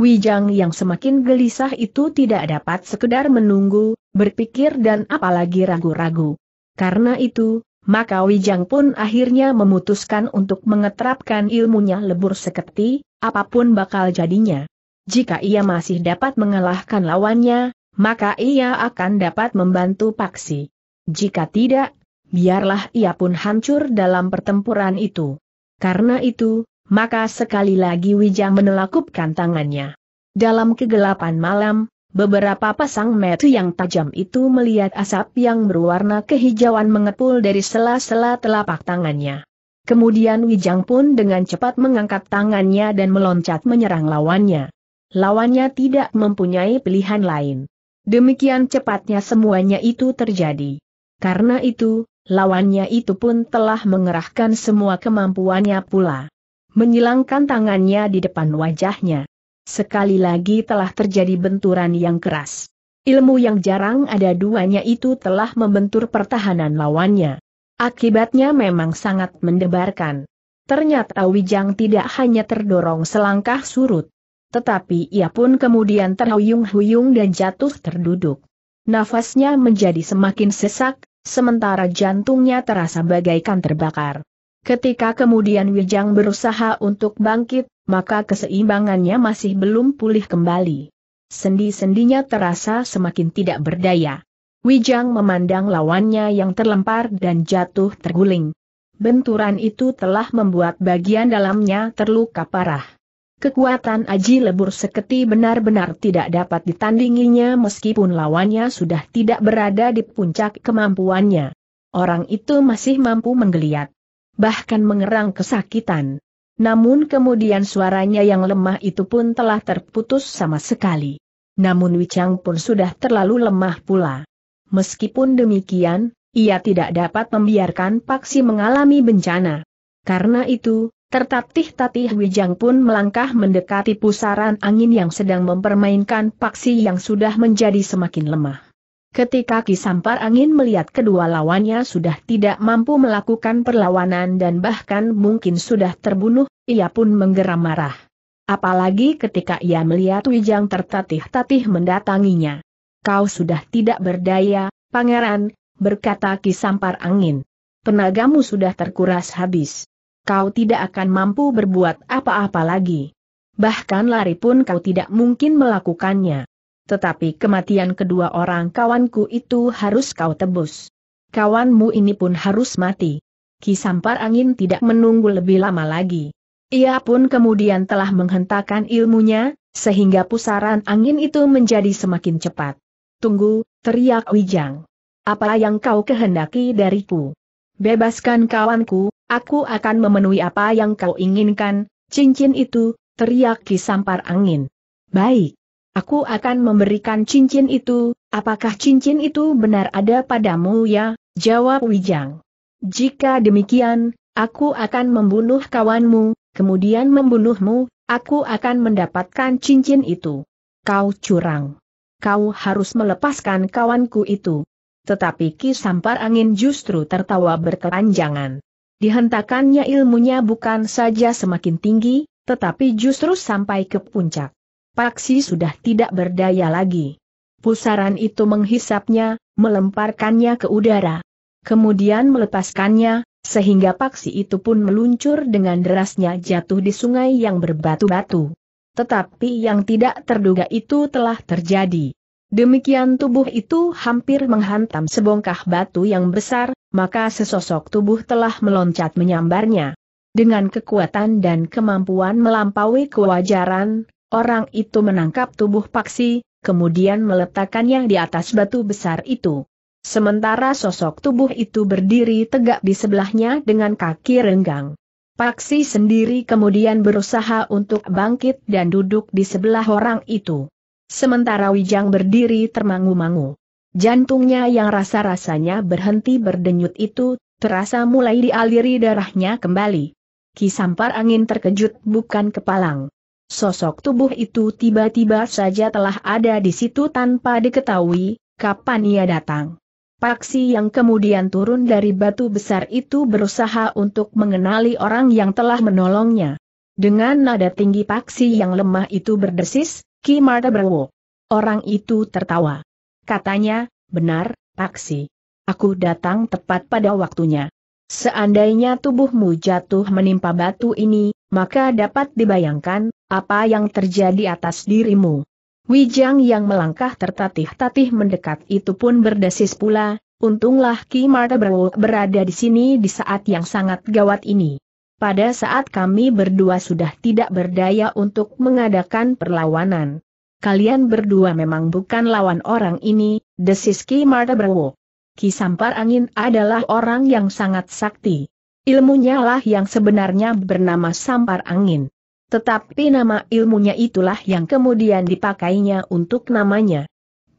Wijang yang semakin gelisah itu tidak dapat sekedar menunggu, berpikir dan apalagi ragu-ragu. Karena itu, maka Wijang pun akhirnya memutuskan untuk mengetrapkan ilmunya lebur seketi, apapun bakal jadinya. Jika ia masih dapat mengalahkan lawannya, maka ia akan dapat membantu Paksi. Jika tidak, biarlah ia pun hancur dalam pertempuran itu. Karena itu, maka sekali lagi Wijang menelakupkan tangannya. Dalam kegelapan malam, beberapa pasang metu yang tajam itu melihat asap yang berwarna kehijauan mengepul dari sela-sela telapak tangannya. Kemudian Wijang pun dengan cepat mengangkat tangannya dan meloncat menyerang lawannya. Lawannya tidak mempunyai pilihan lain. Demikian cepatnya semuanya itu terjadi. Karena itu, lawannya itu pun telah mengerahkan semua kemampuannya pula menyilangkan tangannya di depan wajahnya. Sekali lagi telah terjadi benturan yang keras. Ilmu yang jarang ada duanya itu telah membentur pertahanan lawannya. Akibatnya memang sangat mendebarkan. Ternyata Wijang tidak hanya terdorong selangkah surut. Tetapi ia pun kemudian terhuyung-huyung dan jatuh terduduk. Nafasnya menjadi semakin sesak, sementara jantungnya terasa bagaikan terbakar. Ketika kemudian Wijang berusaha untuk bangkit, maka keseimbangannya masih belum pulih kembali. Sendi-sendinya terasa semakin tidak berdaya. Wijang memandang lawannya yang terlempar dan jatuh terguling. Benturan itu telah membuat bagian dalamnya terluka parah. Kekuatan Aji Lebur Seketi benar-benar tidak dapat ditandinginya meskipun lawannya sudah tidak berada di puncak kemampuannya. Orang itu masih mampu menggeliat bahkan mengerang kesakitan. Namun kemudian suaranya yang lemah itu pun telah terputus sama sekali. Namun Wicang pun sudah terlalu lemah pula. Meskipun demikian, ia tidak dapat membiarkan Paksi mengalami bencana. Karena itu, tertatih-tatih Wijang pun melangkah mendekati pusaran angin yang sedang mempermainkan Paksi yang sudah menjadi semakin lemah. Ketika Kisampar Angin melihat kedua lawannya sudah tidak mampu melakukan perlawanan dan bahkan mungkin sudah terbunuh, ia pun menggeram marah. Apalagi ketika ia melihat Wijang tertatih-tatih mendatanginya. Kau sudah tidak berdaya, pangeran, berkata Kisampar Angin. Tenagamu sudah terkuras habis. Kau tidak akan mampu berbuat apa-apa lagi. Bahkan lari pun kau tidak mungkin melakukannya. Tetapi kematian kedua orang kawanku itu harus kau tebus. Kawanmu ini pun harus mati. Ki Sampar Angin tidak menunggu lebih lama lagi. Ia pun kemudian telah menghentakkan ilmunya, sehingga pusaran angin itu menjadi semakin cepat. Tunggu, teriak Wijang. Apa yang kau kehendaki dariku? Bebaskan kawanku, aku akan memenuhi apa yang kau inginkan, cincin itu, teriak Ki Sampar Angin. Baik. Aku akan memberikan cincin itu, apakah cincin itu benar ada padamu ya? Jawab Wijang. Jika demikian, aku akan membunuh kawanmu, kemudian membunuhmu, aku akan mendapatkan cincin itu. Kau curang. Kau harus melepaskan kawanku itu. Tetapi Ki Sampar Angin justru tertawa berkepanjangan. Dihentakannya ilmunya bukan saja semakin tinggi, tetapi justru sampai ke puncak. Paksi sudah tidak berdaya lagi. Pusaran itu menghisapnya, melemparkannya ke udara. Kemudian melepaskannya, sehingga paksi itu pun meluncur dengan derasnya jatuh di sungai yang berbatu-batu. Tetapi yang tidak terduga itu telah terjadi. Demikian tubuh itu hampir menghantam sebongkah batu yang besar, maka sesosok tubuh telah meloncat menyambarnya. Dengan kekuatan dan kemampuan melampaui kewajaran, Orang itu menangkap tubuh Paksi, kemudian meletakkannya di atas batu besar itu. Sementara sosok tubuh itu berdiri tegak di sebelahnya dengan kaki renggang. Paksi sendiri kemudian berusaha untuk bangkit dan duduk di sebelah orang itu. Sementara Wijang berdiri termangu-mangu. Jantungnya yang rasa-rasanya berhenti berdenyut itu, terasa mulai dialiri darahnya kembali. Kisampar angin terkejut bukan kepalang. Sosok tubuh itu tiba-tiba saja telah ada di situ tanpa diketahui, kapan ia datang. Paksi yang kemudian turun dari batu besar itu berusaha untuk mengenali orang yang telah menolongnya. Dengan nada tinggi Paksi yang lemah itu berdesis, Ki Marta berwo. Orang itu tertawa. Katanya, benar, Paksi. Aku datang tepat pada waktunya. Seandainya tubuhmu jatuh menimpa batu ini, maka dapat dibayangkan apa yang terjadi atas dirimu. Wijang yang melangkah tertatih-tatih mendekat itu pun berdesis pula, untunglah Ki Martabrow berada di sini di saat yang sangat gawat ini. Pada saat kami berdua sudah tidak berdaya untuk mengadakan perlawanan. Kalian berdua memang bukan lawan orang ini, desis Ki Martabrow. Ki Sampar Angin adalah orang yang sangat sakti. Ilmunya lah yang sebenarnya bernama sampar angin. Tetapi nama ilmunya itulah yang kemudian dipakainya untuk namanya.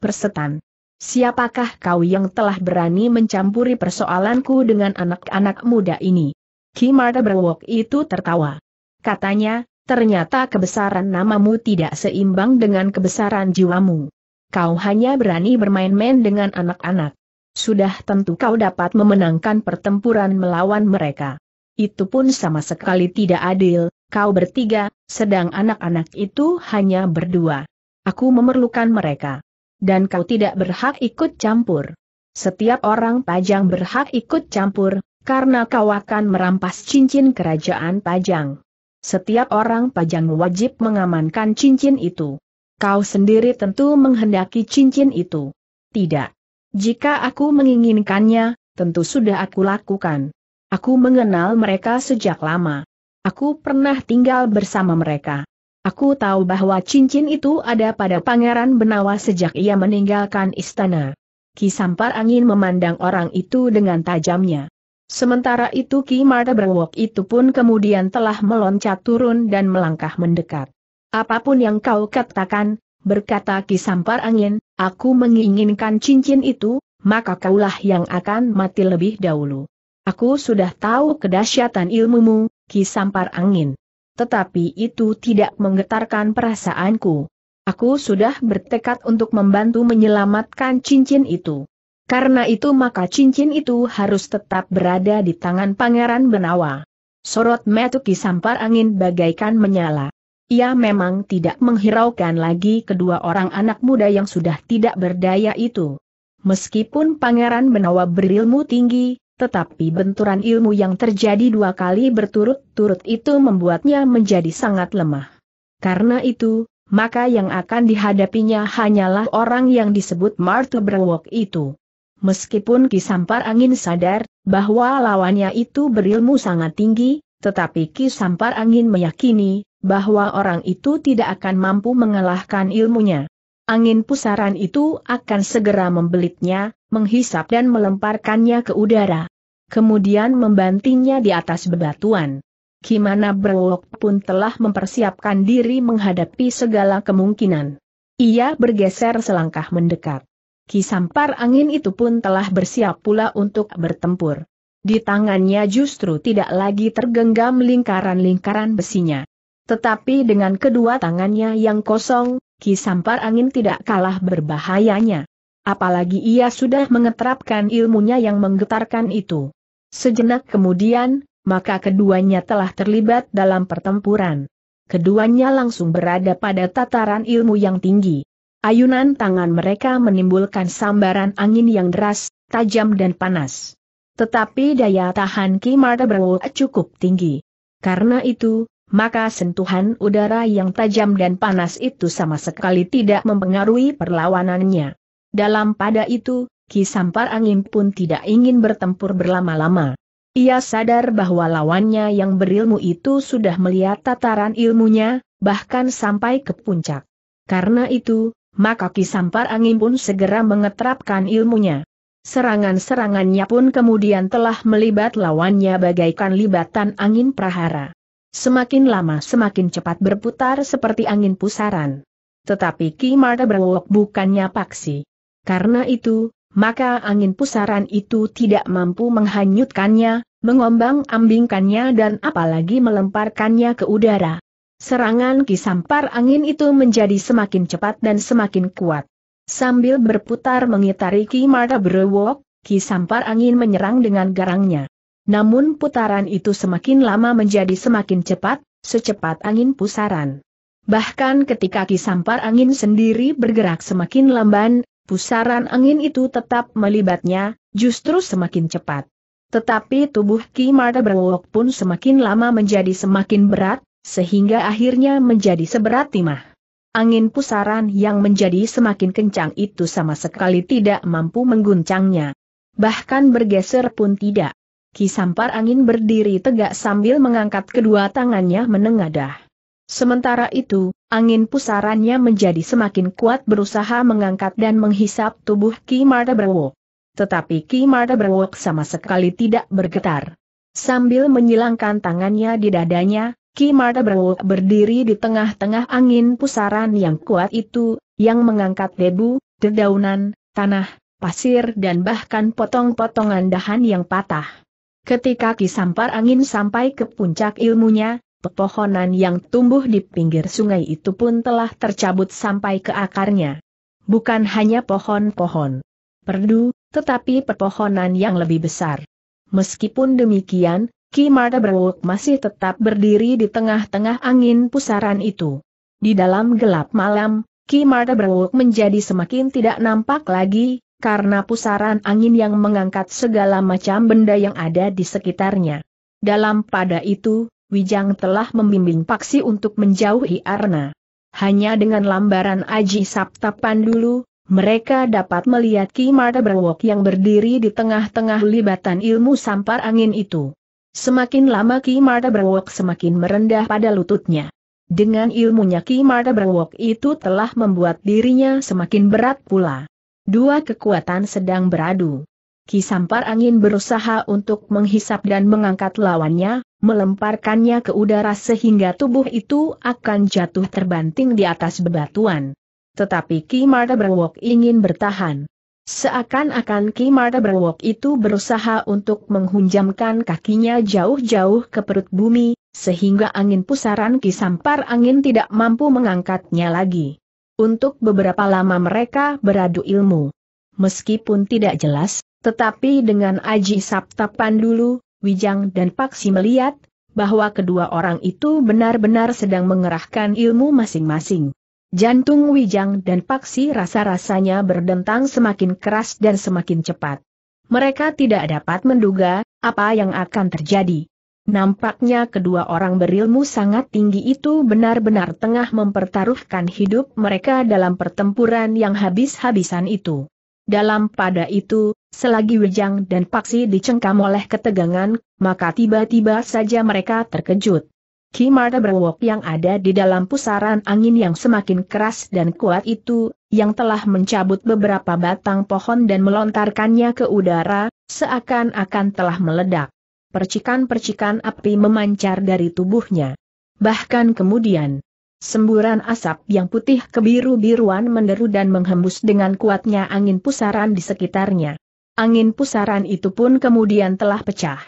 Persetan. Siapakah kau yang telah berani mencampuri persoalanku dengan anak-anak muda ini? Kimara Berwok itu tertawa. Katanya, ternyata kebesaran namamu tidak seimbang dengan kebesaran jiwamu. Kau hanya berani bermain-main dengan anak-anak sudah tentu kau dapat memenangkan pertempuran melawan mereka. Itu pun sama sekali tidak adil, kau bertiga, sedang anak-anak itu hanya berdua. Aku memerlukan mereka. Dan kau tidak berhak ikut campur. Setiap orang Pajang berhak ikut campur, karena kau akan merampas cincin kerajaan Pajang. Setiap orang Pajang wajib mengamankan cincin itu. Kau sendiri tentu menghendaki cincin itu. Tidak. Jika aku menginginkannya, tentu sudah aku lakukan. Aku mengenal mereka sejak lama. Aku pernah tinggal bersama mereka. Aku tahu bahwa cincin itu ada pada Pangeran Benawa sejak ia meninggalkan istana. Ki Sampar Angin memandang orang itu dengan tajamnya. Sementara itu Ki Marta Berwok itu pun kemudian telah meloncat turun dan melangkah mendekat. Apapun yang kau katakan, berkata Kisampar Angin, aku menginginkan cincin itu, maka kaulah yang akan mati lebih dahulu. Aku sudah tahu kedahsyatan ilmumu, Kisampar Angin. Tetapi itu tidak menggetarkan perasaanku. Aku sudah bertekad untuk membantu menyelamatkan cincin itu. Karena itu maka cincin itu harus tetap berada di tangan Pangeran Benawa. Sorot metu kisampar angin bagaikan menyala. Ia memang tidak menghiraukan lagi kedua orang anak muda yang sudah tidak berdaya itu. Meskipun Pangeran Benawa berilmu tinggi, tetapi benturan ilmu yang terjadi dua kali berturut-turut itu membuatnya menjadi sangat lemah. Karena itu, maka yang akan dihadapinya hanyalah orang yang disebut Martu Berwok itu. Meskipun Ki Sampar Angin sadar bahwa lawannya itu berilmu sangat tinggi, tetapi Ki Sampar Angin meyakini bahwa orang itu tidak akan mampu mengalahkan ilmunya. Angin pusaran itu akan segera membelitnya, menghisap dan melemparkannya ke udara. Kemudian membantingnya di atas bebatuan. Kimana Brewok pun telah mempersiapkan diri menghadapi segala kemungkinan. Ia bergeser selangkah mendekat. Kisampar angin itu pun telah bersiap pula untuk bertempur. Di tangannya justru tidak lagi tergenggam lingkaran-lingkaran besinya. Tetapi dengan kedua tangannya yang kosong, Ki Sampar Angin tidak kalah berbahayanya. Apalagi ia sudah mengeterapkan ilmunya yang menggetarkan itu. Sejenak kemudian, maka keduanya telah terlibat dalam pertempuran. Keduanya langsung berada pada tataran ilmu yang tinggi. Ayunan tangan mereka menimbulkan sambaran angin yang deras, tajam dan panas. Tetapi daya tahan Ki Marta cukup tinggi. Karena itu, maka sentuhan udara yang tajam dan panas itu sama sekali tidak mempengaruhi perlawanannya. Dalam pada itu, Ki Sampar Angin pun tidak ingin bertempur berlama-lama. Ia sadar bahwa lawannya yang berilmu itu sudah melihat tataran ilmunya, bahkan sampai ke puncak. Karena itu, maka Ki Sampar Angin pun segera mengetrapkan ilmunya. Serangan-serangannya pun kemudian telah melibat lawannya bagaikan libatan angin prahara. Semakin lama semakin cepat berputar seperti angin pusaran. Tetapi Ki Marta berwok bukannya paksi. Karena itu, maka angin pusaran itu tidak mampu menghanyutkannya, mengombang-ambingkannya dan apalagi melemparkannya ke udara. Serangan Ki kisampar angin itu menjadi semakin cepat dan semakin kuat. Sambil berputar mengitari Ki Marta berwok, kisampar angin menyerang dengan garangnya. Namun putaran itu semakin lama menjadi semakin cepat, secepat angin pusaran. Bahkan ketika kisampar angin sendiri bergerak semakin lamban, pusaran angin itu tetap melibatnya, justru semakin cepat. Tetapi tubuh Ki Marta Berwok pun semakin lama menjadi semakin berat, sehingga akhirnya menjadi seberat timah. Angin pusaran yang menjadi semakin kencang itu sama sekali tidak mampu mengguncangnya. Bahkan bergeser pun tidak. Kisampar angin berdiri tegak sambil mengangkat kedua tangannya menengadah. Sementara itu, angin pusarannya menjadi semakin kuat berusaha mengangkat dan menghisap tubuh Ki Marta Brewok. Tetapi Ki Marta Brewok sama sekali tidak bergetar. Sambil menyilangkan tangannya di dadanya, Ki Marta Brewok berdiri di tengah-tengah angin pusaran yang kuat itu, yang mengangkat debu, dedaunan, tanah, pasir dan bahkan potong-potongan dahan yang patah. Ketika kisampar angin sampai ke puncak ilmunya, pepohonan yang tumbuh di pinggir sungai itu pun telah tercabut sampai ke akarnya. Bukan hanya pohon-pohon perdu, tetapi pepohonan yang lebih besar. Meskipun demikian, Ki Marta masih tetap berdiri di tengah-tengah angin pusaran itu. Di dalam gelap malam, Ki Marta menjadi semakin tidak nampak lagi, karena pusaran angin yang mengangkat segala macam benda yang ada di sekitarnya. Dalam pada itu, Wijang telah membimbing Paksi untuk menjauhi Arna. Hanya dengan lambaran Aji Saptapan dulu, mereka dapat melihat Ki Marta Berwok yang berdiri di tengah-tengah libatan ilmu sampar angin itu. Semakin lama Ki Marta Berwok semakin merendah pada lututnya. Dengan ilmunya Ki Marta Berwok itu telah membuat dirinya semakin berat pula. Dua kekuatan sedang beradu. Kisampar angin berusaha untuk menghisap dan mengangkat lawannya, melemparkannya ke udara sehingga tubuh itu akan jatuh terbanting di atas bebatuan. Tetapi Ki Marta Berwok ingin bertahan. Seakan-akan Ki Marta Berwok itu berusaha untuk menghunjamkan kakinya jauh-jauh ke perut bumi, sehingga angin pusaran Ki Sampar angin tidak mampu mengangkatnya lagi. Untuk beberapa lama mereka beradu ilmu. Meskipun tidak jelas, tetapi dengan Aji Sabta Pandulu, Wijang dan Paksi melihat, bahwa kedua orang itu benar-benar sedang mengerahkan ilmu masing-masing. Jantung Wijang dan Paksi rasa-rasanya berdentang semakin keras dan semakin cepat. Mereka tidak dapat menduga, apa yang akan terjadi. Nampaknya kedua orang berilmu sangat tinggi itu benar-benar tengah mempertaruhkan hidup mereka dalam pertempuran yang habis-habisan itu. Dalam pada itu, selagi Wejang dan Paksi dicengkam oleh ketegangan, maka tiba-tiba saja mereka terkejut. Ki Marta berwok yang ada di dalam pusaran angin yang semakin keras dan kuat itu, yang telah mencabut beberapa batang pohon dan melontarkannya ke udara, seakan-akan telah meledak percikan-percikan api memancar dari tubuhnya. Bahkan kemudian, semburan asap yang putih kebiru-biruan menderu dan menghembus dengan kuatnya angin pusaran di sekitarnya. Angin pusaran itu pun kemudian telah pecah.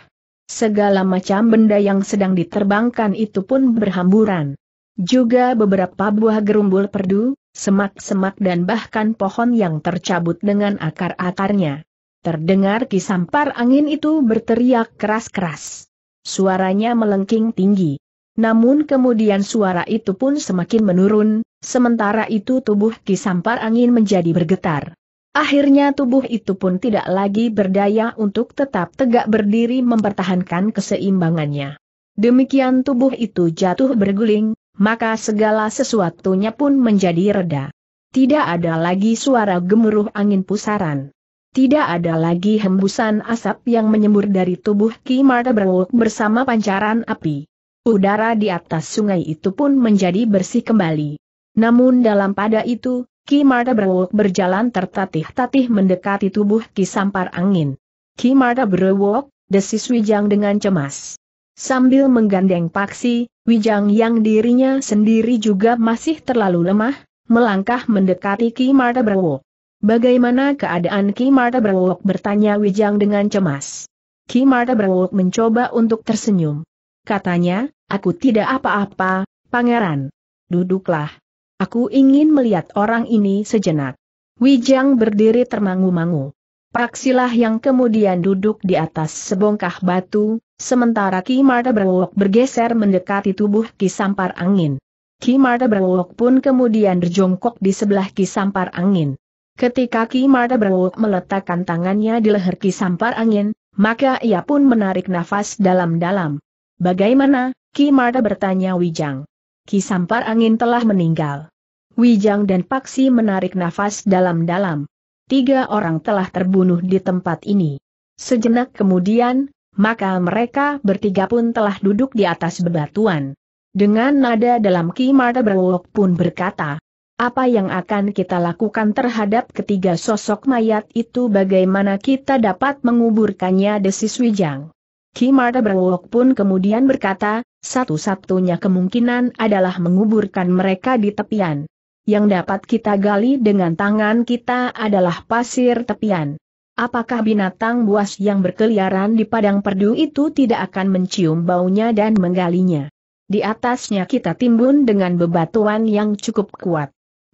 Segala macam benda yang sedang diterbangkan itu pun berhamburan. Juga beberapa buah gerumbul perdu, semak-semak dan bahkan pohon yang tercabut dengan akar-akarnya. Terdengar kisampar angin itu berteriak keras-keras. Suaranya melengking tinggi. Namun kemudian suara itu pun semakin menurun, sementara itu tubuh kisampar angin menjadi bergetar. Akhirnya tubuh itu pun tidak lagi berdaya untuk tetap tegak berdiri mempertahankan keseimbangannya. Demikian tubuh itu jatuh berguling, maka segala sesuatunya pun menjadi reda. Tidak ada lagi suara gemuruh angin pusaran. Tidak ada lagi hembusan asap yang menyembur dari tubuh Ki Marta Berwok bersama pancaran api. Udara di atas sungai itu pun menjadi bersih kembali. Namun dalam pada itu, Ki Marta Berwok berjalan tertatih-tatih mendekati tubuh Ki Sampar Angin. Ki Marta Berwok, desis Wijang dengan cemas. Sambil menggandeng paksi, Wijang yang dirinya sendiri juga masih terlalu lemah, melangkah mendekati Ki Marta Berwok. Bagaimana keadaan Ki Marta Berwok bertanya Wijang dengan cemas. Ki Marta Berwok mencoba untuk tersenyum. Katanya, aku tidak apa-apa, pangeran. Duduklah. Aku ingin melihat orang ini sejenak. Wijang berdiri termangu-mangu. Paksilah yang kemudian duduk di atas sebongkah batu, sementara Ki Marta Berwok bergeser mendekati tubuh Ki Sampar Angin. Ki Marta Berwok pun kemudian berjongkok di sebelah Ki Sampar Angin. Ketika Ki Marta Brenguk meletakkan tangannya di leher Ki Sampar Angin, maka ia pun menarik nafas dalam-dalam. Bagaimana? Ki Marta bertanya Wijang. Ki Sampar Angin telah meninggal. Wijang dan Paksi menarik nafas dalam-dalam. Tiga orang telah terbunuh di tempat ini. Sejenak kemudian, maka mereka bertiga pun telah duduk di atas bebatuan. Dengan nada dalam Ki Marta Brewok pun berkata, apa yang akan kita lakukan terhadap ketiga sosok mayat itu bagaimana kita dapat menguburkannya desis Wijang. Kimara Berwok pun kemudian berkata, satu-satunya kemungkinan adalah menguburkan mereka di tepian. Yang dapat kita gali dengan tangan kita adalah pasir tepian. Apakah binatang buas yang berkeliaran di padang perdu itu tidak akan mencium baunya dan menggalinya? Di atasnya kita timbun dengan bebatuan yang cukup kuat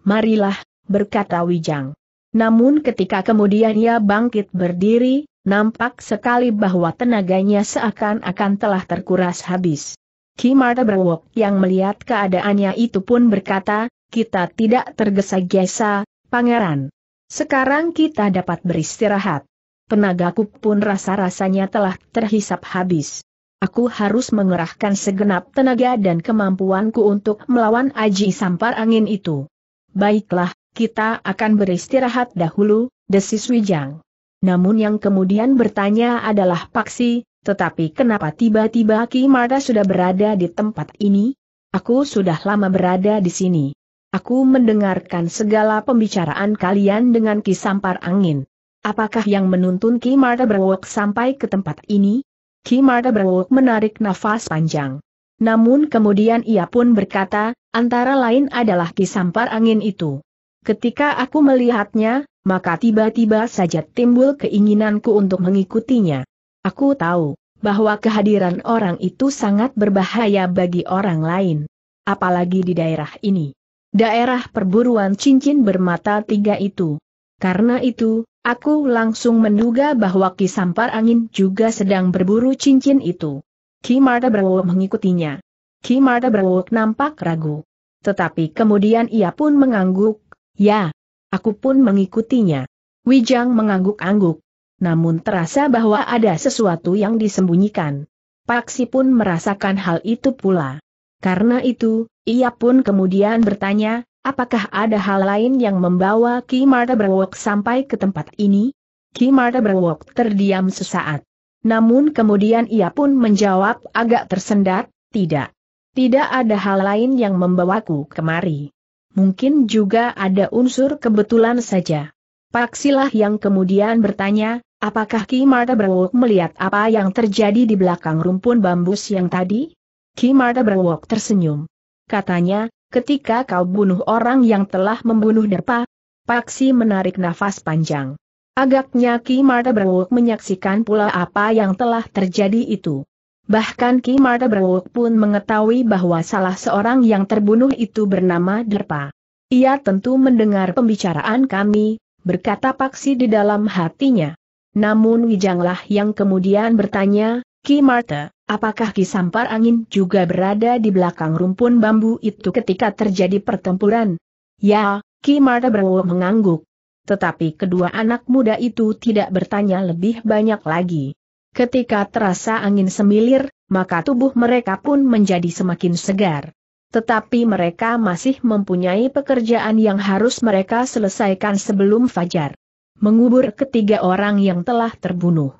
marilah, berkata Wijang. Namun ketika kemudian ia bangkit berdiri, nampak sekali bahwa tenaganya seakan-akan telah terkuras habis. Marta Berwok yang melihat keadaannya itu pun berkata, kita tidak tergesa-gesa, pangeran. Sekarang kita dapat beristirahat. Tenagaku pun rasa-rasanya telah terhisap habis. Aku harus mengerahkan segenap tenaga dan kemampuanku untuk melawan aji sampar angin itu. Baiklah, kita akan beristirahat dahulu, desis Wijang. Namun yang kemudian bertanya adalah Paksi, tetapi kenapa tiba-tiba Ki Marta sudah berada di tempat ini? Aku sudah lama berada di sini. Aku mendengarkan segala pembicaraan kalian dengan Ki Sampar Angin. Apakah yang menuntun Ki Marta berwok sampai ke tempat ini? Ki Marta berwok menarik nafas panjang. Namun kemudian ia pun berkata, antara lain adalah kisampar angin itu. Ketika aku melihatnya, maka tiba-tiba saja timbul keinginanku untuk mengikutinya. Aku tahu bahwa kehadiran orang itu sangat berbahaya bagi orang lain. Apalagi di daerah ini. Daerah perburuan cincin bermata tiga itu. Karena itu, aku langsung menduga bahwa kisampar angin juga sedang berburu cincin itu. Ki Marta Berwok mengikutinya. Ki Marta Berwok nampak ragu. Tetapi kemudian ia pun mengangguk, ya, aku pun mengikutinya. Wijang mengangguk-angguk. Namun terasa bahwa ada sesuatu yang disembunyikan. Paksi pun merasakan hal itu pula. Karena itu, ia pun kemudian bertanya, Apakah ada hal lain yang membawa Ki Marta Berwok sampai ke tempat ini? Ki Marta Berwok terdiam sesaat. Namun kemudian ia pun menjawab agak tersendat, tidak. Tidak ada hal lain yang membawaku kemari. Mungkin juga ada unsur kebetulan saja. Paksilah yang kemudian bertanya, apakah Ki Marta Berwok melihat apa yang terjadi di belakang rumpun bambus yang tadi? Ki Marta Berwok tersenyum. Katanya, ketika kau bunuh orang yang telah membunuh Derpa, Paksi menarik nafas panjang. Agaknya Ki Marta Brenguk menyaksikan pula apa yang telah terjadi itu. Bahkan Ki Marta Brenguk pun mengetahui bahwa salah seorang yang terbunuh itu bernama Derpa. Ia tentu mendengar pembicaraan kami, berkata Paksi di dalam hatinya. Namun Wijanglah yang kemudian bertanya, Ki Marta, apakah Ki Sampar Angin juga berada di belakang rumpun bambu itu ketika terjadi pertempuran? Ya, Ki Marta Brenguk mengangguk tetapi kedua anak muda itu tidak bertanya lebih banyak lagi. Ketika terasa angin semilir, maka tubuh mereka pun menjadi semakin segar. Tetapi mereka masih mempunyai pekerjaan yang harus mereka selesaikan sebelum fajar. Mengubur ketiga orang yang telah terbunuh.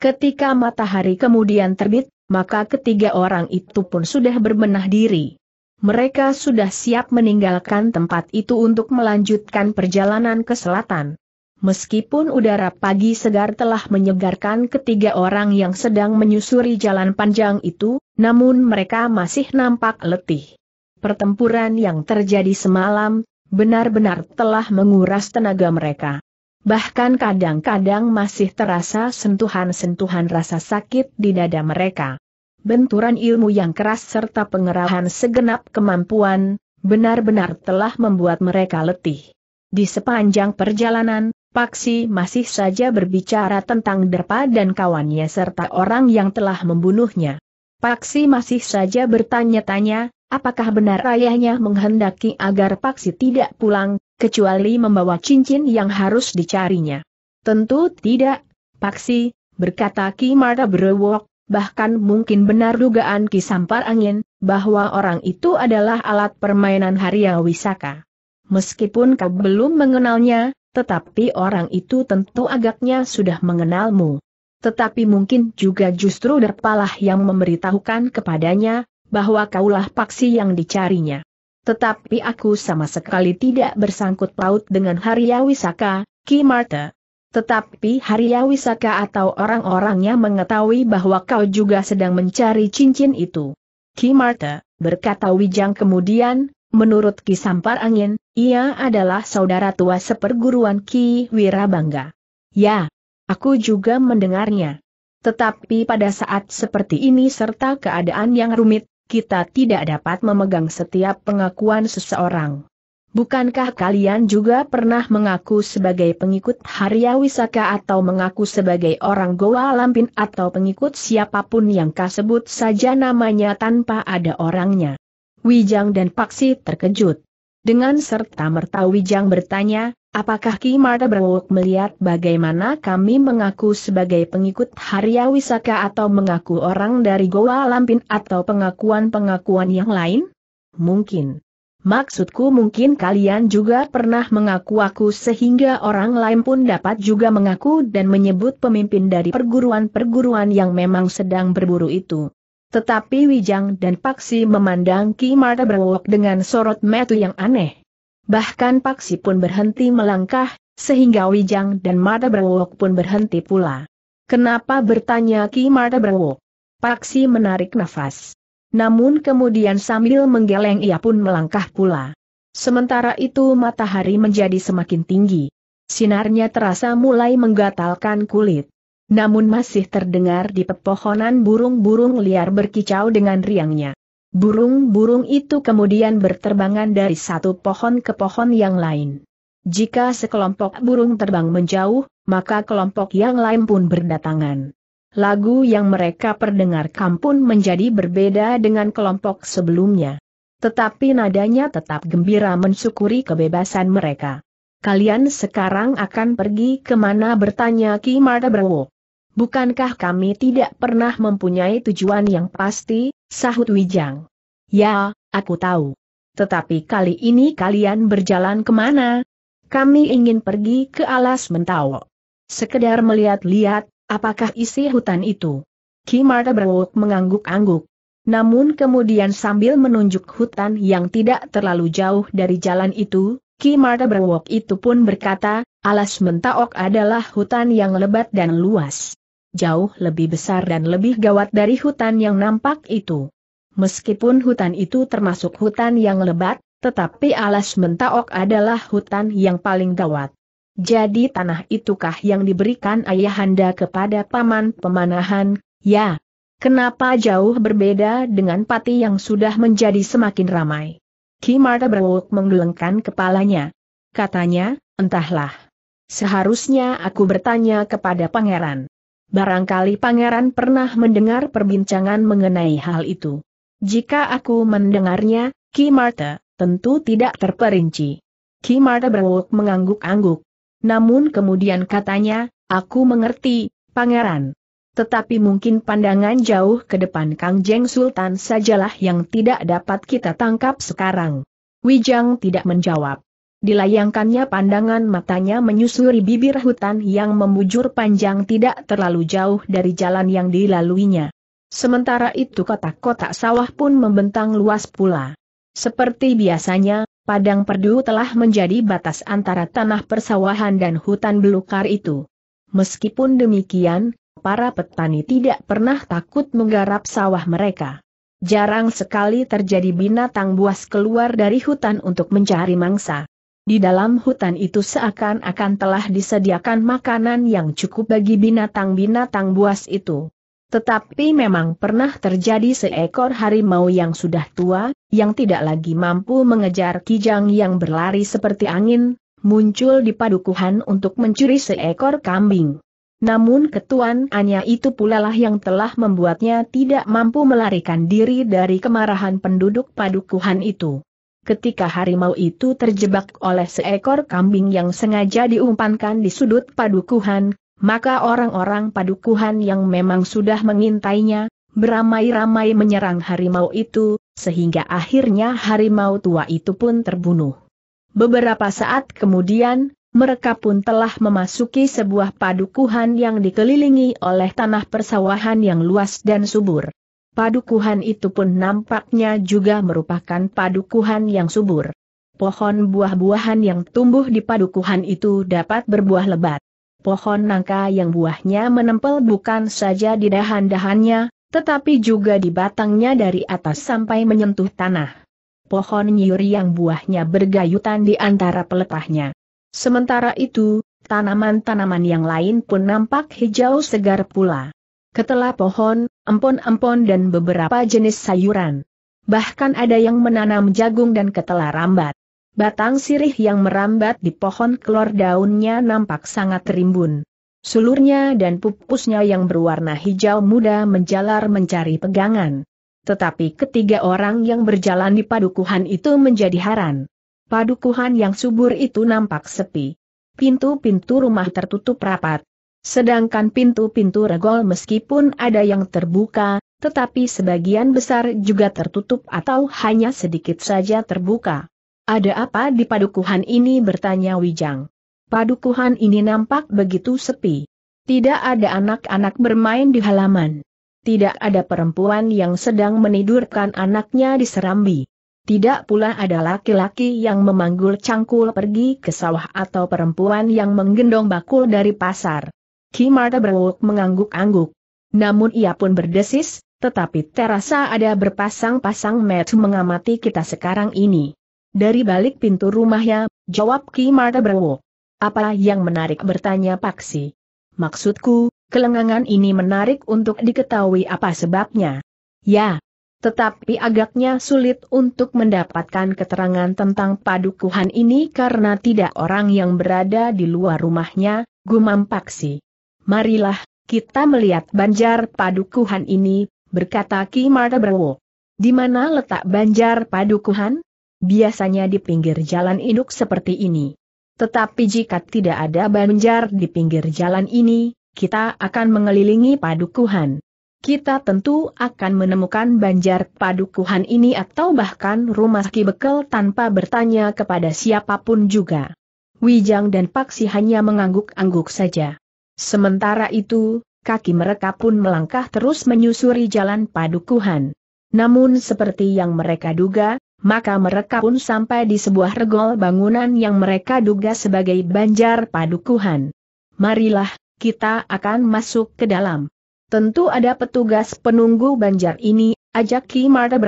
Ketika matahari kemudian terbit, maka ketiga orang itu pun sudah berbenah diri mereka sudah siap meninggalkan tempat itu untuk melanjutkan perjalanan ke selatan. Meskipun udara pagi segar telah menyegarkan ketiga orang yang sedang menyusuri jalan panjang itu, namun mereka masih nampak letih. Pertempuran yang terjadi semalam, benar-benar telah menguras tenaga mereka. Bahkan kadang-kadang masih terasa sentuhan-sentuhan rasa sakit di dada mereka benturan ilmu yang keras serta pengerahan segenap kemampuan, benar-benar telah membuat mereka letih. Di sepanjang perjalanan, Paksi masih saja berbicara tentang Derpa dan kawannya serta orang yang telah membunuhnya. Paksi masih saja bertanya-tanya, apakah benar ayahnya menghendaki agar Paksi tidak pulang, kecuali membawa cincin yang harus dicarinya. Tentu tidak, Paksi, berkata Marta Brewok, bahkan mungkin benar dugaan kisampar angin, bahwa orang itu adalah alat permainan Harya Wisaka. Meskipun kau belum mengenalnya, tetapi orang itu tentu agaknya sudah mengenalmu. Tetapi mungkin juga justru Derpalah yang memberitahukan kepadanya, bahwa kaulah paksi yang dicarinya. Tetapi aku sama sekali tidak bersangkut paut dengan Harya Wisaka, Ki Marta. Tetapi Harya Wisaka atau orang-orangnya mengetahui bahwa kau juga sedang mencari cincin itu. Ki Marta, berkata Wijang kemudian, menurut Ki Sampar Angin, ia adalah saudara tua seperguruan Ki Wirabangga. Ya, aku juga mendengarnya. Tetapi pada saat seperti ini serta keadaan yang rumit, kita tidak dapat memegang setiap pengakuan seseorang. Bukankah kalian juga pernah mengaku sebagai pengikut Harya Wisaka atau mengaku sebagai orang Goa Lampin atau pengikut siapapun yang kasebut saja namanya tanpa ada orangnya? Wijang dan Paksi terkejut. Dengan serta-merta Wijang bertanya, apakah Ki Marta Berwok melihat bagaimana kami mengaku sebagai pengikut Harya Wisaka atau mengaku orang dari Goa Lampin atau pengakuan-pengakuan yang lain? Mungkin. Maksudku mungkin kalian juga pernah mengaku aku sehingga orang lain pun dapat juga mengaku dan menyebut pemimpin dari perguruan-perguruan yang memang sedang berburu itu. Tetapi Wijang dan Paksi memandang Ki Marta berwok dengan sorot metu yang aneh. Bahkan Paksi pun berhenti melangkah, sehingga Wijang dan Marta berwok pun berhenti pula. Kenapa bertanya Ki Marta berwok? Paksi menarik nafas. Namun kemudian sambil menggeleng ia pun melangkah pula. Sementara itu matahari menjadi semakin tinggi. Sinarnya terasa mulai menggatalkan kulit. Namun masih terdengar di pepohonan burung-burung liar berkicau dengan riangnya. Burung-burung itu kemudian berterbangan dari satu pohon ke pohon yang lain. Jika sekelompok burung terbang menjauh, maka kelompok yang lain pun berdatangan lagu yang mereka perdengarkan pun menjadi berbeda dengan kelompok sebelumnya. Tetapi nadanya tetap gembira mensyukuri kebebasan mereka. Kalian sekarang akan pergi kemana bertanya Ki Brawo. Bukankah kami tidak pernah mempunyai tujuan yang pasti, sahut Wijang. Ya, aku tahu. Tetapi kali ini kalian berjalan kemana? Kami ingin pergi ke alas mentawa. Sekedar melihat-lihat, Apakah isi hutan itu? Marta Berwok mengangguk-angguk. Namun kemudian sambil menunjuk hutan yang tidak terlalu jauh dari jalan itu, Marta Berwok itu pun berkata, alas mentaok adalah hutan yang lebat dan luas. Jauh lebih besar dan lebih gawat dari hutan yang nampak itu. Meskipun hutan itu termasuk hutan yang lebat, tetapi alas mentaok adalah hutan yang paling gawat. Jadi tanah itukah yang diberikan ayahanda kepada paman pemanahan, ya? Kenapa jauh berbeda dengan pati yang sudah menjadi semakin ramai? Ki Marta Berwok menggelengkan kepalanya. Katanya, entahlah. Seharusnya aku bertanya kepada pangeran. Barangkali pangeran pernah mendengar perbincangan mengenai hal itu. Jika aku mendengarnya, Ki Marta, tentu tidak terperinci. Ki Marta Berwok mengangguk-angguk. Namun kemudian katanya, aku mengerti, pangeran. Tetapi mungkin pandangan jauh ke depan Kang Jeng Sultan sajalah yang tidak dapat kita tangkap sekarang. Wijang tidak menjawab. Dilayangkannya pandangan matanya menyusuri bibir hutan yang membujur panjang tidak terlalu jauh dari jalan yang dilaluinya. Sementara itu kotak-kotak sawah pun membentang luas pula. Seperti biasanya, Padang perdu telah menjadi batas antara tanah persawahan dan hutan belukar itu. Meskipun demikian, para petani tidak pernah takut menggarap sawah mereka. Jarang sekali terjadi binatang buas keluar dari hutan untuk mencari mangsa. Di dalam hutan itu seakan-akan telah disediakan makanan yang cukup bagi binatang-binatang buas itu. Tetapi memang pernah terjadi seekor harimau yang sudah tua, yang tidak lagi mampu mengejar kijang yang berlari seperti angin, muncul di padukuhan untuk mencuri seekor kambing. Namun ketuan Anya itu pula lah yang telah membuatnya tidak mampu melarikan diri dari kemarahan penduduk padukuhan itu. Ketika harimau itu terjebak oleh seekor kambing yang sengaja diumpankan di sudut padukuhan, maka orang-orang padukuhan yang memang sudah mengintainya, beramai-ramai menyerang harimau itu, sehingga akhirnya harimau tua itu pun terbunuh. Beberapa saat kemudian, mereka pun telah memasuki sebuah padukuhan yang dikelilingi oleh tanah persawahan yang luas dan subur. Padukuhan itu pun nampaknya juga merupakan padukuhan yang subur. Pohon buah-buahan yang tumbuh di padukuhan itu dapat berbuah lebat pohon nangka yang buahnya menempel bukan saja di dahan-dahannya, tetapi juga di batangnya dari atas sampai menyentuh tanah. Pohon nyuri yang buahnya bergayutan di antara pelepahnya. Sementara itu, tanaman-tanaman yang lain pun nampak hijau segar pula. Ketela pohon, empon-empon dan beberapa jenis sayuran. Bahkan ada yang menanam jagung dan ketela rambat. Batang sirih yang merambat di pohon kelor daunnya nampak sangat rimbun. Sulurnya dan pupusnya yang berwarna hijau muda menjalar mencari pegangan. Tetapi ketiga orang yang berjalan di padukuhan itu menjadi haran. Padukuhan yang subur itu nampak sepi. Pintu-pintu rumah tertutup rapat. Sedangkan pintu-pintu regol meskipun ada yang terbuka, tetapi sebagian besar juga tertutup atau hanya sedikit saja terbuka. Ada apa di padukuhan ini bertanya Wijang. Padukuhan ini nampak begitu sepi. Tidak ada anak-anak bermain di halaman. Tidak ada perempuan yang sedang menidurkan anaknya di serambi. Tidak pula ada laki-laki yang memanggul cangkul pergi ke sawah atau perempuan yang menggendong bakul dari pasar. Marta berwuk mengangguk-angguk. Namun ia pun berdesis, tetapi terasa ada berpasang-pasang metu mengamati kita sekarang ini. Dari balik pintu rumahnya, jawab Ki Marta Brewo. Apa yang menarik bertanya Paksi? Maksudku, kelengangan ini menarik untuk diketahui apa sebabnya. Ya, tetapi agaknya sulit untuk mendapatkan keterangan tentang padukuhan ini karena tidak orang yang berada di luar rumahnya, gumam Paksi. Marilah, kita melihat banjar padukuhan ini, berkata Ki Marta Brewo. Di mana letak banjar padukuhan? biasanya di pinggir jalan induk seperti ini. Tetapi jika tidak ada banjar di pinggir jalan ini, kita akan mengelilingi padukuhan. Kita tentu akan menemukan banjar padukuhan ini atau bahkan rumah Ki Bekel tanpa bertanya kepada siapapun juga. Wijang dan Paksi hanya mengangguk-angguk saja. Sementara itu, kaki mereka pun melangkah terus menyusuri jalan padukuhan. Namun seperti yang mereka duga, maka mereka pun sampai di sebuah regol bangunan yang mereka duga sebagai banjar padukuhan. Marilah, kita akan masuk ke dalam. Tentu ada petugas penunggu banjar ini, ajak Ki Marta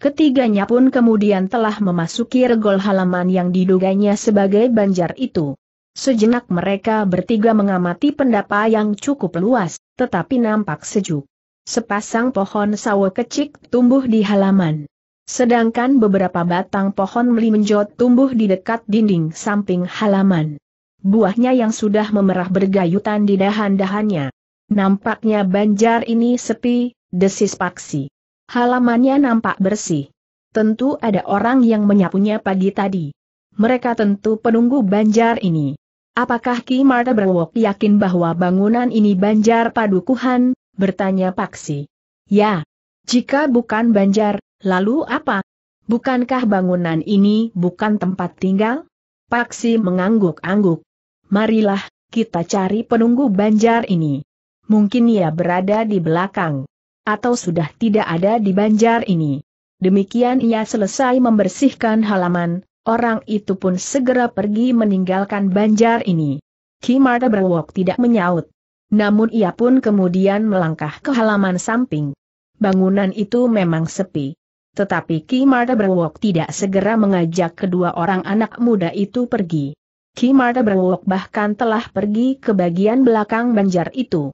Ketiganya pun kemudian telah memasuki regol halaman yang diduganya sebagai banjar itu. Sejenak mereka bertiga mengamati pendapa yang cukup luas, tetapi nampak sejuk. Sepasang pohon sawo kecil tumbuh di halaman. Sedangkan beberapa batang pohon meli tumbuh di dekat dinding samping halaman. Buahnya yang sudah memerah bergayutan di dahan-dahannya. Nampaknya banjar ini sepi, desis paksi. Halamannya nampak bersih. Tentu ada orang yang menyapunya pagi tadi. Mereka tentu penunggu banjar ini. Apakah Ki Marta Berwok yakin bahwa bangunan ini banjar padukuhan? Bertanya Paksi. Ya. Jika bukan banjar, Lalu apa? Bukankah bangunan ini bukan tempat tinggal? Paksi mengangguk-angguk. Marilah, kita cari penunggu banjar ini. Mungkin ia berada di belakang. Atau sudah tidak ada di banjar ini. Demikian ia selesai membersihkan halaman, orang itu pun segera pergi meninggalkan banjar ini. Kimarta Berwok tidak menyaut. Namun ia pun kemudian melangkah ke halaman samping. Bangunan itu memang sepi. Tetapi Ki Marta Brengwok tidak segera mengajak kedua orang anak muda itu pergi. Ki Marta Brengwok bahkan telah pergi ke bagian belakang banjar itu.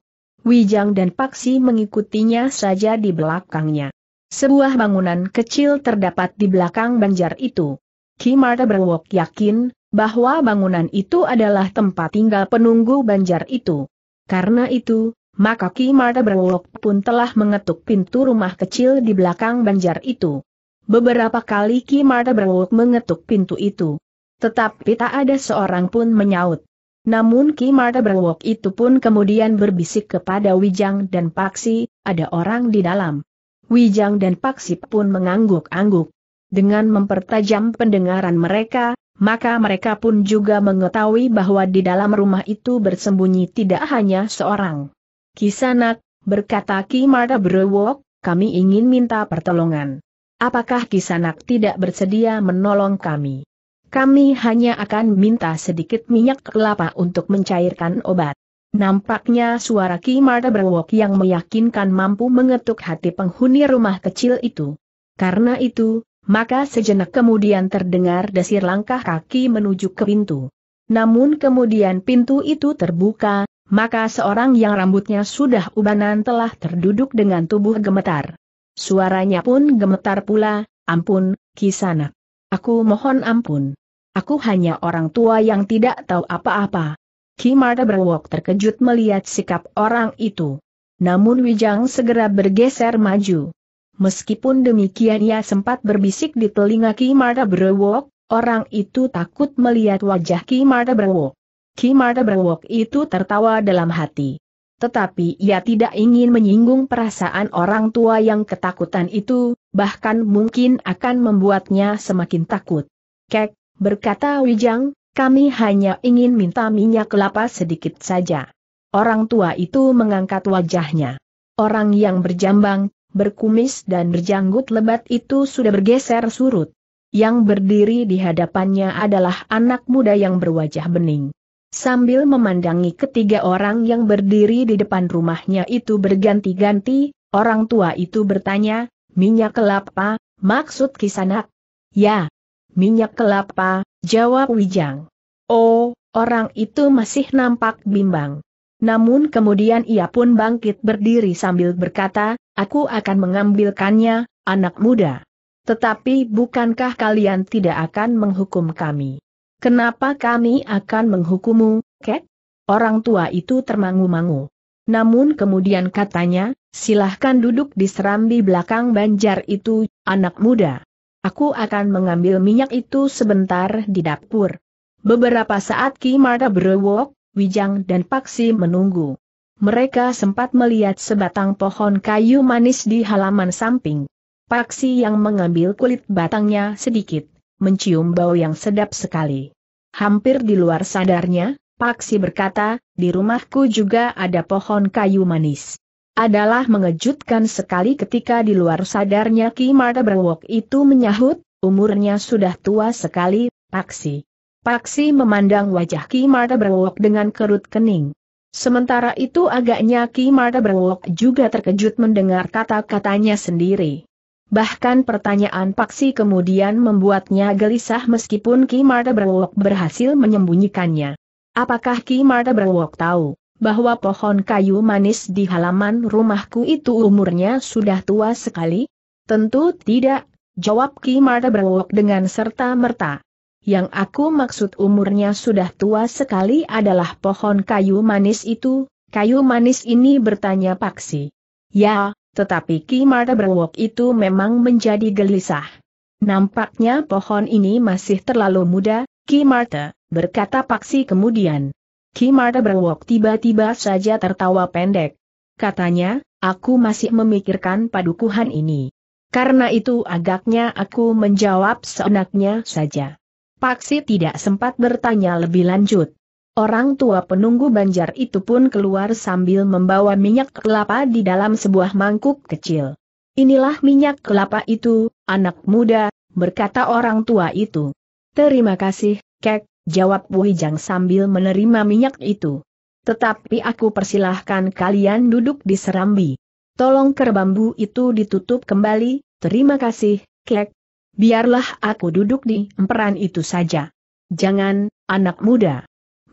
Wijang dan Paksi mengikutinya saja di belakangnya. Sebuah bangunan kecil terdapat di belakang banjar itu. Ki Marta Brengwok yakin bahwa bangunan itu adalah tempat tinggal penunggu banjar itu. Karena itu, maka Ki Marta Berwok pun telah mengetuk pintu rumah kecil di belakang banjar itu. Beberapa kali Ki Marta Berwok mengetuk pintu itu. Tetapi tak ada seorang pun menyaut. Namun Ki Marta Berwok itu pun kemudian berbisik kepada Wijang dan Paksi, ada orang di dalam. Wijang dan Paksi pun mengangguk-angguk. Dengan mempertajam pendengaran mereka, maka mereka pun juga mengetahui bahwa di dalam rumah itu bersembunyi tidak hanya seorang. Kisanak, berkata Ki Marta Brewok, kami ingin minta pertolongan. Apakah Kisanak tidak bersedia menolong kami? Kami hanya akan minta sedikit minyak kelapa untuk mencairkan obat. Nampaknya suara Ki Marta Brewok yang meyakinkan mampu mengetuk hati penghuni rumah kecil itu. Karena itu, maka sejenak kemudian terdengar desir langkah kaki menuju ke pintu. Namun kemudian pintu itu terbuka, maka seorang yang rambutnya sudah ubanan telah terduduk dengan tubuh gemetar. Suaranya pun gemetar pula, ampun, kisanak. Aku mohon ampun. Aku hanya orang tua yang tidak tahu apa-apa. Ki Marta berwok terkejut melihat sikap orang itu. Namun Wijang segera bergeser maju. Meskipun demikian ia sempat berbisik di telinga Ki Marta Berwok, orang itu takut melihat wajah Ki Marta Berwok. Kimarta Brengwok itu tertawa dalam hati. Tetapi ia tidak ingin menyinggung perasaan orang tua yang ketakutan itu, bahkan mungkin akan membuatnya semakin takut. Kek, berkata Wijang, kami hanya ingin minta minyak kelapa sedikit saja. Orang tua itu mengangkat wajahnya. Orang yang berjambang, berkumis dan berjanggut lebat itu sudah bergeser surut. Yang berdiri di hadapannya adalah anak muda yang berwajah bening sambil memandangi ketiga orang yang berdiri di depan rumahnya itu berganti-ganti, orang tua itu bertanya, minyak kelapa, maksud kisanak? Ya, minyak kelapa, jawab Wijang. Oh, orang itu masih nampak bimbang. Namun kemudian ia pun bangkit berdiri sambil berkata, aku akan mengambilkannya, anak muda. Tetapi bukankah kalian tidak akan menghukum kami? Kenapa kami akan menghukummu, Kek? Orang tua itu termangu-mangu. Namun kemudian katanya, silahkan duduk di serambi belakang banjar itu, anak muda. Aku akan mengambil minyak itu sebentar di dapur. Beberapa saat Ki Marta berwok, Wijang dan Paksi menunggu. Mereka sempat melihat sebatang pohon kayu manis di halaman samping. Paksi yang mengambil kulit batangnya sedikit mencium bau yang sedap sekali. Hampir di luar sadarnya, Paksi berkata, di rumahku juga ada pohon kayu manis. Adalah mengejutkan sekali ketika di luar sadarnya Ki Marta Berwok itu menyahut, umurnya sudah tua sekali, Paksi. Paksi memandang wajah Ki Marta Berwok dengan kerut kening. Sementara itu agaknya Ki Marta Berwok juga terkejut mendengar kata-katanya sendiri. Bahkan pertanyaan Paksi kemudian membuatnya gelisah meskipun Ki Marta Berwok berhasil menyembunyikannya. Apakah Ki Marta Berwok tahu bahwa pohon kayu manis di halaman rumahku itu umurnya sudah tua sekali? Tentu tidak, jawab Ki Marta Berwok dengan serta-merta. Yang aku maksud umurnya sudah tua sekali adalah pohon kayu manis itu, kayu manis ini bertanya Paksi. Ya, tetapi Ki Marta Berwok itu memang menjadi gelisah. Nampaknya pohon ini masih terlalu muda, Ki Marta, berkata Paksi kemudian. Ki Marta Berwok tiba-tiba saja tertawa pendek. Katanya, aku masih memikirkan padukuhan ini. Karena itu agaknya aku menjawab seenaknya saja. Paksi tidak sempat bertanya lebih lanjut. Orang tua penunggu banjar itu pun keluar sambil membawa minyak kelapa di dalam sebuah mangkuk kecil. Inilah minyak kelapa itu, anak muda, berkata orang tua itu. Terima kasih, Kek, jawab Hijang sambil menerima minyak itu. Tetapi aku persilahkan kalian duduk di serambi. Tolong kerbambu itu ditutup kembali, terima kasih, Kek. Biarlah aku duduk di emperan itu saja. Jangan, anak muda.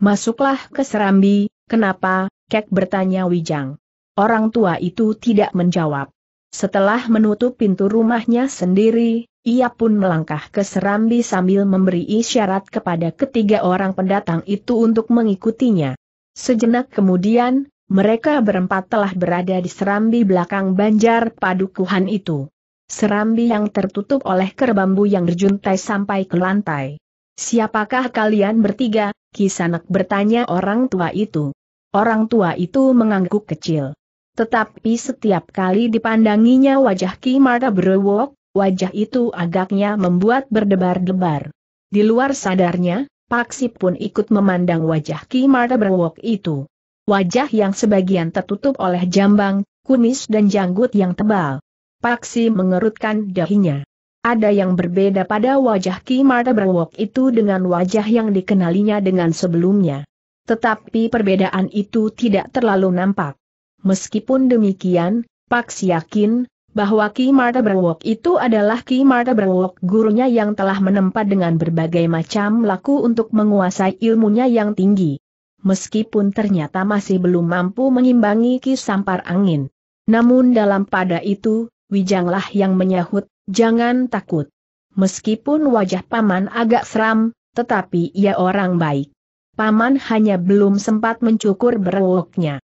Masuklah ke Serambi, kenapa, Kek bertanya Wijang. Orang tua itu tidak menjawab. Setelah menutup pintu rumahnya sendiri, ia pun melangkah ke Serambi sambil memberi isyarat kepada ketiga orang pendatang itu untuk mengikutinya. Sejenak kemudian, mereka berempat telah berada di Serambi belakang banjar padukuhan itu. Serambi yang tertutup oleh kerbambu yang berjuntai sampai ke lantai. Siapakah kalian bertiga, Kisanak bertanya orang tua itu. Orang tua itu mengangguk kecil. Tetapi setiap kali dipandanginya wajah Ki Marta Brewok, wajah itu agaknya membuat berdebar-debar. Di luar sadarnya, Paksi pun ikut memandang wajah Ki Marta Brewok itu. Wajah yang sebagian tertutup oleh jambang, kumis dan janggut yang tebal. Paksi mengerutkan dahinya. Ada yang berbeda pada wajah Ki Marta Berwok itu dengan wajah yang dikenalinya dengan sebelumnya. Tetapi perbedaan itu tidak terlalu nampak. Meskipun demikian, Pak yakin, bahwa Ki Marta Berwok itu adalah Ki Marta Berwok gurunya yang telah menempa dengan berbagai macam laku untuk menguasai ilmunya yang tinggi. Meskipun ternyata masih belum mampu mengimbangi Ki Sampar Angin. Namun dalam pada itu, Wijanglah yang menyahut, Jangan takut. Meskipun wajah paman agak seram, tetapi ia orang baik. Paman hanya belum sempat mencukur berwoknya.